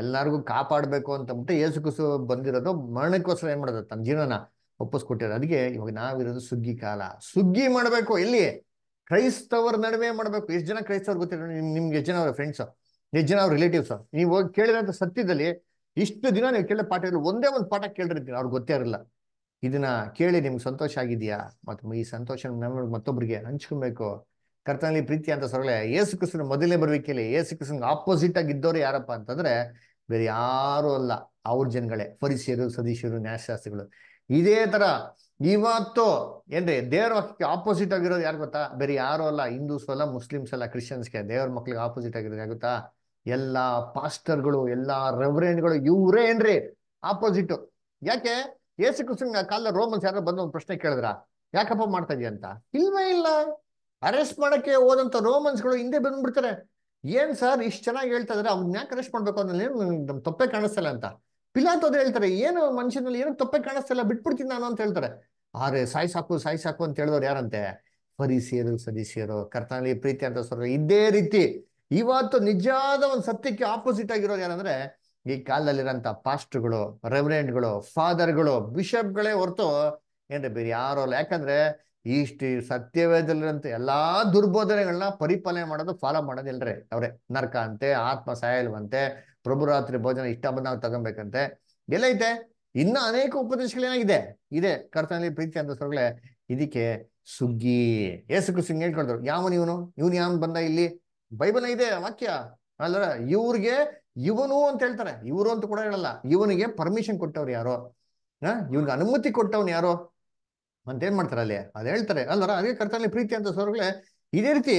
ಎಲ್ಲಾರ್ಗು ಕಾಪಾಡಬೇಕು ಅಂತ ಅಂದ್ಬಿಟ್ಟು ಏಸು ಕುಸು ಬಂದಿರೋದು ಮರಣಕ್ಕೋಸ್ಕರ ಏನ್ ಮಾಡೋದು ತನ್ನ ಜೀವನ ಒಪ್ಪಿಸ್ಕೊಟ್ಟಿರೋದು ಅದಕ್ಕೆ ಇವಾಗ ನಾವಿರೋದು ಸುಗ್ಗಿ ಕಾಲ ಸುಗ್ಗಿ ಮಾಡಬೇಕು ಇಲ್ಲಿ ಕ್ರೈಸ್ತವರ ನಡುವೆ ಮಾಡಬೇಕು ಎಷ್ಟು ಜನ ಕ್ರೈಸ್ತವ್ರು ಗೊತ್ತಿರೋ ನಿಮ್ಗೆ ಎಷ್ಟು ಜನ ಅವ್ರ ಫ್ರೆಂಡ್ಸ್ ಎಷ್ಟು ಜನ ಅವ್ರ ರಿಲೇಟಿವ್ಸ್ ನೀವು ಹೋಗಿ ಕೇಳಿದಂಥ ಸತ್ಯದಲ್ಲಿ ಇಷ್ಟು ದಿನ ನೀವು ಕೇಳಿದ ಪಾಠ ಇಲ್ಲ ಒಂದೇ ಒಂದು ಪಾಠ ಕೇಳ್ರಿ ಅವ್ರಿಗೆ ಗೊತ್ತೇ ಇರಲಿಲ್ಲ ಇದನ್ನ ಕೇಳಿ ನಿಮ್ಗೆ ಸಂತೋಷ ಆಗಿದೆಯಾ ಮತ್ತು ಈ ಸಂತೋಷ ನಮ್ಮ ಮತ್ತೊಬ್ಬರಿಗೆ ಹಂಚ್ಕೊಬೇಕು ಕರ್ತನಲ್ಲಿ ಪ್ರೀತಿ ಅಂತ ಸರಳೆ ಯೇಸು ಕೃಷ್ಣ ಮೊದಲನೇ ಬರುವಿಕೆಯಲ್ಲಿ ಏಸು ಕೃಷ್ಣ ಆಪೋಸಿಟ್ ಆಗಿ ಇದ್ದವರು ಯಾರಪ್ಪ ಅಂತಂದ್ರೆ ಬೇರೆ ಯಾರು ಅಲ್ಲ ಅವ್ರ ಜನಗಳೇ ಫರಿಸಿಯರು ಸದೀಶರು ನ್ಯಾಯಶಾಸ್ತ್ರಿಗಳು ಇದೇ ತರ ಇವತ್ತು ಏನ್ರಿ ದೇವ್ರ ವಾಕ್ಯಕ್ಕೆ ಆಪೋಸಿಟ್ ಆಗಿರೋದು ಯಾರು ಗೊತ್ತಾ ಬೇರೆ ಯಾರು ಅಲ್ಲ ಹಿಂದೂಸ್ ಅಲ್ಲ ಮುಸ್ಲಿಮ್ಸ್ ಅಲ್ಲ ಕ್ರಿಶ್ಚಿಯನ್ಸ್ಗೆ ದೇವ್ರ ಮಕ್ಳಿಗೆ ಆಪೋಸಿಟ್ ಆಗಿರೋದು ಯಾರು ಗೊತ್ತಾ ಎಲ್ಲಾ ಪಾಸ್ಟರ್ಗಳು ಎಲ್ಲಾ ರೆವರೆಂಡ್ಗಳು ಇವರೇ ಏನ್ರಿ ಆಪೋಸಿಟ್ ಯಾಕೆ ಯೇಸು ಕೃಷ್ಣ ಕಾಲ ರೋಮನ್ಸ್ ಯಾರೋ ಬಂದು ಒಂದು ಪ್ರಶ್ನೆ ಕೇಳಿದ್ರ ಯಾಕಪ್ಪ ಮಾಡ್ತಾ ಇದೀಯ ಅಂತ ಇಲ್ವೇ ಇಲ್ಲ ಅರೆಸ್ಟ್ ಮಾಡೋಕ್ಕೆ ಹೋದಂಥ ರೋಮನ್ಸ್ಗಳು ಹಿಂದೆ ಬಂದ್ಬಿಡ್ತಾರೆ ಏನ್ ಸರ್ ಇಷ್ಟು ಚೆನ್ನಾಗಿ ಹೇಳ್ತಾ ಇದ್ರೆ ಅವ್ರನ್ನ ಯಾಕೆ ಅರೆಸ್ಟ್ ಮಾಡ್ಬೇಕು ಅದ್ರಲ್ಲಿ ಏನು ನಮ್ ತಪ್ಪೆ ಕಾಣಿಸ್ತಲ್ಲ ಅಂತ ಪಿಲಾತ್ ಹೇಳ್ತಾರೆ ಏನು ಮನುಷ್ಯನಲ್ಲಿ ಏನು ತಪ್ಪೆ ಕಾಣಿಸ್ತಲ್ಲ ಬಿಟ್ಬಿಡ್ತೀನಿ ನಾನು ಅಂತ ಹೇಳ್ತಾರೆ ಆರೆ ಸಾಯ್ ಸಾಕು ಸಾಯಿ ಸಾಕು ಅಂತ ಹೇಳಿದವ್ರು ಯಾರಂತೆ ಪರಿಸಿಯರು ಸದಿಸಿಯರು ಕರ್ತನಲ್ಲಿ ಪ್ರೀತಿ ಅಂತ ಸರ್ ಇದೇ ರೀತಿ ಇವತ್ತು ನಿಜವಾದ ಒಂದು ಸತ್ಯಕ್ಕೆ ಆಪೋಸಿಟ್ ಆಗಿರೋದು ಯಾರಂದ್ರೆ ಈ ಕಾಲದಲ್ಲಿರೋಂಥ ಪಾಸ್ಟ್ಗಳು ರೆವರೆಂಟ್ಗಳು ಫಾದರ್ಗಳು ಬಿಷಪ್ಗಳೇ ಹೊರತು ಏನ್ರಿ ಬೇರೆ ಯಾರೋ ಯಾಕಂದ್ರೆ ಇಷ್ಟು ಸತ್ಯವೇದಲ್ಲರಂತ ಎಲ್ಲಾ ದುರ್ಬೋಧನೆಗಳನ್ನ ಪರಿಪಾಲನೆ ಮಾಡೋದು ಫಾಲೋ ಮಾಡೋದು ಅವ್ರೆ ಅವರೇ ನರ್ಕ ಅಂತೆ ಆತ್ಮ ಸಾಯಲ್ವಂತೆ ಪ್ರಭುರಾತ್ರಿ ಭೋಜನ ಇಷ್ಟ ನಾವು ತಗೊಬೇಕಂತೆ ಎಲ್ಲೈತೆ ಇನ್ನ ಅನೇಕ ಉಪದೇಶಗಳೇನಾಗಿದೆ ಇದೆ ಕರ್ತನಲ್ಲಿ ಪ್ರೀತಿ ಅಂತ ಸರ್ಗಳೇ ಇದಕ್ಕೆ ಸುಗ್ಗಿ ಏಸಕ್ಕೂ ಸಿಂಗ್ ಹೇಳ್ಕೊಂಡ್ರು ಯಾವನು ಇವನು ಇವನು ಯಾವನ್ ಬಂದ ಇಲ್ಲಿ ಬೈಬಲ್ ಇದೆ ವಾಕ್ಯ ಅಲ್ಲ ಇವ್ರಿಗೆ ಇವನು ಅಂತ ಹೇಳ್ತಾರೆ ಇವರು ಅಂತ ಕೂಡ ಹೇಳಲ್ಲ ಇವನಿಗೆ ಪರ್ಮಿಷನ್ ಕೊಟ್ಟವ್ರು ಯಾರೋ ಹ ಇವನ್ಗೆ ಅನುಮತಿ ಕೊಟ್ಟವನು ಯಾರೋ ಏನ್ ಮಾಡ್ತಾರೆ ಅಲ್ಲಿ ಅದ್ ಹೇಳ್ತಾರೆ ಅಲ್ವರ ಅದೇ ಕರ್ತನಲ್ಲಿ ಪ್ರೀತಿ ಅಂತ ಸೋರ್ಗಳೇ ಇದೇ ರೀತಿ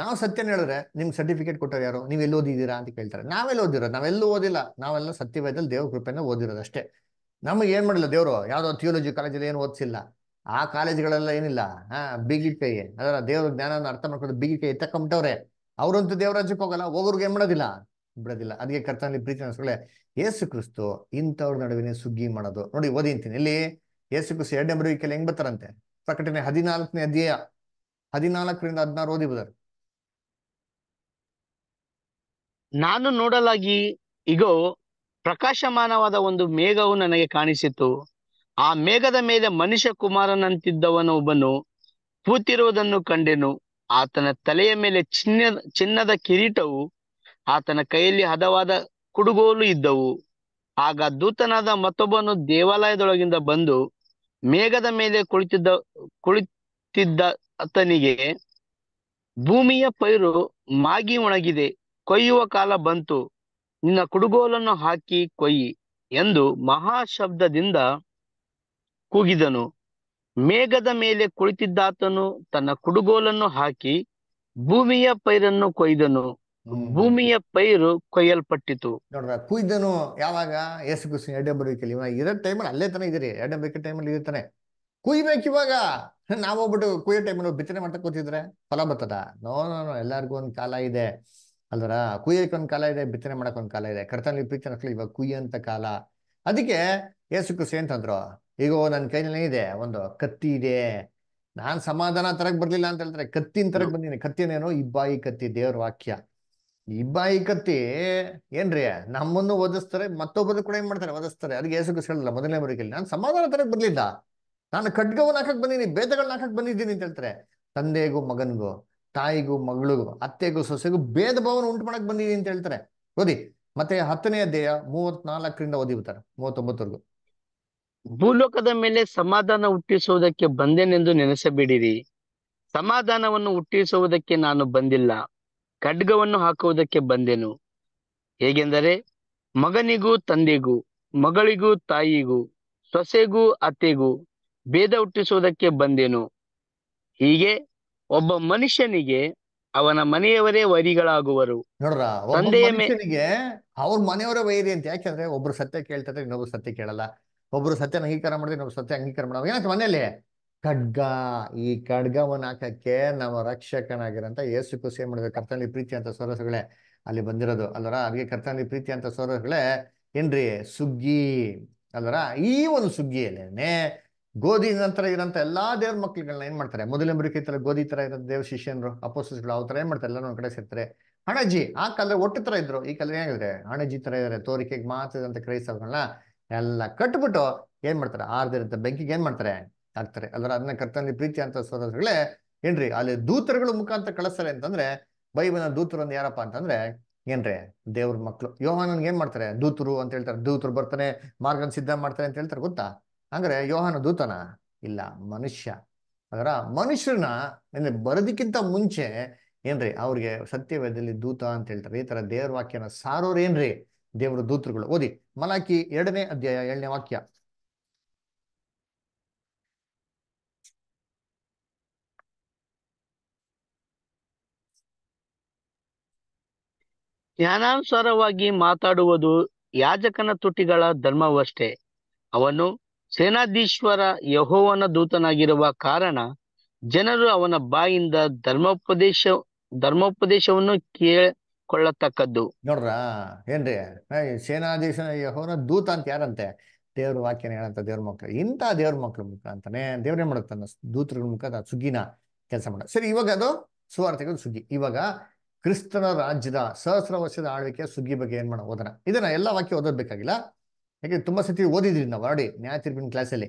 ನಾವು ಸತ್ಯ ಹೇಳಿದ್ರೆ ನಿಮ್ಗೆ ಸರ್ಟಿಫಿಕೇಟ್ ಕೊಟ್ಟರು ಯಾರು ನೀವು ಎಲ್ಲಿ ಓದಿದ್ದೀರಾ ಅಂತ ಕೇಳ್ತಾರೆ ನಾವೆಲ್ಲ ಓದಿರೋದು ನಾವೆಲ್ಲೂ ಓದಿಲ್ಲ ನಾವೆಲ್ಲ ಸತ್ಯವೇದಲ್ಲಿ ದೇವ್ರ ಕೃಪೆನ ಓದಿರೋದಷ್ಟೇ ನಮಗೆ ಏನ್ ಮಾಡಿಲ್ಲ ದೇವರು ಯಾವ್ದೋ ಥಿಯೋಲಜಿ ಕಾಲೇಜಲ್ಲಿ ಏನು ಓದಿಸಿಲ್ಲ ಆ ಕಾಲೇಜ್ಗಳೆಲ್ಲ ಏನಿಲ್ಲ ಹಾ ಕೈ ಅದರ ದೇವ್ರ ಜ್ಞಾನವನ್ನು ಅರ್ಥ ಮಾಡ್ಕೊಂಡು ಬಿಗಿಕೈ ಅವ್ರಂತೂ ಅವರಂತೂ ದೇವರಾಜ್ಯಕ್ಕೆ ಹೋಗಲ್ಲ ಹೋಗೋರ್ಗೆ ಏನ್ ಮಾಡೋದಿಲ್ಲ ಬಿಡೋದಿಲ್ಲ ಅದಕ್ಕೆ ಕರ್ತನಲ್ಲಿ ಪ್ರೀತಿ ಅನ್ಸ್ಕೊಳ್ಳೆ ಏಸು ಕ್ರಿಸ್ತು ಇಂಥವ್ರ ನಡುವಿನ ಸುಗ್ಗಿ ಮಾಡೋದು ನೋಡಿ ಓದಿಂತೀನಿ ಇಲ್ಲಿ ಯೇಸು ಎರಡನೇ ಬರುವಿಕೆಯಲ್ಲಿ ಹೆಂಗ್ ಪ್ರಕಟಣೆ ಹದಿನಾಲ್ಕನೇ ಅಧ್ಯಾಯ ಹದಿನಾಲ್ಕರಿಂದ ಹದಿನಾರು ಓದಿ ನಾನು ನೋಡಲಾಗಿ ಇಗೋ ಪ್ರಕಾಶಮಾನವಾದ ಒಂದು ಮೇಘವು ನನಗೆ ಕಾಣಿಸಿತು ಆ ಮೇಘದ ಮೇಲೆ ಮನುಷ್ಯ ಕುಮಾರನಂತಿದ್ದವನೊಬ್ಬನು ಒಬ್ಬನು ಕೂತಿರುವುದನ್ನು ಕಂಡೆನು ಆತನ ತಲೆಯ ಮೇಲೆ ಚಿನ್ನ ಚಿನ್ನದ ಕಿರೀಟವು ಆತನ ಕೈಯಲ್ಲಿ ಹದವಾದ ಕುಡುಗೋಲು ಇದ್ದವು ಆಗ ದೂತನಾದ ಮತ್ತೊಬ್ಬನು ದೇವಾಲಯದೊಳಗಿಂದ ಬಂದು ಮೇಘದ ಮೇಲೆ ಕುಳಿತಿದ್ದ ಕುಳಿತಿದ್ದ ಆತನಿಗೆ ಭೂಮಿಯ ಪೈರು ಮಾಗಿ ಒಣಗಿದೆ ಕೊಯ್ಯುವ ಕಾಲ ಬಂತು ನಿನ್ನ ಕುಡುಗೋಲನ್ನು ಹಾಕಿ ಕೊಯ್ಯಿ ಎಂದು ಮಹಾಶಬ್ದದಿಂದ ಕೂಗಿದನು ಮೇಘದ ಮೇಲೆ ಕುಳಿತಿದ್ದಾತನು ತನ್ನ ಕುಡುಗೋಲನ್ನು ಹಾಕಿ ಭೂಮಿಯ ಪೈರನ್ನು ಕೊಯ್ದನು ಭೂಮಿಯ ಪೈರು ಕೊಯ್ಯಲ್ಪಟ್ಟಿತು ನೋಡ್ರ ಕುಯ್ದನು ಯಾವಾಗ ಎಸ್ ಕ್ರಿಸ್ತನ ಎಡೆ ಇವಾಗ ಇರೋ ಟೈಮಲ್ಲಿ ಅಲ್ಲೇ ತನ ಇದ್ರಿ ಎಡೆ ಬೇಕ ಟೈಮಲ್ಲಿ ಇರ್ತಾನೆ ಕುಯ್ಬೇಕು ಇವಾಗ ನಾವು ಹೋಗ್ಬಿಟ್ಟು ಕುಯ್ಯೋ ಟೈಮಲ್ಲಿ ಬಿತ್ತನೆ ಮಾಡ್ತಾ ಕೂತಿದ್ರೆ ಫಲ ಬರ್ತದ ನೋ ನೋ ಎಲ್ಲರಿಗೂ ಒಂದ್ ಕಾಲ ಇದೆ ಅಲ್ದರ ಕುಯ್ಯಕ್ಕೆ ಒಂದು ಕಾಲ ಇದೆ ಬಿತ್ತನೆ ಮಾಡಕ್ ಒಂದ್ ಕಾಲ ಇದೆ ಕರ್ತನಲ್ಲಿ ಹಾಕ್ಲಿ ಇವಾಗ ಅಂತ ಕಾಲ ಅದಕ್ಕೆ ಯೇಸು ಕ್ರಿಸ್ತ ಅಂತಂದ್ರು ಈಗ ನನ್ನ ಕೈನಲ್ಲಿ ಇದೆ ಒಂದು ಕತ್ತಿ ಇದೆ ನಾನ್ ಸಮಾಧಾನ ತರಕ್ ಬರ್ಲಿಲ್ಲ ಅಂತ ಹೇಳಿದ್ರೆ ಕತ್ತಿನ ತರಕ್ ಬಂದಿನಿ ಕತ್ತಿನೇನು ಇಬ್ಬಾಯಿ ಕತ್ತಿ ದೇವ್ರ ವಾಕ್ಯ ಈ ಕತ್ತಿ ಏನ್ರಿ ನಮ್ಮನ್ನು ಓದಿಸ್ತಾರೆ ಮತ್ತೊಬ್ಬರು ಕೂಡ ಏನ್ ಮಾಡ್ತಾರೆ ಓದಿಸ್ತಾರೆ ಅದಕ್ಕೆ ಹೆಸರು ಹೇಳಲ್ಲ ಮೊದಲನೇ ಬರೀಕಿಲ್ಲ ನಾನು ಸಮಾಧಾನ ತರಕ್ ಬರ್ಲಿಲ್ಲ ನಾನು ಖಡ್ಗವನ್ನ ಹಾಕಕ್ ಬಂದಿನಿ ಭೇದಗಳನ್ನ ಹಾಕಕ್ ಬಂದಿದ್ದೀನಿ ಅಂತ ಹೇಳ್ತಾರೆ ತಂದೆಗೂ ಮಗನಿಗೂ ತಾಯಿಗೂ ಮಗಳಿಗೂ ಅತ್ತೆಗೂ ಸೊಸೆಗೂ ಭೇದ ಭಾವನ ಉಂಟು ಮಾಡಕ್ ಬಂದಿದ್ದೀನಿ ಅಂತ ಹೇಳ್ತಾರೆ ಓದಿ ಮತ್ತೆ ಹತ್ತನೇ ಅಧ್ಯಾಯ ಮೂವತ್ನಾಲ್ಕರಿಂದ ಓದಿಬಿತಾರೆ ಬರ್ತಾರೆ ಮೂವತ್ತೊಂಬತ್ತವರೆಗೂ ಭೂಲೋಕದ ಮೇಲೆ ಸಮಾಧಾನ ಹುಟ್ಟಿಸುವುದಕ್ಕೆ ಬಂದೇನೆಂದು ನೆನೆಸಬೇಡಿರಿ ಸಮಾಧಾನವನ್ನು ಹುಟ್ಟಿಸುವುದಕ್ಕೆ ನಾನು ಬಂದಿಲ್ಲ ಖಡ್ಗವನ್ನು ಹಾಕುವುದಕ್ಕೆ ಬಂದೆನು ಹೇಗೆಂದರೆ ಮಗನಿಗೂ ತಂದೆಗೂ ಮಗಳಿಗೂ ತಾಯಿಗೂ ಸೊಸೆಗೂ ಅತ್ತೆಗೂ ಭೇದ ಹುಟ್ಟಿಸುವುದಕ್ಕೆ ಬಂದೆನು ಹೀಗೆ ಒಬ್ಬ ಮನುಷ್ಯನಿಗೆ ಅವನ ಮನೆಯವರೇ ವೈರಿಗಳಾಗುವರು ನೋಡ್ರ ತಂದೆಯ ಮನುಷ್ಯನಿಗೆ ಅವ್ರ ಮನೆಯವರ ವೈರಿ ಅಂತ ಯಾಕೆಂದ್ರೆ ಒಬ್ರು ಸತ್ಯ ಕೇಳ್ತಾರೆ ಇನ್ನೊಬ್ರು ಸತ್ಯ ಕೇಳಲ್ಲ ಒಬ್ರು ಸತ್ಯನ ಅಂಗೀಕಾರ ಮಾಡಿದ್ರೆ ಇನ್ನೊಬ್ರು ಸತ್ಯ ಅಂಗೀಕಾರ ಮಾಡೋದು ಏನಂತ ಮನೆಯಲ್ಲಿ ಖಡ್ಗ ಈ ಖಡ್ಗವನ್ನು ಹಾಕಕ್ಕೆ ನಮ್ಮ ರಕ್ಷಕನಾಗಿರಂತ ಯೇಸು ಖುಷಿ ಮಾಡಿದ್ರೆ ಕರ್ತನಲ್ಲಿ ಪ್ರೀತಿ ಅಂತ ಸೋರಸುಗಳೇ ಅಲ್ಲಿ ಬಂದಿರೋದು ಅಲ್ವರ ಅವರಿಗೆ ಕರ್ತನಲ್ಲಿ ಪ್ರೀತಿ ಅಂತ ಸೋರಸುಗಳೇ ಏನ್ರಿ ಸುಗ್ಗಿ ಅಲ್ವರ ಈ ಒಂದು ಸುಗ್ಗಿಯಲ್ಲೇನೆ ಗೋಧಿ ನಂತರ ಇರೋಂಥ ಎಲ್ಲಾ ದೇವ್ರ ಮಕ್ಳುಗಳನ್ನ ಏನ್ ಮಾಡ್ತಾರೆ ಮೊದಲೆಂಬರಿಕೆ ತರ ಗೋಧಿ ತರ ಇರೋ ದೇವ್ ಶಿಷ್ಯನರು ಅಪೋಸಿಸ್ಗಳು ಅವ್ರ ಏನ್ ಮಾಡ್ತಾರೆ ಎಲ್ಲರೂ ಒಂದ್ ಕಡೆ ಸೇರ್ತಾರೆ ಹಣಜಿ ಆ ಕಾಲದಲ್ಲಿ ಒಟ್ಟು ತರ ಇದ್ರು ಈ ಕಾಲದಲ್ಲಿ ಹೆಂಗಿದ್ರೆ ಹಣಜಿ ತರ ಇದಾರೆ ತೋರಿಕೆಗೆ ಮಾತ್ರ ಇದಂತ ಕ್ರೈಸ್ತವ್ಗಳನ್ನ ಎಲ್ಲ ಕಟ್ಬಿಟ್ಟು ಏನ್ ಮಾಡ್ತಾರೆ ಆರ್ದಿರಂತ ಬೆಂಕಿಗೆ ಏನ್ ಮಾಡ್ತಾರೆ ಆಗ್ತಾರೆ ಅದರ ಅದನ್ನ ಕರ್ತನಲ್ಲಿ ಪ್ರೀತಿ ಅಂತ ಸೋದರಗಳೇ ಏನ್ರಿ ಅಲ್ಲಿ ದೂತರುಗಳು ಮುಖಾಂತರ ಕಳಿಸ್ತಾರೆ ಅಂತಂದ್ರೆ ಬೈಬನ ದೂತರು ಅಂದ್ರೆ ಯಾರಪ್ಪ ಅಂತಂದ್ರೆ ಏನ್ರಿ ದೇವ್ರ ಮಕ್ಳು ಯೋಹಾನನ್ಗೆ ಏನ್ ಮಾಡ್ತಾರೆ ದೂತರು ಅಂತ ಹೇಳ್ತಾರೆ ದೂತರು ಬರ್ತಾನೆ ಮಾರ್ಗನ ಸಿದ್ಧ ಮಾಡ್ತಾರೆ ಅಂತ ಹೇಳ್ತಾರೆ ಗೊತ್ತಾ ಅಂದ್ರೆ ಯೋಹಾನ ದೂತನ ಇಲ್ಲ ಮನುಷ್ಯ ಅದರ ಮನುಷ್ಯನ ಅಂದ್ರೆ ಬರೋದಕ್ಕಿಂತ ಮುಂಚೆ ಏನ್ರಿ ಅವ್ರಿಗೆ ಸತ್ಯವೇದಲ್ಲಿ ದೂತ ಅಂತ ಹೇಳ್ತಾರೆ ಈ ತರ ದೇವ್ರ ವಾಕ್ಯನ ಸಾರೋರು ಏನ್ರಿ ದೇವ್ರ ದೂತರುಗಳು ಓದಿ ಮಲಾಕಿ ಎರಡನೇ ಅಧ್ಯಾಯ ಏಳನೇ ವಾಕ್ಯ ಜ್ಞಾನಾನುಸಾರವಾಗಿ ಮಾತಾಡುವುದು ಯಾಜಕನ ತುಟಿಗಳ ಧರ್ಮವಷ್ಟೇ ಅವನು ಸೇನಾಧೀಶ್ವರ ಯಹೋವನ ದೂತನಾಗಿರುವ ಕಾರಣ ಜನರು ಅವನ ಬಾಯಿಂದ ಧರ್ಮೋಪದೇಶ ಧರ್ಮೋಪದೇಶವನ್ನು ಕೇಳಿಕೊಳ್ಳತಕ್ಕದ್ದು ನೋಡ್ರ ಏನ್ರಿ ಸೇನಾಧೀಶ ಯಹೋವನ ದೂತ ಅಂತ ಯಾರಂತೆ ದೇವ್ರ ವಾಕ್ಯನ ಹೇಳಂತ ದೇವ್ರ ಮಕ್ಕಳು ಇಂತ ದೇವ್ರ ಮುಖ ಅಂತಾನೆ ದೇವ್ರೇನ್ ಮಾಡುತ್ತಾನ ದೂತರ ಮುಖದ ಸುಗ್ಗಿನ ಕೆಲಸ ಮಾಡ ಸರಿ ಇವಾಗ ಅದು ಸುವಾರ್ತೆಗಳು ಸುಗ್ಗಿ ಇವಾಗ ಕ್ರಿಸ್ತನ ರಾಜ್ಯದ ಸಹಸ್ರ ವರ್ಷದ ಆಳ್ವಿಕೆಯ ಸುಗ್ಗಿ ಬಗ್ಗೆ ಏನ್ ಮಾಡೋ ಓದೋಣ ಇದನ್ನ ಎಲ್ಲ ವಾಕ್ಯ ಓದೋದ್ಬೇಕಾಗಿಲ್ಲ ಯಾಕೆ ತುಂಬಾ ಸತಿ ಓದಿದ್ರಿ ನಾವು ಆಲ್ರೆಡಿ ನ್ಯಾಯ ತೀರ್ಪಿನ ಕ್ಲಾಸಲ್ಲಿ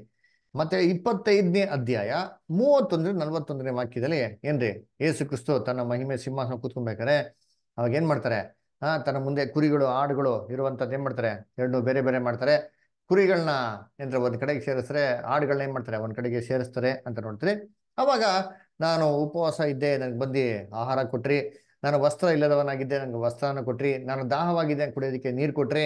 ಮತ್ತೆ ಇಪ್ಪತ್ತೈದನೇ ಅಧ್ಯಾಯ ಮೂವತ್ತೊಂದರಿಂದ ನಲ್ವತ್ತೊಂದನೇ ವಾಕ್ಯದಲ್ಲಿ ಏನ್ರಿ ಯೇಸು ಕ್ರಿಸ್ತು ತನ್ನ ಮಹಿಮೆ ಸಿಂಹಾಸನ ಕೂತ್ಕೊಬೇಕಾರೆ ಅವಾಗ ಏನ್ ಮಾಡ್ತಾರೆ ಹಾ ತನ್ನ ಮುಂದೆ ಕುರಿಗಳು ಆಡುಗಳು ಇರುವಂತದ್ದು ಏನ್ ಮಾಡ್ತಾರೆ ಎರಡು ಬೇರೆ ಬೇರೆ ಮಾಡ್ತಾರೆ ಕುರಿಗಳನ್ನ ಏನ್ರ ಒಂದ್ ಕಡೆಗೆ ಸೇರಿಸ್ರೆ ಆಡುಗಳನ್ನ ಏನ್ ಮಾಡ್ತಾರೆ ಒಂದ್ ಕಡೆಗೆ ಸೇರಿಸ್ತಾರೆ ಅಂತ ನೋಡ್ತೀರಿ ಅವಾಗ ನಾನು ಉಪವಾಸ ಇದ್ದೆ ನನಗೆ ಬಂದು ಆಹಾರ ಕೊಟ್ರಿ ನಾನು ವಸ್ತ್ರ ಇಲ್ಲದವನಾಗಿದ್ದೆ ನನಗೆ ವಸ್ತ್ರನ ಕೊಟ್ರಿ ನಾನು ದಾಹವಾಗಿದ್ದೆ ಕುಡಿಯೋದಕ್ಕೆ ನೀರು ಕೊಟ್ರಿ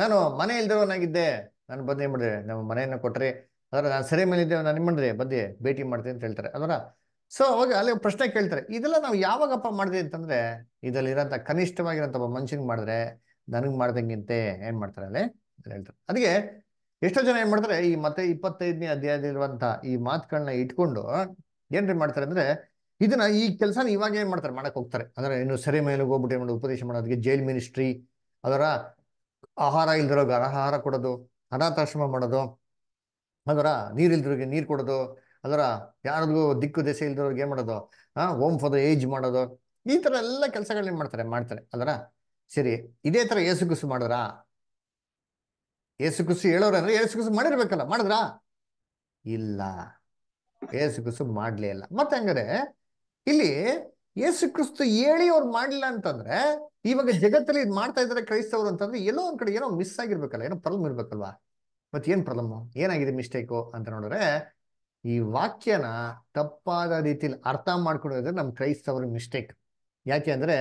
ನಾನು ಮನೆ ಇಲ್ಲದವನಾಗಿದ್ದೆ ನಾನು ಬಂದು ಏನು ಮಾಡಿದೆ ನಮ್ಮ ಮನೆಯನ್ನು ಕೊಟ್ರಿ ಅದರ ನಾನು ಸರಿ ಮೇಲೆ ಇದ್ದೆ ನಾನು ಮಾಡಿದ್ರೆ ಬಂದು ಭೇಟಿ ಮಾಡ್ತೀನಿ ಅಂತ ಹೇಳ್ತಾರೆ ಅದರ ಸೊ ಅವಾಗ ಅಲ್ಲಿ ಪ್ರಶ್ನೆ ಕೇಳ್ತಾರೆ ಇದೆಲ್ಲ ನಾವು ಯಾವಾಗಪ್ಪ ಮಾಡಿದೆ ಅಂತಂದ್ರೆ ಇದರಲ್ಲಿರೋಂಥ ಕನಿಷ್ಠವಾಗಿರೋಂಥ ಒಬ್ಬ ಮನುಷ್ಯನಿಗೆ ಮಾಡಿದ್ರೆ ನನಗೆ ಮಾಡ್ದಂಗಿಂತೆ ಏನು ಮಾಡ್ತಾರೆ ಅಲ್ಲಿ ಹೇಳ್ತಾರೆ ಅದಕ್ಕೆ ಎಷ್ಟೋ ಜನ ಏನು ಮಾಡ್ತಾರೆ ಈ ಮತ್ತೆ ಇಪ್ಪತ್ತೈದನೇ ಅಧ್ಯಾಯದಲ್ಲಿರುವಂಥ ಈ ಮಾತುಗಳನ್ನ ಇಟ್ಕೊಂಡು ಏನ್ರಿ ಮಾಡ್ತಾರೆ ಅಂದ್ರೆ ಇದನ್ನ ಈ ಕೆಲಸನ ಇವಾಗ ಏನ್ ಮಾಡ್ತಾರೆ ಮಾಡಕ್ ಹೋಗ್ತಾರೆ ಅಂದ್ರೆ ಇನ್ನು ಸರಿ ಮೇಲೆ ಹೋಗ್ಬಿಟ್ಟು ಏನ್ ಮಾಡೋದು ಉಪದೇಶ ಮಾಡೋದಕ್ಕೆ ಜೈಲ್ ಮಿನಿಸ್ಟ್ರಿ ಅದರ ಆಹಾರ ಇಲ್ದಿರೋಗ ಆಹಾರ ಕೊಡೋದು ಅನಾಥಾಶ್ರಮ ಮಾಡೋದು ಅದರ ಇಲ್ದಿರೋಗೆ ನೀರು ಕೊಡೋದು ಅದರ ಯಾರಿಗೂ ದಿಕ್ಕು ದೆಸೆ ಇಲ್ದಿರೋರ್ಗೆ ಏನ್ ಮಾಡೋದು ಆ ಓಮ್ ಫಾರ್ ದ ಏಜ್ ಮಾಡೋದು ಈ ತರ ಎಲ್ಲ ಕೆಲಸಗಳನ್ನ ಮಾಡ್ತಾರೆ ಮಾಡ್ತಾರೆ ಅದರ ಸರಿ ಇದೇ ತರ ಏಸುಗುಸು ಮಾಡಿದ್ರ ಏಸುಗುಸು ಅಂದ್ರೆ ಏಸುಗುಸು ಮಾಡಿರ್ಬೇಕಲ್ಲ ಮಾಡಿದ್ರ ಇಲ್ಲ ಏಸುಗುಸು ಮಾಡ್ಲೇ ಇಲ್ಲ ಮತ್ತೆ ಹಂಗಾರೆ ಇಲ್ಲಿ ಯೇಸು ಕ್ರಿಸ್ತು ಹೇಳಿ ಅವ್ರು ಮಾಡಿಲ್ಲ ಅಂತಂದ್ರೆ ಇವಾಗ ಜಗತ್ತಲ್ಲಿ ಇದು ಮಾಡ್ತಾ ಇದ್ದಾರೆ ಕ್ರೈಸ್ತವರು ಅಂತಂದ್ರೆ ಏನೋ ಒಂದ್ ಕಡೆ ಏನೋ ಮಿಸ್ ಆಗಿರ್ಬೇಕಲ್ಲ ಏನೋ ಪ್ರಾಬ್ಲಮ್ ಇರ್ಬೇಕಲ್ವಾ ಮತ್ತೆ ಏನ್ ಪ್ರಾಬ್ಲಮ್ ಏನಾಗಿದೆ ಮಿಸ್ಟೇಕು ಅಂತ ನೋಡಿದ್ರೆ ಈ ವಾಕ್ಯನ ತಪ್ಪಾದ ರೀತಿಯಲ್ಲಿ ಅರ್ಥ ಮಾಡ್ಕೊಂಡಿದ್ರೆ ನಮ್ ಕ್ರೈಸ್ತವರ ಮಿಸ್ಟೇಕ್ ಯಾಕೆ ಅಂದ್ರೆ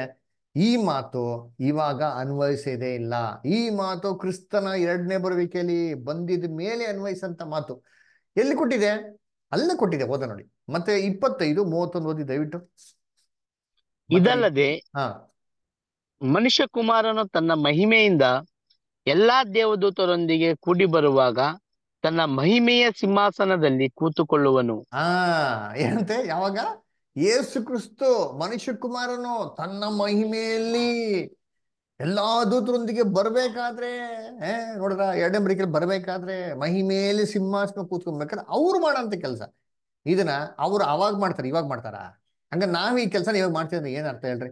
ಈ ಮಾತು ಇವಾಗ ಅನ್ವಯಿಸದೇ ಇಲ್ಲ ಈ ಮಾತು ಕ್ರಿಸ್ತನ ಎರಡನೇ ಬರುವಿಕೆಯಲ್ಲಿ ಬಂದಿದ ಮೇಲೆ ಅನ್ವಯಿಸಂತ ಮಾತು ಎಲ್ಲಿ ಕೊಟ್ಟಿದೆ ಅಲ್ಲೇ ಕೊಟ್ಟಿದೆ ಹೋದ ನೋಡಿ ಮತ್ತೆ ಇಪ್ಪತ್ತೈದು ಮೂವತ್ತೊಂದು ಓದಿ ದಯವಿಟ್ಟು ಇದಲ್ಲದೆ ಮನುಷ್ಯ ಕುಮಾರನು ತನ್ನ ಮಹಿಮೆಯಿಂದ ಎಲ್ಲಾ ದೇವದೂತರೊಂದಿಗೆ ಕೂಡಿ ಬರುವಾಗ ತನ್ನ ಮಹಿಮೆಯ ಸಿಂಹಾಸನದಲ್ಲಿ ಕೂತುಕೊಳ್ಳುವನು ಆ ಏನಂತೆ ಯಾವಾಗ ಯೇಸು ಕ್ರಿಸ್ತು ಮನುಷ್ಯ ಕುಮಾರನು ತನ್ನ ಮಹಿಮೆಯಲ್ಲಿ ಎಲ್ಲಾ ದೂತರೊಂದಿಗೆ ಬರ್ಬೇಕಾದ್ರೆ ನೋಡ್ರ ಎರಡನೇ ಬರಿಕೆಯಲ್ಲಿ ಬರ್ಬೇಕಾದ್ರೆ ಮಹಿಮೇಲೆ ಸಿಂಹಾಸನ ಕೂತ್ಕೊಬೇಕಾದ್ರೆ ಅವ್ರು ಮಾಡಂತ ಕೆಲಸ ಇದನ್ನ ಅವ್ರು ಅವಾಗ ಮಾಡ್ತಾರ ಇವಾಗ ಮಾಡ್ತಾರ ಹಂಗ ನಾವ್ ಈ ಕೆಲಸ ಇವಾಗ ಮಾಡ್ತೀವಿ ಏನ್ ಅರ್ಥ ಹೇಳ್ರಿ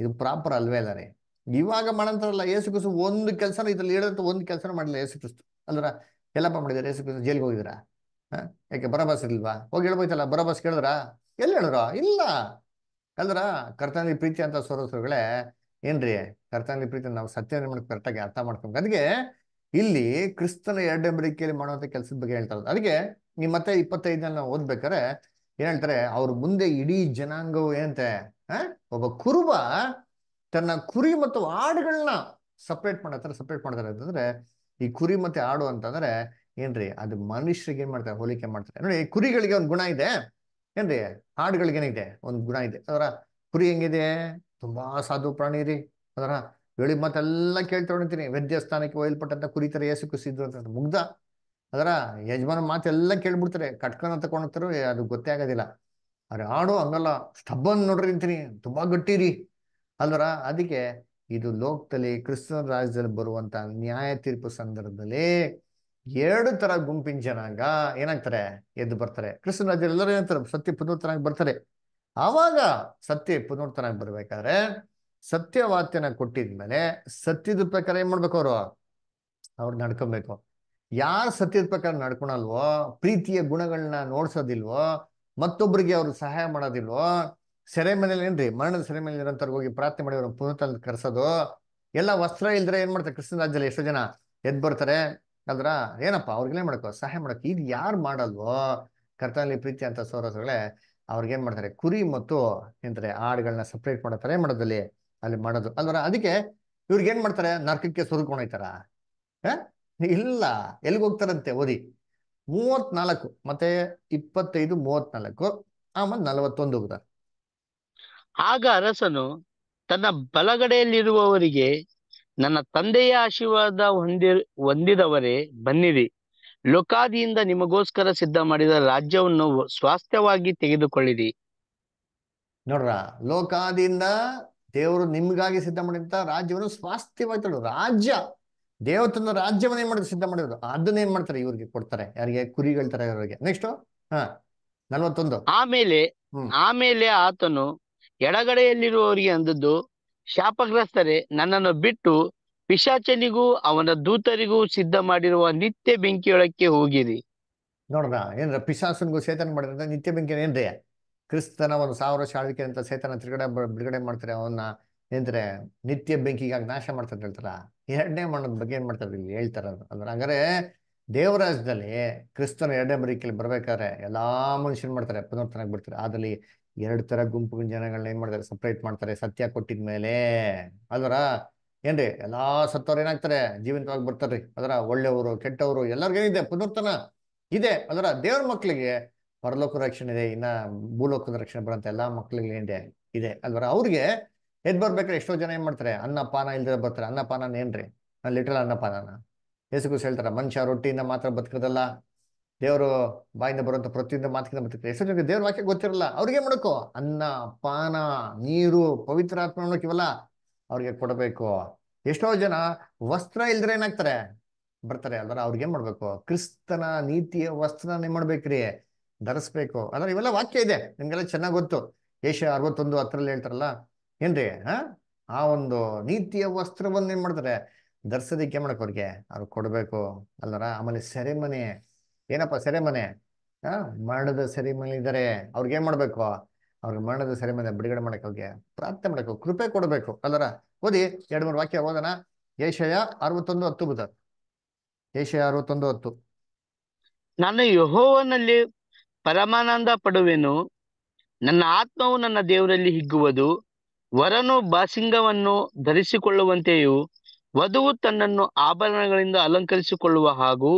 ಇದು ಪ್ರಾಪರ್ ಅಲ್ವೇ ಅಲ್ಲ ಇವಾಗ ಮಾಡಂತಾರಲ್ಲ ಏಸು ಕ್ರಿಸ್ತು ಒಂದು ಕೆಲಸನ ಇದ್ರಲ್ಲಿ ಹೇಳಂತ ಒಂದ್ ಕೆಲಸನ ಮಾಡಿಲ್ಲ ಏಸು ಕ್ರಿಸ್ತು ಅಲ್ರ ಎಲ್ಲಪ್ಪ ಮಾಡಿದಾರೆ ಏಸು ಕ್ರಿಸ್ತು ಜೈಲಿಗೆ ಹೋಗಿದ್ರ ಹಾ ಯಾಕೆ ಬರಬಾಸ್ ಇಲ್ವಾ ಹೋಗಿ ಹೇಳ್ಬೋಯ್ತಲ್ಲ ಬರಬಾಸ್ ಕೇಳಿದ್ರ ಎಲ್ಲಿ ಹೇಳಿದ್ರ ಇಲ್ಲ ಅಲ್ರ ಕರ್ತನ ಪ್ರೀತಿ ಅಂತ ಸ್ವರಸ್ರುಗಳೇ ಏನ್ರಿ ಕರ್ತನ ಪ್ರೀತಿ ನಾವು ಸತ್ಯ ಕರೆಕ್ಟಾಗಿ ಅರ್ಥ ಮಾಡ್ಕೊಬೇಕು ಅದಕ್ಕೆ ಇಲ್ಲಿ ಕ್ರಿಸ್ತನ ಎರಡು ಎಂಬರಿಕೆಯಲ್ಲಿ ಮಾಡುವಂಥ ಕೆಲಸದ ಬಗ್ಗೆ ಹೇಳ್ತಾರೆ ಅದಕ್ಕೆ ನೀವು ಮತ್ತೆ ಇಪ್ಪತ್ತೈದ್ ನಾವು ಓದ್ಬೇಕಾರೆ ಏನ್ ಹೇಳ್ತಾರೆ ಅವ್ರ ಮುಂದೆ ಇಡೀ ಜನಾಂಗವು ಏನಂತೆ ಒಬ್ಬ ಕುರುಬ ತನ್ನ ಕುರಿ ಮತ್ತು ಆಡುಗಳನ್ನ ಸಪ್ರೇಟ್ ಮಾಡತ್ತಾರೆ ಸಪ್ರೇಟ್ ಮಾಡ್ತಾರೆ ಅಂತಂದ್ರೆ ಈ ಕುರಿ ಮತ್ತೆ ಆಡು ಅಂತಂದ್ರೆ ಏನ್ರಿ ಅದು ಮನುಷ್ಯರಿಗೆ ಏನ್ ಮಾಡ್ತಾರೆ ಹೋಲಿಕೆ ಮಾಡ್ತಾರೆ ನೋಡಿ ಕುರಿಗಳಿಗೆ ಒಂದು ಗುಣ ಇದೆ ಏನ್ರಿ ಹಾಡುಗಳಿಗೆ ಏನಿದೆ ಒಂದು ಗುಣ ಇದೆ ಅವರ ಕುರಿ ಹೆಂಗಿದೆ ತುಂಬಾ ಸಾಧು ಪ್ರಾಣಿ ರೀ ಅದರ ಹೇಳಿ ಮತ್ತೆಲ್ಲ ಕೇಳಿ ವೈದ್ಯ ಸ್ಥಾನಕ್ಕೆ ಒಯ್ಲ್ಪಟ್ಟಂತ ಕುರಿತರ ಏಸು ಕುಸಿದ್ರು ಅಂತ ಮುಗ್ಧ ಅದರ ಯಜಮಾನ ಮಾತೆಲ್ಲ ಕೇಳ್ಬಿಡ್ತಾರೆ ಕಟ್ಕೊಂಡ ತಗೊಂಡ್ತಾರೋ ಅದು ಗೊತ್ತೇ ಆಗೋದಿಲ್ಲ ಅರೆ ಆಡು ಹಂಗಲ್ಲ ಸ್ಟಬ್ಬನ್ ನೋಡ್ರಿ ಅಂತೀನಿ ತುಂಬಾ ಗಟ್ಟಿರಿ ಅಲ್ವರ ಅದಕ್ಕೆ ಇದು ಲೋಕದಲ್ಲಿ ಕ್ರಿಸ್ತನ ರಾಜ್ಯದಲ್ಲಿ ಬರುವಂತ ನ್ಯಾಯ ತೀರ್ಪು ಸಂದರ್ಭದಲ್ಲಿ ಎರಡು ತರ ಗುಂಪಿನ ಜನಾಂಗ ಏನಾಗ್ತಾರೆ ಎದ್ದು ಬರ್ತಾರೆ ಕ್ರಿಸ್ತನ ರಾಜ್ಯದಲ್ಲಿ ಎಲ್ಲರೂ ಏನಂತಾರೆ ಸತ್ಯ ಪುನೋತ್ತರಾಗಿ ಬರ್ತಾರೆ ಆವಾಗ ಸತ್ಯ ಪುನರ್ತನಾಗಿ ಬರ್ಬೇಕಾದ್ರೆ ಸತ್ಯವಾತ್ಯನ ಕೊಟ್ಟಿದ್ಮೇಲೆ ಸತ್ಯದ ಪ್ರಕಾರ ಏನ್ ಮಾಡ್ಬೇಕು ಅವರು ಅವ್ರು ನಡ್ಕೊಬೇಕು ಯಾರು ಸತ್ಯದ ಪ್ರಕಾರ ನಡ್ಕೊಳಲ್ವೋ ಪ್ರೀತಿಯ ಗುಣಗಳನ್ನ ನೋಡ್ಸೋದಿಲ್ವೋ ಮತ್ತೊಬ್ಬರಿಗೆ ಅವ್ರು ಸಹಾಯ ಮಾಡೋದಿಲ್ವೋ ಸೆರೆ ಮನೇಲಿ ಏನ್ರಿ ಮರಣದ ಸೆರೆ ಮೇಲೆ ನಿರಂತರ ಹೋಗಿ ಪ್ರಾರ್ಥನೆ ಮಾಡಿ ಅವ್ರನ್ನ ಪುನರ್ತನ ಕರ್ಸೋದು ಎಲ್ಲ ವಸ್ತ್ರ ಇಲ್ದ್ರೆ ಏನ್ ಮಾಡ್ತಾರೆ ಕೃಷ್ಣ ರಾಜ್ಯದಲ್ಲಿ ಎಷ್ಟೋ ಜನ ಎದ್ ಬರ್ತಾರೆ ಅದ್ರ ಏನಪ್ಪ ಅವ್ರಿಗೆಲ್ಲ ಮಾಡ್ಕೋ ಸಹಾಯ ಮಾಡಕ್ ಈಗ ಯಾರು ಮಾಡಲ್ವೋ ಕರ್ತನಲ್ಲಿ ಪ್ರೀತಿ ಅಂತ ಸೋರಸಗಳೇ ಏನ್ ಮಾಡ್ತಾರೆ ಕುರಿ ಮತ್ತು ಏನಂತಾರೆ ಆಡುಗಳನ್ನ ಸಪ್ರೇಟ್ ಮಾಡತ್ತಾರೆ ಮಾಡೋದಲ್ಲಿ ಅಲ್ಲಿ ಮಾಡೋದು ಅಲ್ವರ ಅದಕ್ಕೆ ಇವ್ರಿಗೆ ಏನ್ ಮಾಡ್ತಾರೆ ನರ್ಕಕ್ಕೆ ಸುರ್ಕೊಂಡೋಯ್ತಾರ ಇಲ್ಲ ಎಲ್ಲಿಗೆ ಹೋಗ್ತಾರಂತೆ ಓದಿ ಮೂವತ್ನಾಲ್ಕು ಮತ್ತೆ ಇಪ್ಪತ್ತೈದು ಮೂವತ್ನಾಲ್ಕು ಆಮೇಲೆ ನಲವತ್ತೊಂದು ಹೋಗ್ತಾರೆ ಆಗ ಅರಸನು ತನ್ನ ಬಲಗಡೆಯಲ್ಲಿರುವವರಿಗೆ ನನ್ನ ತಂದೆಯ ಆಶೀರ್ವಾದ ಹೊಂದಿ ಹೊಂದಿದವರೇ ಬನ್ನಿರಿ ಲೋಕಾದಿಯಿಂದ ನಿಮಗೋಸ್ಕರ ಸಿದ್ಧ ಮಾಡಿದ ರಾಜ್ಯವನ್ನು ಸ್ವಾಸ್ಥ್ಯವಾಗಿ ತೆಗೆದುಕೊಳ್ಳಿರಿ ನೋಡ್ರ ಲೋಕಾದಿಯಿಂದ ದೇವರು ನಿಮ್ಗಾಗಿ ಸಿದ್ಧ ಮಾಡಿದಂತ ರಾಜ್ಯವನ್ನು ಸ್ವಾಸ್ಥ್ಯವಾಗಿ ರಾಜ್ಯ ದೇವತನ ರಾಜ್ಯವನ್ನು ರಾಜ್ಯವನ್ನ ಏನ್ ಮಾಡಿದ್ರು ಸಿದ್ಧ ಮಾಡಿದ್ರು ಏನ್ ಮಾಡ್ತಾರೆ ಇವ್ರಿಗೆ ಕೊಡ್ತಾರೆ ಯಾರಿಗೆ ಕುರಿಗಳ ತರ ನೆಕ್ಸ್ಟ್ ಹಾ ನಲ್ವತ್ತೊಂದು ಆಮೇಲೆ ಆಮೇಲೆ ಆತನು ಎಡಗಡೆಯಲ್ಲಿರುವವರಿಗೆ ಅಂದದ್ದು ಶಾಪಗ್ರಸ್ತರೆ ನನ್ನನ್ನು ಬಿಟ್ಟು ಪಿಶಾಚನಿಗೂ ಅವನ ದೂತರಿಗೂ ಸಿದ್ಧ ಮಾಡಿರುವ ನಿತ್ಯ ಬೆಂಕಿಯೊಳಕ್ಕೆ ಹೋಗಿರಿ ನೋಡೋಣ ಏನ್ರ ಪಿಶಾಸನ್ಗೂ ಸೇತನ ಮಾಡಿದ್ರೆ ನಿತ್ಯ ಬೆಂಕಿ ಏನ್ರಿ ಕ್ರಿಸ್ತನ ಒಂದು ಸಾವಿರ ವರ್ಷ ಅಂತ ಸೇತನ ತಿರುಗಡೆ ಬಿಡುಗಡೆ ಮಾಡ್ತಾರೆ ಅವನ್ನ ಏನ್ರೆ ನಿತ್ಯ ಬೆಂಕಿಗಾಗಿ ನಾಶ ಮಾಡ್ತಾರೆ ಹೇಳ್ತಾರ ಎರಡನೇ ಮಣ್ಣದ ಬಗ್ಗೆ ಏನ್ ಮಾಡ್ತಾರೆ ಇಲ್ಲಿ ಹೇಳ್ತಾರ ಅಂದ್ರೆ ಹಂಗಾರೆ ದೇವರಾಜದಲ್ಲಿ ಕ್ರಿಸ್ತನ ಎರಡನೇ ಬರೀಕೆಯಲ್ಲಿ ಬರ್ಬೇಕಾದ್ರೆ ಎಲ್ಲಾ ಮನುಷ್ಯನ್ ಮಾಡ್ತಾರೆ ಪುನರ್ತನಾಗಿ ಬಿಡ್ತಾರೆ ಅದ್ರಲ್ಲಿ ಎರಡ್ ತರ ಗುಂಪು ಜನಗಳನ್ನ ಏನ್ ಮಾಡ್ತಾರೆ ಸಪ್ರೇಟ್ ಮಾಡ್ತಾರೆ ಸತ್ಯ ಕೊಟ್ಟಿದ್ಮೇಲೆ ಅದರ ಏನ್ರಿ ಎಲ್ಲಾ ಸತ್ತವ್ರು ಏನಾಗ್ತಾರೆ ಜೀವಂತವಾಗಿ ಬರ್ತಾರ್ರಿ ಅದರ ಒಳ್ಳೆಯವರು ಕೆಟ್ಟವರು ಎಲ್ಲರಿಗೇನಿದೆ ಪುನರ್ತನ ಇದೆ ಅದರ ದೇವ್ರ ಮಕ್ಕಳಿಗೆ ಪರಲೋಕ ರಕ್ಷಣೆ ಇದೆ ಇನ್ನ ಭೂಲೋಕದ ರಕ್ಷಣೆ ಬರೋಂಥ ಎಲ್ಲಾ ಮಕ್ಕಳಿಗೆ ಏನಿದೆ ಇದೆ ಅಲ್ವರ ಅವ್ರಿಗೆ ಎದ್ ಬರ್ಬೇಕಾದ್ರೆ ಎಷ್ಟೋ ಜನ ಏನ್ ಮಾಡ್ತಾರೆ ಅನ್ನಪಾನ ಇಲ್ದಿರ ಬರ್ತಾರೆ ಅನ್ನಪಾನ ಏನ್ರಿ ನಾನು ಲಿಟ್ರಲ್ ಅನ್ನಪಾನ ಯೇಸುಗುಸ್ ಹೇಳ್ತಾರೆ ಮನುಷ್ಯ ರೊಟ್ಟಿಯಿಂದ ಮಾತ್ರ ಬದುಕದಲ್ಲ ದೇವರು ಬಾಯಿಂದ ಬರುವಂತ ಪ್ರತಿಯೊಂದು ಮಾತಿನ ಬದುಕ ಎಷ್ಟೋ ಜನಕ್ಕೆ ದೇವ್ರ ವಾಕ್ಯ ಗೊತ್ತಿರಲ್ಲ ಅವ್ರಿಗೆ ಮಾಡಕೋ ಅನ್ನ ಪಾನ ನೀರು ಪವಿತ್ರ ಆತ್ಮ ಅನ್ನೋಕಿವಲ್ಲ ಅವ್ರಿಗೆ ಕೊಡಬೇಕು ಎಷ್ಟೋ ಜನ ವಸ್ತ್ರ ಇಲ್ದ್ರೆ ಏನಾಗ್ತಾರೆ ಬರ್ತಾರೆ ಅಂದ್ರೆ ಅವ್ರಿಗೆ ಏನ್ ಮಾಡ್ಬೇಕು ಕ್ರಿಸ್ತನ ನೀತಿಯ ವಸ್ತ್ರನ ಏನ್ ಮಾಡ್ಬೇಕ್ರಿ ಧರಿಸ್ಬೇಕು ಅಂದ್ರೆ ಇವೆಲ್ಲ ವಾಕ್ಯ ಇದೆ ನಿಮ್ಗೆಲ್ಲ ಚೆನ್ನಾಗ್ ಗೊತ್ತು ಏಷ್ಯಾ ಅರವತ್ತೊಂದು ಹತ್ರಲ್ಲಿ ಹೇಳ್ತಾರಲ್ಲ ಏನ್ರಿ ಹಾ ಆ ಒಂದು ನೀತಿಯ ವಸ್ತ್ರವನ್ನ ಏನ್ ಮಾಡ್ತಾರೆ ಧರಿಸೋದಕ್ಕೆ ಏನ್ ಮಾಡಕ್ ಅವ್ರಿಗೆ ಅವ್ರು ಕೊಡ್ಬೇಕು ಅಲ್ಲಾರ ಆಮೇಲೆ ಸೆರೆಮನೆ ಏನಪ್ಪಾ ಸೆರೆಮನೆ ಹಾ ಮರಣದ ಸೆರೆಮನೆ ಇದಾರೆ ಅವ್ರಿಗೆ ಏನ್ ಮಾಡ್ಬೇಕು ಅವ್ರಿಗೆ ಮರಣದ ಸರಿ ಮೇಲೆ ಬಿಡುಗಡೆ ಮಾಡೋಕೆ ಅವ್ರಿಗೆ ಪ್ರಾರ್ಥನೆ ಮಾಡಬೇಕು ಕೃಪೆ ಕೊಡಬೇಕು ಅಲ್ಲರ ಓದಿ ಎರಡು ಮೂರು ವಾಕ್ಯ ಓದನ ಏಷಯ ಅರವತ್ತೊಂದು ಹತ್ತು ಬುಧ ಏಷಯ ಅರವತ್ತೊಂದು ಹತ್ತು ನಾನು ಯಹೋವನಲ್ಲಿ ಪರಮಾನಂದ ಪಡುವೆನು ನನ್ನ ಆತ್ಮವು ನನ್ನ ದೇವರಲ್ಲಿ ಹಿಗ್ಗುವುದು ವರನು ಬಾಸಿಂಗವನ್ನು ಧರಿಸಿಕೊಳ್ಳುವಂತೆಯೂ ವಧುವು ತನ್ನನ್ನು ಆಭರಣಗಳಿಂದ ಅಲಂಕರಿಸಿಕೊಳ್ಳುವ ಹಾಗೂ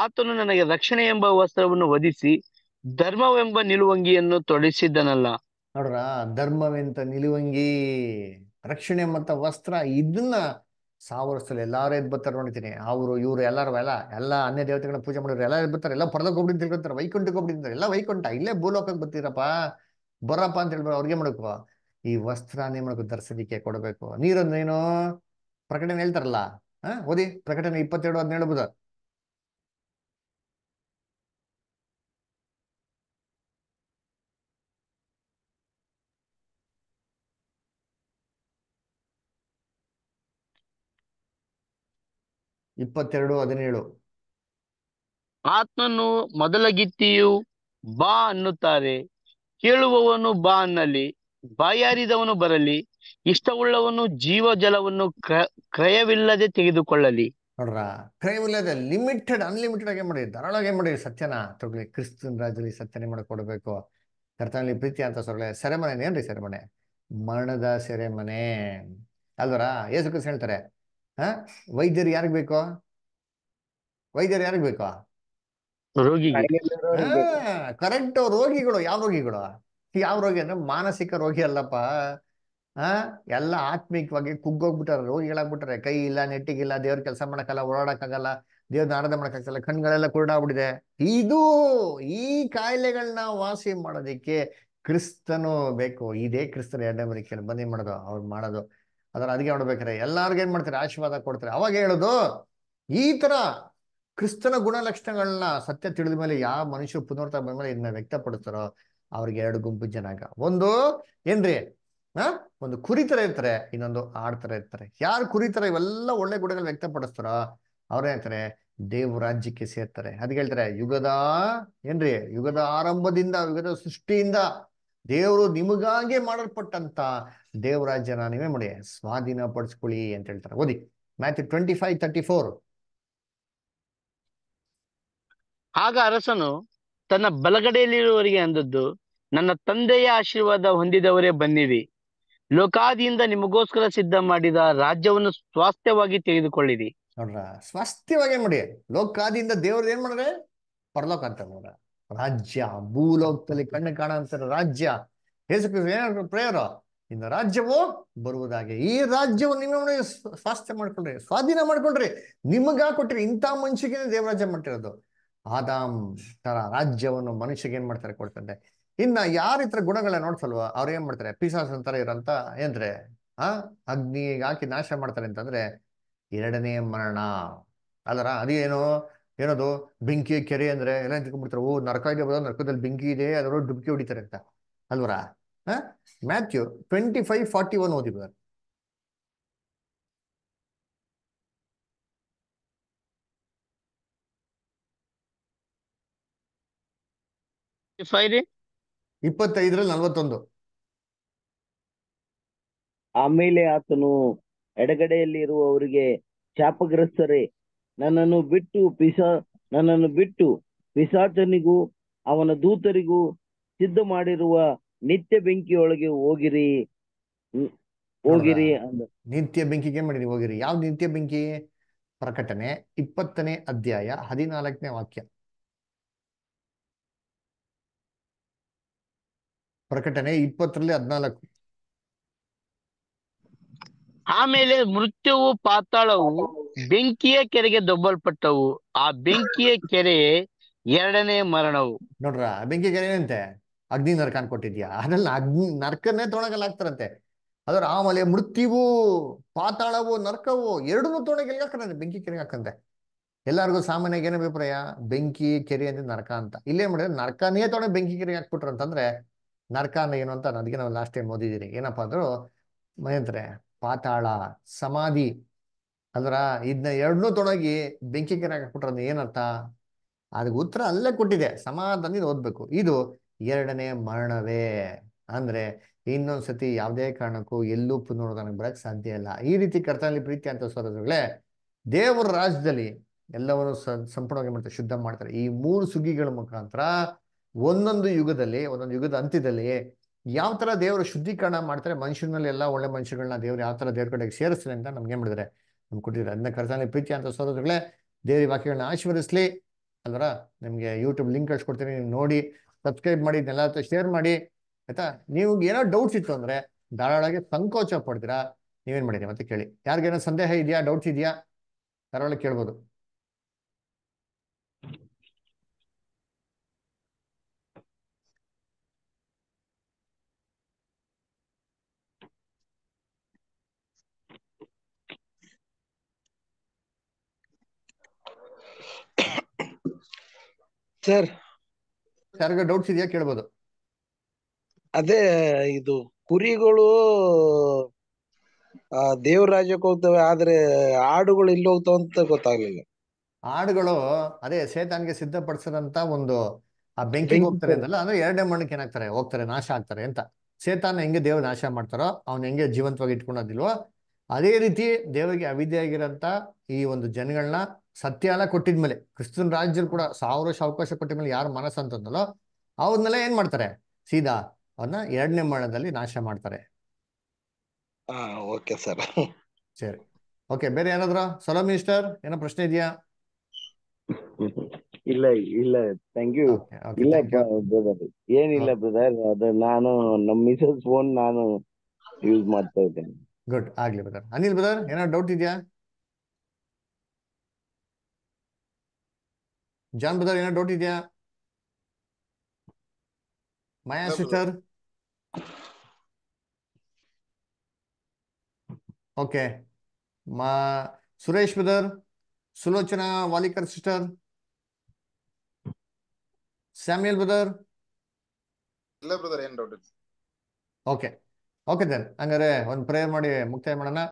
ಆತನು ನನಗೆ ರಕ್ಷಣೆ ಎಂಬ ವಸ್ತ್ರವನ್ನು ವಧಿಸಿ ಧರ್ಮವೆಂಬ ನಿಲುವಂಗಿಯನ್ನು ತೊಡಿಸಿದ್ದನಲ್ಲ ನೋಡ್ರ ಧರ್ಮವೆಂತ ನಿಲುವಂಗಿ ರಕ್ಷಣೆ ಮತ್ತ ವಸ್ತ್ರ ಇದನ್ನ ಸಾವಿರ ಎಲ್ಲಾರು ಎದ್ ಬರ್ತಾರೆ ನೋಡಿದ್ದೀನಿ ಅವರು ಇವರು ಎಲ್ಲಾರು ಎಲ್ಲ ಎಲ್ಲ ಅನ್ಯ ದೇವತೆಗಳನ್ನ ಪೂಜೆ ಮಾಡಿದ್ರು ಎಲ್ಲ ಎದ್ ಬರ್ತಾರೆ ಎಲ್ಲ ಪರದಾಗ ಹೋಗ್ಬಿಟ್ಟು ತಿಳ್ಕೊತಾರೆ ವೈಕುಂಠಕ್ಕೆ ಹೋಗ್ಬಿಟ್ಟಿರ್ತಾರೆ ಎಲ್ಲ ವೈಕುಂಠ ಇಲ್ಲೇ ಭೂಲೋಕಕ್ಕೆ ಬರ್ತೀರಪ್ಪ ಬರಪ್ಪ ಅಂತ ಹೇಳ್ಬಾರ ಅವ್ರಿಗೆ ಮಾಡಬೇಕು ಈ ವಸ್ತ್ರ ನಿಮ್ಗೆ ದರ್ಶನಿಕೆ ಕೊಡಬೇಕು ಏನು ಪ್ರಕಟಣೆ ಹೇಳ್ತಾರಲ್ಲ ಹಾ ಓದಿ ಪ್ರಕಟಣೆ ಇಪ್ಪತ್ತೆರಡು ಅದನ್ನ ಹೇಳ್ಬೋದು ಇಪ್ಪತ್ತೆರಡು ಹದಿನೇಳು ಆತ್ಮನು ಮೊದಲ ಗಿತ್ತಿಯು ಬಾ ಅನ್ನುತ್ತಾರೆ ಕೇಳುವವನು ಬಾ ಅನ್ನಲಿ ಬಾಯಾರಿದವನು ಬರಲಿ ಇಷ್ಟವುಳ್ಳವನು ಜೀವ ಜಲವನ್ನು ಕ್ರಯವಿಲ್ಲದೆ ತೆಗೆದುಕೊಳ್ಳಲಿ ನೋಡ್ರ ಕ್ರಯವಿಲ್ಲದೆ ಲಿಮಿಟೆಡ್ ಅನ್ಲಿಮಿಟೆಡ್ ಆಗಿ ಮಾಡಿ ಧಾರಾಳವಾಗಿ ಮಾಡಿ ಸತ್ಯನ ತೊಗೊಳ್ಳಿ ಕ್ರಿಸ್ತನ್ ರಾಜ್ಯದಲ್ಲಿ ಸತ್ಯನೇ ಮಾಡಿಕೊಡ್ಬೇಕು ಕರ್ತನಲ್ಲಿ ಪ್ರೀತಿ ಅಂತ ಸೊರಳೆ ಸೆರೆಮನೆ ಏನ್ರಿ ಸೆರೆಮನೆ ಮರಣದ ಸೆರೆಮನೆ ಅಲ್ವರ ಯೇಸು ಕ್ರಿಸ್ತ ಹೇಳ್ತಾರೆ ಹ ವೈದ್ಯರು ಯಾರಿಗ್ ಬೇಕೋ ವೈದ್ಯರು ಯಾರಿಗ್ ಬೇಕೋ ಕರೆಕ್ಟ್ ರೋಗಿಗಳು ಯಾವ ರೋಗಿಗಳು ಯಾವ ರೋಗಿ ಅಂದ್ರೆ ಮಾನಸಿಕ ರೋಗಿ ಅಲ್ಲಪ್ಪ ಹ ಎಲ್ಲ ಆತ್ಮಿಕವಾಗಿ ಕುಗ್ಗೋಗ್ಬಿಟ್ಟಾರೆ ರೋಗಿಗಳಾಗ್ಬಿಟ್ಟಾರೆ ಕೈ ಇಲ್ಲ ನೆಟ್ಟಿಗಿಲ್ಲ ದೇವ್ರ ಕೆಲಸ ಮಾಡಕ್ಕಲ್ಲ ಓಡಾಡಕ್ಕಾಗಲ್ಲ ದೇವ್ರನ್ನ ಆರಾಧ ಮಾಡಕ್ಕಾಗಲ್ಲ ಕಣ್ಗಳೆಲ್ಲ ಕುರುಡಾಗ್ಬಿಟ್ಟಿದೆ ಇದು ಈ ಕಾಯಿಲೆಗಳನ್ನ ವಾಸಿ ಮಾಡೋದಿಕ್ಕೆ ಕ್ರಿಸ್ತನು ಬೇಕು ಇದೇ ಕ್ರಿಸ್ತನ ಎರಡನೇ ಬರೀ ಬಂದಿ ಮಾಡೋದು ಅವ್ರು ಮಾಡೋದು ಅದನ್ನು ಅದಕ್ಕೆ ನೋಡ್ಬೇಕಾರೆ ಎಲ್ಲಾರ್ಗು ಏನ್ ಮಾಡ್ತಾರೆ ಆಶೀರ್ವಾದ ಕೊಡ್ತಾರೆ ಅವಾಗ ಹೇಳೋದು ಈ ತರ ಕ್ರಿಸ್ತನ ಗುಣಲಕ್ಷಣಗಳನ್ನ ಸತ್ಯ ತಿಳಿದ ಮೇಲೆ ಯಾವ ಮನುಷ್ಯರು ಪುನರ್ತ ಬಂದ್ಮೇಲೆ ಇದನ್ನ ವ್ಯಕ್ತಪಡಿಸ್ತಾರೋ ಅವ್ರಿಗೆ ಎರಡು ಗುಂಪು ಜನಾಂಗ ಒಂದು ಏನ್ರಿ ಹಾ ಒಂದು ಕುರಿತರ ಇರ್ತಾರೆ ಇನ್ನೊಂದು ಆಡ್ತರ ಇರ್ತಾರೆ ಯಾರು ಕುರಿತರ ಇವೆಲ್ಲ ಒಳ್ಳೆ ಗುಣಗಳು ವ್ಯಕ್ತಪಡಿಸ್ತಾರೋ ಹೇಳ್ತಾರೆ ದೇವ್ ರಾಜ್ಯಕ್ಕೆ ಸೇರ್ತಾರೆ ಅದ್ಗೆ ಹೇಳ್ತಾರೆ ಯುಗದ ಏನ್ರಿ ಯುಗದ ಆರಂಭದಿಂದ ಯುಗದ ಸೃಷ್ಟಿಯಿಂದ ದೇವರು ನಿಮಗಾಗೆ ಮಾಡಲ್ಪಟ್ಟಂತ ದೇವರಾಜ್ಯನ ನೀವೇ ಮಾಡಿ ಸ್ವಾಧೀನ ಪಡಿಸ್ಕೊಳ್ಳಿ ಅಂತ ಹೇಳ್ತಾರೆ ಓದಿ Matthew twenty five thirty four ಆಗ ಅರಸನು ತನ್ನ ಬಲಗಡೆಯಲ್ಲಿರುವವರಿಗೆ ಅಂದದ್ದು ನನ್ನ ತಂದೆಯ ಆಶೀರ್ವಾದ ಹೊಂದಿದವರೇ ಬನ್ನಿರಿ ಲೋಕಾದಿಯಿಂದ ನಿಮಗೋಸ್ಕರ ಸಿದ್ಧ ಮಾಡಿದ ರಾಜ್ಯವನ್ನು ಸ್ವಾಸ್ಥ್ಯವಾಗಿ ತೆಗೆದುಕೊಳ್ಳಿರಿ ನೋಡ್ರ ಸ್ವಾಸ್ಥ್ಯವಾಗಿ ಮಾಡಿ ಲೋಕಾದಿಯಿಂದ ದೇವ್ರದ್ದು ಏನ್ ಮಾಡ್ರೆ ಪರಲೋಕ ಅಂತ ನೋಡ್ರ ರಾಜ್ಯ ಭೂಲೋಕದಲ್ಲಿ ಕಣ್ಣು ಕಾಣಂತರ ರಾಜ್ಯ ಹೆಸರು ಏನಾದ್ರು ಪ್ರೇಯರ ಇನ್ನು ರಾಜ್ಯವು ಬರುವುದಾಗಿ ಈ ರಾಜ್ಯವು ನಿಮ್ಮ ಸ್ವಾಸ್ಥ್ಯ ಮಾಡ್ಕೊಳ್ರಿ ಸ್ವಾಧೀನ ಮಾಡ್ಕೊಳ್ರಿ ನಿಮಗ ಕೊಟ್ಟಿರಿ ಇಂಥ ಮನುಷ್ಯಗೆ ದೇವರಾಜ್ಯ ಮಾಡ್ತಿರೋದು ಆದಾಮ್ ತರ ರಾಜ್ಯವನ್ನು ಮನುಷ್ಯಗೆ ಏನ್ ಮಾಡ್ತಾರೆ ಕೊಡ್ತಾರೆ ಇನ್ನ ಯಾರ ಇತರ ಗುಣಗಳನ್ನ ನೋಡ್ಸಲ್ವ ಅವ್ರು ಏನ್ ಮಾಡ್ತಾರೆ ಪಿಸಾಸ್ ಅಂತಾರೆ ಇರಂತ ಏನ್ರೆ ಆ ಅಗ್ನಿಗೆ ಹಾಕಿ ನಾಶ ಮಾಡ್ತಾರೆ ಅಂತಂದ್ರೆ ಎರಡನೇ ಮರಣ ಅದರ ಅದೇನು ಏನದು ಬೆಂಕಿ ಕೆರೆ ಅಂದ್ರೆ ಎಲ್ಲ ತಿಳ್ಕೊಂಡ್ಬಿಡ್ತಾರೆ ಓ ನರಕ ಇದೆ ಬರೋ ನರಕದಲ್ಲಿ ಬೆಂಕಿ ಇದೆ ಅದರೊಳಗೆ ಡುಬ್ಕಿ ಹೊಡಿತಾರೆ ಅಂತ ಅಲ್ವರಾ ಹಾಂ Matthew twenty five forty one ಓದಿ ಬರ್ ಇಪ್ಪತ್ತೈದರಲ್ಲಿ ನಲ್ವತ್ತೊಂದು ಆಮೇಲೆ ಆತನು ಎಡಗಡೆಯಲ್ಲಿ ಇರುವವರಿಗೆ ಶಾಪಗ್ರಸ್ತರೇ ನನ್ನನ್ನು ಬಿಟ್ಟು ಪಿಸಾ ನನ್ನನ್ನು ಬಿಟ್ಟು ಪಿಸಾಚನಿಗೂ ಅವನ ದೂತರಿಗೂ ಸಿದ್ಧ ಮಾಡಿರುವ ನಿತ್ಯ ಬೆಂಕಿಯೊಳಗೆ ಹೋಗಿರಿ ಹೋಗಿರಿ ಅಂದ ನಿತ್ಯ ಬೆಂಕಿಗೆ ಮಾಡಿರಿ ಹೋಗಿರಿ ಯಾವ ನಿತ್ಯ ಬೆಂಕಿ ಪ್ರಕಟಣೆ ಇಪ್ಪತ್ತನೇ ಅಧ್ಯಾಯ ಹದಿನಾಲ್ಕನೇ ವಾಕ್ಯ ಪ್ರಕಟಣೆ ಇಪ್ಪತ್ತರಲ್ಲಿ ಹದಿನಾಲ್ಕು ಆಮೇಲೆ ಮೃತ್ಯುವು ಪಾತಾಳವು ಬೆಂಕಿಯ ಕೆರೆಗೆ ದೊಬ್ಬಲ್ಪಟ್ಟವು ಆ ಬೆಂಕಿಯ ಕೆರೆ ಎರಡನೇ ಮರಣವು ನೋಡ್ರ ಬೆಂಕಿ ಕೆರೆ ಏನಂತೆ ಅಗ್ನಿ ನರ್ಕ ಅನ್ಕೊಟ್ಟಿದ್ಯಾ ಅದ್ರಲ್ಲಿ ಅಗ್ನಿ ನರ್ಕನ್ನೇ ತೊಣಗಲಾಗ್ತಾರಂತೆ ಹಾಕ್ತಾರಂತೆ ಅದ್ರ ಆಮೇಲೆ ಮೃತ್ಯುವು ಪಾತಾಳವು ನರ್ಕವು ಎರಡನ್ನೂ ತೊಣಗೆಲ್ಲ ಹಾಕಂತೆ ಬೆಂಕಿ ಕೆರೆಗೆ ಹಾಕಂತೆ ಎಲ್ಲಾರ್ಗು ಸಾಮಾನ್ಯ ಏನ ಅಭಿಪ್ರಾಯ ಬೆಂಕಿ ಕೆರೆ ಅಂದ್ರೆ ನರಕ ಅಂತ ಇಲ್ಲೇ ಮಾಡಿದ್ರೆ ನರ್ಕನೇ ತೊಗೊಂಡು ಬೆಂಕಿ ಕೆರೆಗೆ ಹಾಕ್ಬಿಟ್ರಂತಂದ್ರೆ ಅಂತಂದ್ರೆ ನರ್ಕ ಏನು ಅಂತ ಅದಕ್ಕೆ ನಾವು ಲಾಸ್ಟ್ ಟೈಮ್ ಓದಿದಿರಿ ಏನಪ್ಪಾ ಅಂದ್ರು ಮಹೇಂದ್ರೆ ಪಾತಾಳ ಸಮಾಧಿ ಅಂದ್ರ ಇದನ್ನ ಎರಡನ್ನೂ ತೊಡಗಿ ಬೆಂಕಿ ಕೆರೆ ಕೊಟ್ಟರೆ ಏನರ್ಥ ಅದಕ್ಕೆ ಉತ್ತರ ಅಲ್ಲೇ ಕೊಟ್ಟಿದೆ ಸಮಾಧಾನ ಓದ್ಬೇಕು ಇದು ಎರಡನೇ ಮರಣವೇ ಅಂದ್ರೆ ಇನ್ನೊಂದ್ಸತಿ ಯಾವುದೇ ಕಾರಣಕ್ಕೂ ಎಲ್ಲೂ ಪುನರುದ್ಧಾನಕ್ಕೆ ಬರಕ್ ಸಾಧ್ಯ ಇಲ್ಲ ಈ ರೀತಿ ಕರ್ತನಲ್ಲಿ ಪ್ರೀತಿ ಅಂತ ಸೋದರಗಳೇ ದೇವರ ರಾಜ್ಯದಲ್ಲಿ ಎಲ್ಲವನ್ನು ಸಂಪೂರ್ಣವಾಗಿ ಮಾಡ್ತಾರೆ ಶುದ್ಧ ಮಾಡ್ತಾರೆ ಈ ಮೂರು ಸುಗ್ಗಿಗಳ ಮುಖಾಂತರ ಒಂದೊಂದು ಯುಗದಲ್ಲಿ ಒಂದೊಂದು ಯುಗದ ಅಂತ್ಯದಲ್ಲಿ ಯಾವ ತರ ದೇವರು ಶುದ್ಧೀಕರಣ ಮಾಡ್ತಾರೆ ಮನುಷ್ಯನಲ್ಲಿ ಎಲ್ಲ ಒಳ್ಳೆ ಮನುಷ್ಯಗಳನ್ನ ದೇವ್ರು ಯಾವ ಥರ ದೇವ್ರ ಕಡೆಗೆ ಸೇರಿಸ್ತಾರೆ ಅಂತ ನಮ್ಗೆ ಏನು ಮಾಡಿದರೆ ನಮ್ಗೆ ಕೊಟ್ಟಿದ್ರೆ ಅದನ್ನ ಕರ್ಸಾನೆ ಪ್ರೀತಿ ಅಂತ ಸೋದರಗಳೇ ದೇವಿ ವಾಕ್ಯಗಳನ್ನ ಆಶೀರ್ವದಿಸ್ಲಿ ಅಲ್ವರ ನಿಮಗೆ ಯೂಟ್ಯೂಬ್ ಲಿಂಕ್ ಕಳ್ಸಿಕೊಡ್ತೀನಿ ನೀವು ನೋಡಿ ಸಬ್ಸ್ಕ್ರೈಬ್ ಮಾಡಿ ಇದನ್ನೆಲ್ಲ ಶೇರ್ ಮಾಡಿ ಆಯ್ತಾ ನೀವು ಏನೋ ಡೌಟ್ಸ್ ಇತ್ತು ಅಂದ್ರೆ ಧಾರಾಳಗೆ ಸಂಕೋಚ ಪಡ್ತೀರಾ ನೀವೇನು ಮಾಡಿದ್ರಿ ಮತ್ತೆ ಕೇಳಿ ಯಾರಿಗೇನೋ ಸಂದೇಹ ಇದೆಯಾ ಡೌಟ್ಸ್ ಇದೆಯಾ ಧಾರಾಳ ಕೇಳ್ಬೋದು ಸರ್ ಯಾರಿಗ ಡೌಟ್ಸ್ ಇದೆಯಾ ಕೇಳ್ಬೋದು ಅದೇ ಇದು ಕುರಿಗಳು ದೇವ್ರ ರಾಜ್ಯಕ್ಕೆ ಹೋಗ್ತವೆ ಆದ್ರೆ ಆಡುಗಳು ಇಲ್ಲಿ ಹೋಗ್ತಾವ ಅಂತ ಗೊತ್ತಾಗ್ಲಿಲ್ಲ ಹಾಡುಗಳು ಅದೇ ಸೇತಾನ್ಗೆ ಸಿದ್ಧಪಡಿಸಿದಂತ ಒಂದು ಆ ಬೆಂಕಿ ಹೋಗ್ತಾರೆ ಅಂತಲ್ಲ ಅಂದ್ರೆ ಎರಡನೇ ಮಣ್ಣಕ್ಕೆ ಏನಾಗ್ತಾರೆ ಹೋಗ್ತಾರೆ ನಾಶ ಆಗ್ತಾರೆ ಅಂತ ಸೇತಾನ್ ಹೆಂಗೆ ದೇವ್ರ ನಾಶ ಮಾಡ್ತಾರೋ ಅವ್ನ ಹೆಂಗೆ ಜೀವಂತವಾಗಿ ಇಟ್ಕೊಳೋದಿಲ್ವೋ ಅದೇ ರೀತಿ ದೇವರಿಗೆ ಅವಿದ್ಯೆ ಆಗಿರೋಂತ ಈ ಒಂದು ಜನಗಳನ್ನ ಸತ್ಯಾನ ಕೊಟ್ಟಿದ್ಮೇಲೆ ಕ್ರಿಸ್ತನ್ ರಾಜ್ಯರು ಕೂಡ ಸಾವಿರ ವರ್ಷ ಅವಕಾಶ ಕೊಟ್ಟಿದ್ಮೇಲೆ ಯಾರು ಮನಸ್ಸು ಅಂತಂದಲೋ ಅವ್ರನ್ನೆಲ್ಲ ಏನ್ ಮಾಡ್ತಾರೆ ಸೀದಾ ಅವ್ರನ್ನ ಎರಡನೇ ಮರಣದಲ್ಲಿ ನಾಶ ಮಾಡ್ತಾರೆ ಓಕೆ ಸರ್ ಸರಿ ಓಕೆ ಬೇರೆ ಯಾರಾದ್ರೂ ಸಲೋ ಮಿನಿಸ್ಟರ್ ಏನೋ ಪ್ರಶ್ನೆ ಇದೆಯಾ ಇಲ್ಲ ಇಲ್ಲ ಥ್ಯಾಂಕ್ ಯು ಇಲ್ಲ ಬ್ರದರ್ ಏನಿಲ್ಲ ಬ್ರದರ್ ಅದು ನಾನು ನಮ್ಮ ಮಿಸಸ್ ಫೋನ್ ನಾನು ಯೂಸ್ ಮಾಡ್ತಾ ಇದ್ದೇನೆ ಗುಡ್ ಆಗ್ಲಿ ಬ್ರದರ್ ಅನಿಲ್ ಬ್ರದರ್ ಏನಾದ್ರು ಡೌಟ್ ಇದೆಯಾ ಜಾನ್ ಬ್ರದರ್ ಏನಾದ್ರು ಡೌಟ್ ಇದೆಯಾ ಮಾಯಾ ಸಿಸ್ಟರ್ ಓಕೆ ಮಾ Suresh brother Sulochana Walikar sister Samuel brother brother ಏನ್ ಡೌಟ್ ಓಕೆ ಓಕೆ ಸರ್ ಹಂಗಾರೆ ಒಂದು ಪ್ರೇಯರ್ ಮಾಡಿ ಮುಕ್ತಾಯ ಮಾಡೋಣ